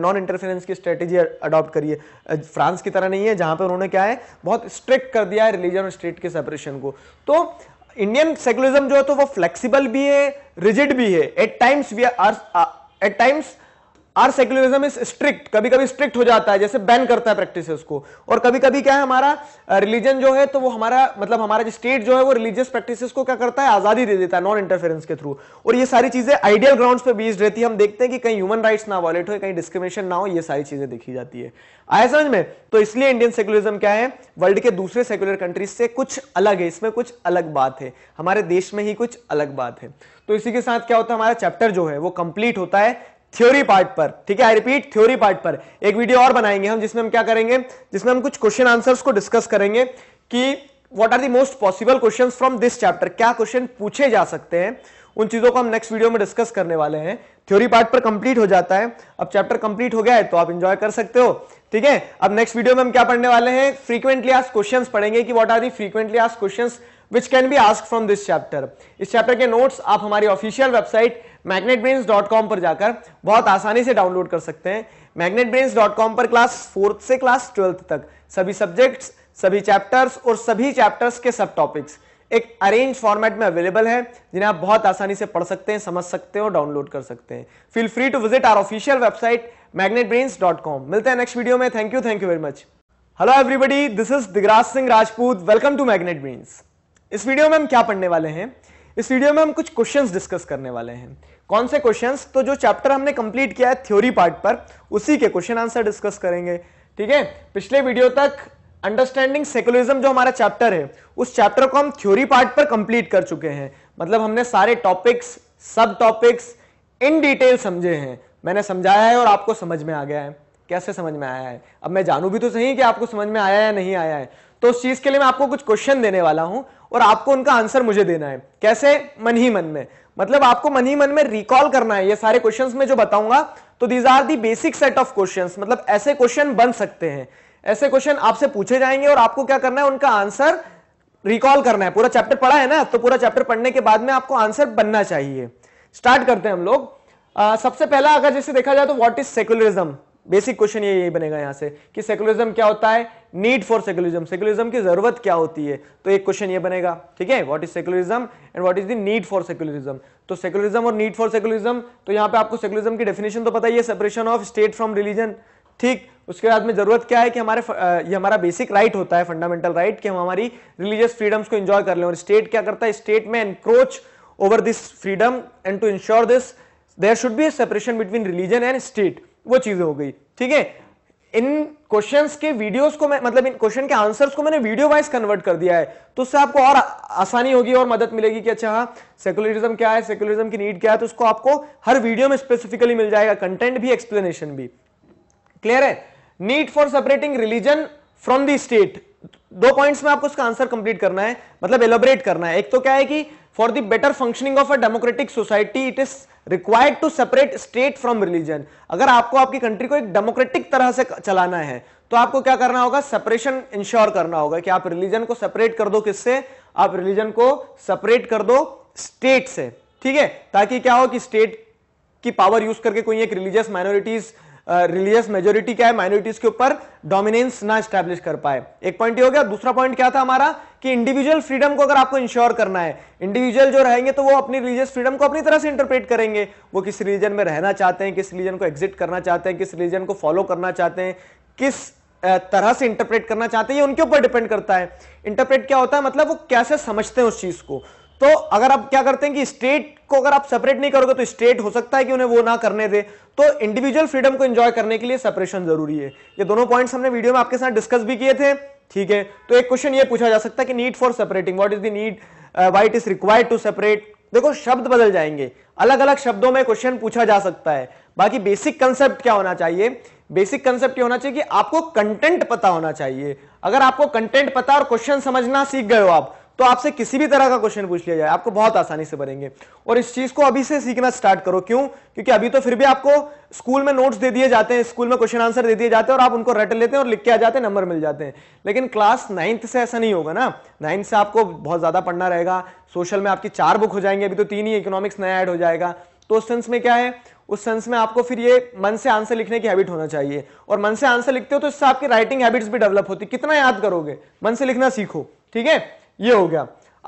Speaker 1: नॉन इंटरफेरेंस की स्ट्रेटेजी अडॉप्ट करी है फ्रांस की तरह नहीं है जहां पे उन्होंने क्या है बहुत स्ट्रिक्ट कर दिया है रिलीजन और स्टेट के सेपरेशन को तो इंडियन सेकुलरिज्म जो है तो वो फ्लेक्सिबल भी है रिजिड भी है at times we are at times are secularism is strict कभी कभी स्ट्रिक्ट हो जाता है जैसे बैन करता है प्रैक्टिसेस को और कभी कभी क्या है हमारा रिलीजन जो है तो वो हमारा मतलब हमारा जो स्टेट जो है वो रिलीजियस प्रैक्टिसेस को क्या करता है आजादी दे देता है नॉन इंटरफेरेंस के थ्रू और ये सारी चीजें आइडियल ग्राउंड पे बेस्ड रहती है हम देखते हैं कि कहीं ह्यूमन राइट्स ना वॉलेट हो कहीं डिस्क्रिमिनेशन ना हो ये सारी चीजें देखी जाती है आया समझ में तो इसलिए इंडियन सेक्युलरिज्म क्या है वर्ल्ड के दूसरे सेक्युलर कंट्रीज से कुछ अलग है इसमें कुछ अलग बात है हमारे देश में ही कुछ अलग बात है तो इसी के साथ क्या होता है हमारा चैप्टर जो है वो कंप्लीट होता है थ्योरी पार्ट पर ठीक है आई रिपीट थ्योरी पार्ट पर एक वीडियो और बनाएंगे हम जिसमें हम क्या करेंगे जिसमें हम कुछ क्वेश्चन आंसर्स को डिस्कस करेंगे कि what are the most possible questions from this chapter क्या क्वेश्चन पूछे जा सकते हैं उन चीजों को हम नेक्स्ट वीडियो में डिस्कस करने वाले हैं थ्योरी पार्ट पर कंप्लीट हो जाता है अब चैप्टर कंप्लीट हो गया है तो आप इंजॉय कर सकते हो ठीक है अब नेक्स्ट वीडियो में हम क्या पढ़ने वाले हैं फ्रीक्वेंटली आज क्वेश्चंस पढ़ेंगे कि व्हाट आर दी फ्रीक्वेंटली आज questions which can be ask from this chapter इस चैप्टर के नोट्स आप हमारी ऑफिशियल वेबसाइट मैग्नेट पर जाकर बहुत आसानी से डाउनलोड कर सकते हैं मैग्नेट पर क्लास फोर्थ से क्लास ट्वेल्थ तक सभी सब्जेक्ट्स सभी चैप्टर्स और सभी चैप्टर्स के सब टॉपिक्स एक अरेंज फॉर्मेट में अवेलेबल है जिन्हें आप बहुत आसानी से पढ़ सकते हैं समझ सकते हैं और डाउनलोड कर सकते हैं feel free to visit our official website com मिलते हैं नेक्स्ट वीडियो में thank you thank you very much hello everybody this is Digraj Singh Rajput welcome to Magnet Brains इस वीडियो में हम क्या पढ़ने वाले हैं इस वीडियो में हम कुछ क्वेश्चंस डिस्कस करने वाले हैं कौन से क्वेश्चंस तो जो चैप्टर हमने कंप्लीट किया है थ्योरी पार्ट पर उसी के क्वेश्चन आंसर डिस्कस करेंगे ठीक है पिछले वीडियो तक अंडरस्टैंडिंग सेकुलरिज्म जो हमारा चैप्टर है उस चैप्टर को हम थ्योरी पार्ट पर कंप्लीट कर चुके हैं मतलब हमने सारे टॉपिक्स सब टॉपिक्स इन डिटेल समझे हैं मैंने समझाया है और आपको समझ में आ गया है कैसे समझ में आया है अब मैं जानू भी तो सही कि आपको समझ में आया या नहीं आया है तो उस चीज के लिए मैं आपको कुछ क्वेश्चन देने वाला हूं और आपको उनका आंसर मुझे देना है कैसे मन ही मन में मतलब आपको मन ही मन में रिकॉल करना है ये सारे क्वेश्चंस में जो बताऊंगा तो these are the basic set of questions मतलब ऐसे क्वेश्चन बन सकते हैं ऐसे क्वेश्चन आपसे पूछे जाएंगे और आपको क्या करना है उनका आंसर रिकॉल करना है पूरा चैप्टर पढ़ा है ना तो पूरा चैप्टर पढ़ने के बाद में आपको आंसर बनना चाहिए स्टार्ट करते हैं हम लोग आ, सबसे पहला अगर जैसे देखा जाए तो what is secularism basic question ये यही बनेगा यहाँ से कि सेकुलरिज्म क्या होता है नीड फॉर सेकुलरिज्म सेकुलरिज्म की जरूरत क्या होती है तो एक क्वेश्चन ये बनेगा ठीक है what is secularism and what is the need for secularism तो सेकुलरिज्म और नीड फॉर सेकुलरिज्म तो यहाँ पे आपको सेकुलरिज्म की डेफिनेशन तो पता ही है separation of state from religion ठीक उसके बाद में जरूरत क्या है कि हमारे ये हमारा बेसिक राइट होता है फंडामेंटल राइट कि हम हमारी रिलीजियस फ्रीडम्स को एंजॉय कर लें और स्टेट क्या करता है स्टेट में encroach over this freedom and to ensure this there should be separation between religion and state वो चीजें हो गई ठीक है इन क्वेश्चंस के वीडियोस को मैं मतलब इन क्वेश्चन के आंसर्स को मैंने वीडियो वाइज कन्वर्ट कर दिया है तो उससे आपको और आसानी होगी और मदद मिलेगी कि अच्छा हाँ सेकुलरिज्म क्या है सेकुलरिज्म की नीड क्या है तो उसको आपको हर वीडियो में स्पेसिफिकली मिल जाएगा कंटेंट भी एक्सप्लेनेशन भी क्लियर है need for separating religion from the state दो पॉइंट्स में आपको उसका आंसर कंप्लीट करना है मतलब एलोबरेट करना है एक तो क्या है कि for the better functioning of a democratic society it is required to separate state from religion अगर आपको आपकी कंट्री को एक डेमोक्रेटिक तरह से चलाना है तो आपको क्या करना होगा सेपरेशन इंश्योर करना होगा कि आप रिलीजन को सेपरेट कर दो किससे आप रिलीजन को सेपरेट कर दो स्टेट से ठीक है ताकि क्या हो कि स्टेट की पावर यूज करके कोई एक रिलीजियस माइनॉरिटीज रिलीजियस मेजोरिटी क्या है माइनोरिटीज के ऊपर डोमिनेंस ना स्टैब्लिश कर पाए एक पॉइंट ये हो गया दूसरा पॉइंट क्या था हमारा कि इंडिविजुअल फ्रीडम को अगर आपको इंश्योर करना है इंडिविजुअल जो रहेंगे तो वो अपनी रिलीजियस फ्रीडम को अपनी तरह से इंटरप्रेट करेंगे वो किस रिलीजन में रहना चाहते हैं किस रिलीजन को एग्जिट करना चाहते हैं किस रिलीजन को फॉलो करना चाहते हैं किस तरह से इंटरप्रेट करना चाहते हैं ये उनके ऊपर डिपेंड करता है इंटरप्रेट क्या होता है मतलब वो कैसे समझते हैं उस चीज को तो अगर आप क्या करते हैं कि स्टेट को अगर आप सेपरेट नहीं करोगे तो स्टेट हो सकता है कि उन्हें वो ना करने दे तो इंडिविजुअल फ्रीडम को एंजॉय करने के लिए सेपरेशन जरूरी है ये दोनों पॉइंट्स हमने वीडियो में आपके साथ डिस्कस भी किए थे ठीक है तो एक क्वेश्चन ये पूछा जा सकता है कि need for separating what is the need why it is required to separate देखो शब्द बदल जाएंगे अलग अलग शब्दों में क्वेश्चन पूछा जा सकता है बाकी बेसिक कंसेप्ट क्या होना चाहिए बेसिक कंसेप्ट होना चाहिए कि आपको कंटेंट पता होना चाहिए अगर आपको कंटेंट पता और क्वेश्चन समझना सीख गए हो आप तो आपसे किसी भी तरह का क्वेश्चन पूछ लिया जाए आपको बहुत आसानी से भरेंगे और इस चीज को अभी से सीखना स्टार्ट करो क्यों क्योंकि अभी तो फिर भी आपको स्कूल में नोट्स दे दिए जाते हैं स्कूल में क्वेश्चन आंसर दे दिए जाते हैं और आप उनको रट लेते हैं और लिख के आ जाते हैं नंबर मिल जाते हैं लेकिन क्लास नाइन्थ से ऐसा नहीं होगा ना नाइन्थ से आपको बहुत ज्यादा पढ़ना रहेगा सोशल में आपकी चार बुक हो जाएंगे अभी तो तीन ही इकोनॉमिक्स नया ऐड हो जाएगा तो उस सेंस में क्या है उस सेंस में आपको फिर ये मन से आंसर लिखने की हैबिट होना चाहिए और मन से आंसर लिखते हो तो इससे आपकी राइटिंग हैबिट्स भी डेवलप होती कितना याद करोगे मन से लिखना सीखो ठीक है ये हो गया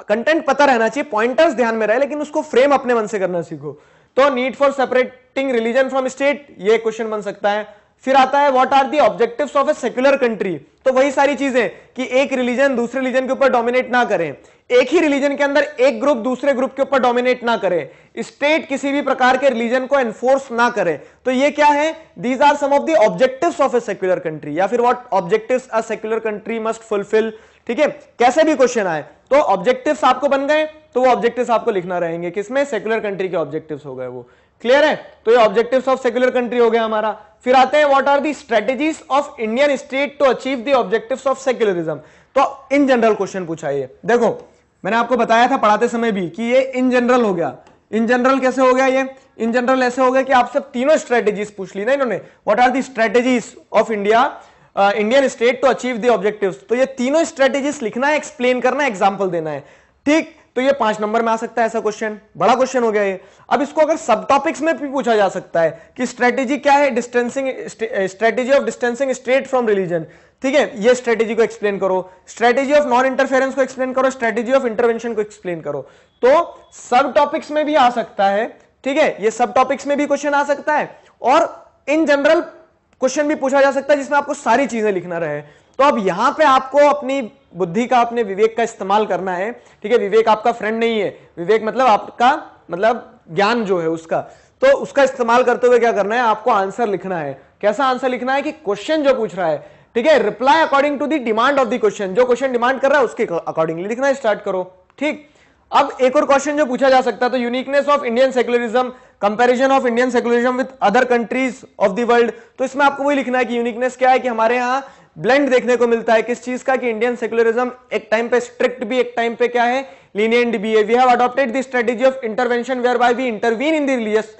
Speaker 1: कंटेंट पता रहना चाहिए पॉइंटर्स ध्यान में रहे लेकिन उसको फ्रेम अपने मन से करना सीखो तो need for separating religion from state ये क्वेश्चन बन सकता है फिर आता है what are the objectives of a secular country तो वही सारी चीजें कि एक रिलीजन दूसरे रिलीजन के ऊपर डोमिनेट ना करें एक ही रिलीजन के अंदर एक ग्रुप दूसरे ग्रुप के ऊपर डोमिनेट ना करे स्टेट किसी भी प्रकार के रिलीजन को एनफोर्स ना करे तो ये क्या है these are some of the objectives of a secular country या फिर what objectives a secular country must fulfil ठीक है कैसे भी क्वेश्चन आए तो ऑब्जेक्टिव्स आपको बन गए तो वो ऑब्जेक्टिव आपको लिखना रहेंगे किसमें सेक्युलर कंट्री के ऑब्जेक्टिव हो गए वो क्लियर है तो ये ऑब्जेक्टिव्स ऑफ सेक्युलर कंट्री हो गया हमारा फिर आते हैं what are the strategies of Indian state to achieve the objectives of secularism तो इन जनरल क्वेश्चन पूछा ये देखो मैंने आपको बताया था पढ़ाते समय भी कि ये इन जनरल हो गया इन जनरल कैसे हो गया ये इन जनरल ऐसे हो गया कि आप सब तीनों स्ट्रेटेजीज पूछ ली ना इन्होंने what are the strategies of India Indian state to achieve the objective तो ये तीनों स्ट्रेटेजीज लिखना है एक्सप्लेन करना है एग्जाम्पल देना है ठीक तो ये पांच नंबर में आ सकता है ऐसा क्वेश्चन बड़ा क्वेश्चन हो गया ये अब इसको अगर सब टॉपिक्स में भी पूछा जा सकता है कि स्ट्रेटेजी क्या है distancing strategy of distancing straight from religion ठीक है ये स्ट्रेटेजी को एक्सप्लेन करो स्ट्रेटेजी ऑफ नॉन इंटरफेरेंस को एक्सप्लेन करो स्ट्रेटेजी ऑफ इंटरवेंशन को एक्सप्लेन करो तो सब टॉपिक्स में भी आ सकता है ठीक है ये सब टॉपिक्स में भी क्वेश्चन आ सकता है और इन जनरल क्वेश्चन भी पूछा जा सकता है जिसमें आपको सारी चीजें लिखना रहे तो अब यहां पे आपको अपनी बुद्धि का अपने विवेक का इस्तेमाल करना है ठीक है विवेक आपका फ्रेंड नहीं है विवेक मतलब आपका मतलब ज्ञान जो है उसका तो उसका इस्तेमाल करते हुए क्या करना है आपको आंसर लिखना है कैसा आंसर लिखना है कि क्वेश्चन जो पूछ रहा है ठीक है reply according to the demand of the question जो क्वेश्चन डिमांड कर रहा है उसके अकॉर्डिंगली लिखना स्टार्ट करो ठीक अब एक और क्वेश्चन जो पूछा जा सकता है तो uniqueness of Indian secularism comparison of Indian secularism with other countries of the world तो इसमें आपको वही लिखना है कि यूनिकनेस क्या है कि हमारे यहां ब्लेंड देखने को मिलता है किस चीज का कि इंडियन सेकुलरिज्म एक टाइम पे स्ट्रिक्ट भी एक टाइम पे क्या है लीनियंट भी है we have adopted the strategy of intervention whereby we intervene in the religious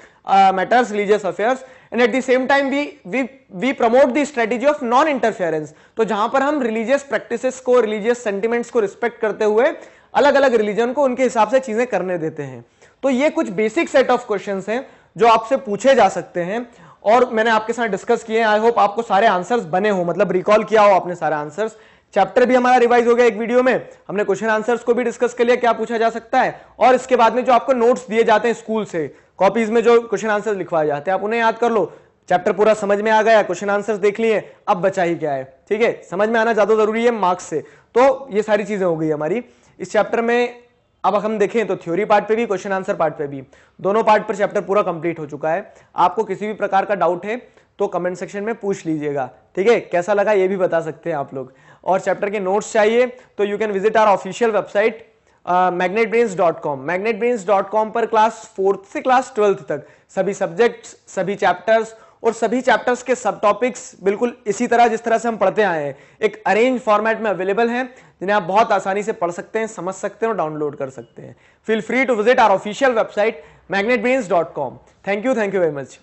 Speaker 1: matters religious affairs and at the same time we we we promote the strategy of non interference तो जहां पर हम religious practice को religious sentiments को respect करते हुए अलग अलग रिलीजन को उनके हिसाब से चीजें करने देते हैं तो ये कुछ बेसिक सेट ऑफ क्वेश्चन हैं जो आपसे पूछे जा सकते हैं और मैंने आपके साथ डिस्कस किए हैं आई होप आपको सारे आंसर्स बने हो मतलब रिकॉल किया हो आपने सारे आंसर्स चैप्टर भी हमारा रिवाइज हो गया एक वीडियो में हमने क्वेश्चन आंसर्स को भी डिस्कस कर लिया क्या पूछा जा सकता है और इसके बाद में जो आपको नोट्स दिए जाते हैं स्कूल से कॉपीज में जो क्वेश्चन आंसर लिखवाए जाते हैं आप उन्हें याद कर लो चैप्टर पूरा समझ में आ गया क्वेश्चन आंसर देख लिए अब बचा ही क्या है ठीक है समझ में आना ज्यादा जरूरी है मार्क्स से तो ये सारी चीजें हो गई हमारी इस चैप्टर में अब हम देखें तो थ्योरी पार्ट पे भी क्वेश्चन आंसर पार्ट पे भी दोनों पार्ट पर चैप्टर पूरा कंप्लीट हो चुका है आपको किसी भी प्रकार का डाउट है तो कमेंट सेक्शन में पूछ लीजिएगा ठीक है कैसा लगा ये भी बता सकते हैं आप लोग और चैप्टर के नोट्स चाहिए तो you can visit our official website Magnet Brains dot com Magnet Brains dot com पर क्लास फोर्थ से क्लास ट्वेल्थ तक सभी सब्जेक्ट्स सभी चैप्टर्स और सभी चैप्टर्स के सब टॉपिक्स बिल्कुल इसी तरह जिस तरह से हम पढ़ते आए हैं एक अरेंज फॉर्मेट में अवेलेबल हैं जिन्हें आप बहुत आसानी से पढ़ सकते हैं समझ सकते हैं और डाउनलोड कर सकते हैं feel free to visit our official website Magnet thank you thank you very much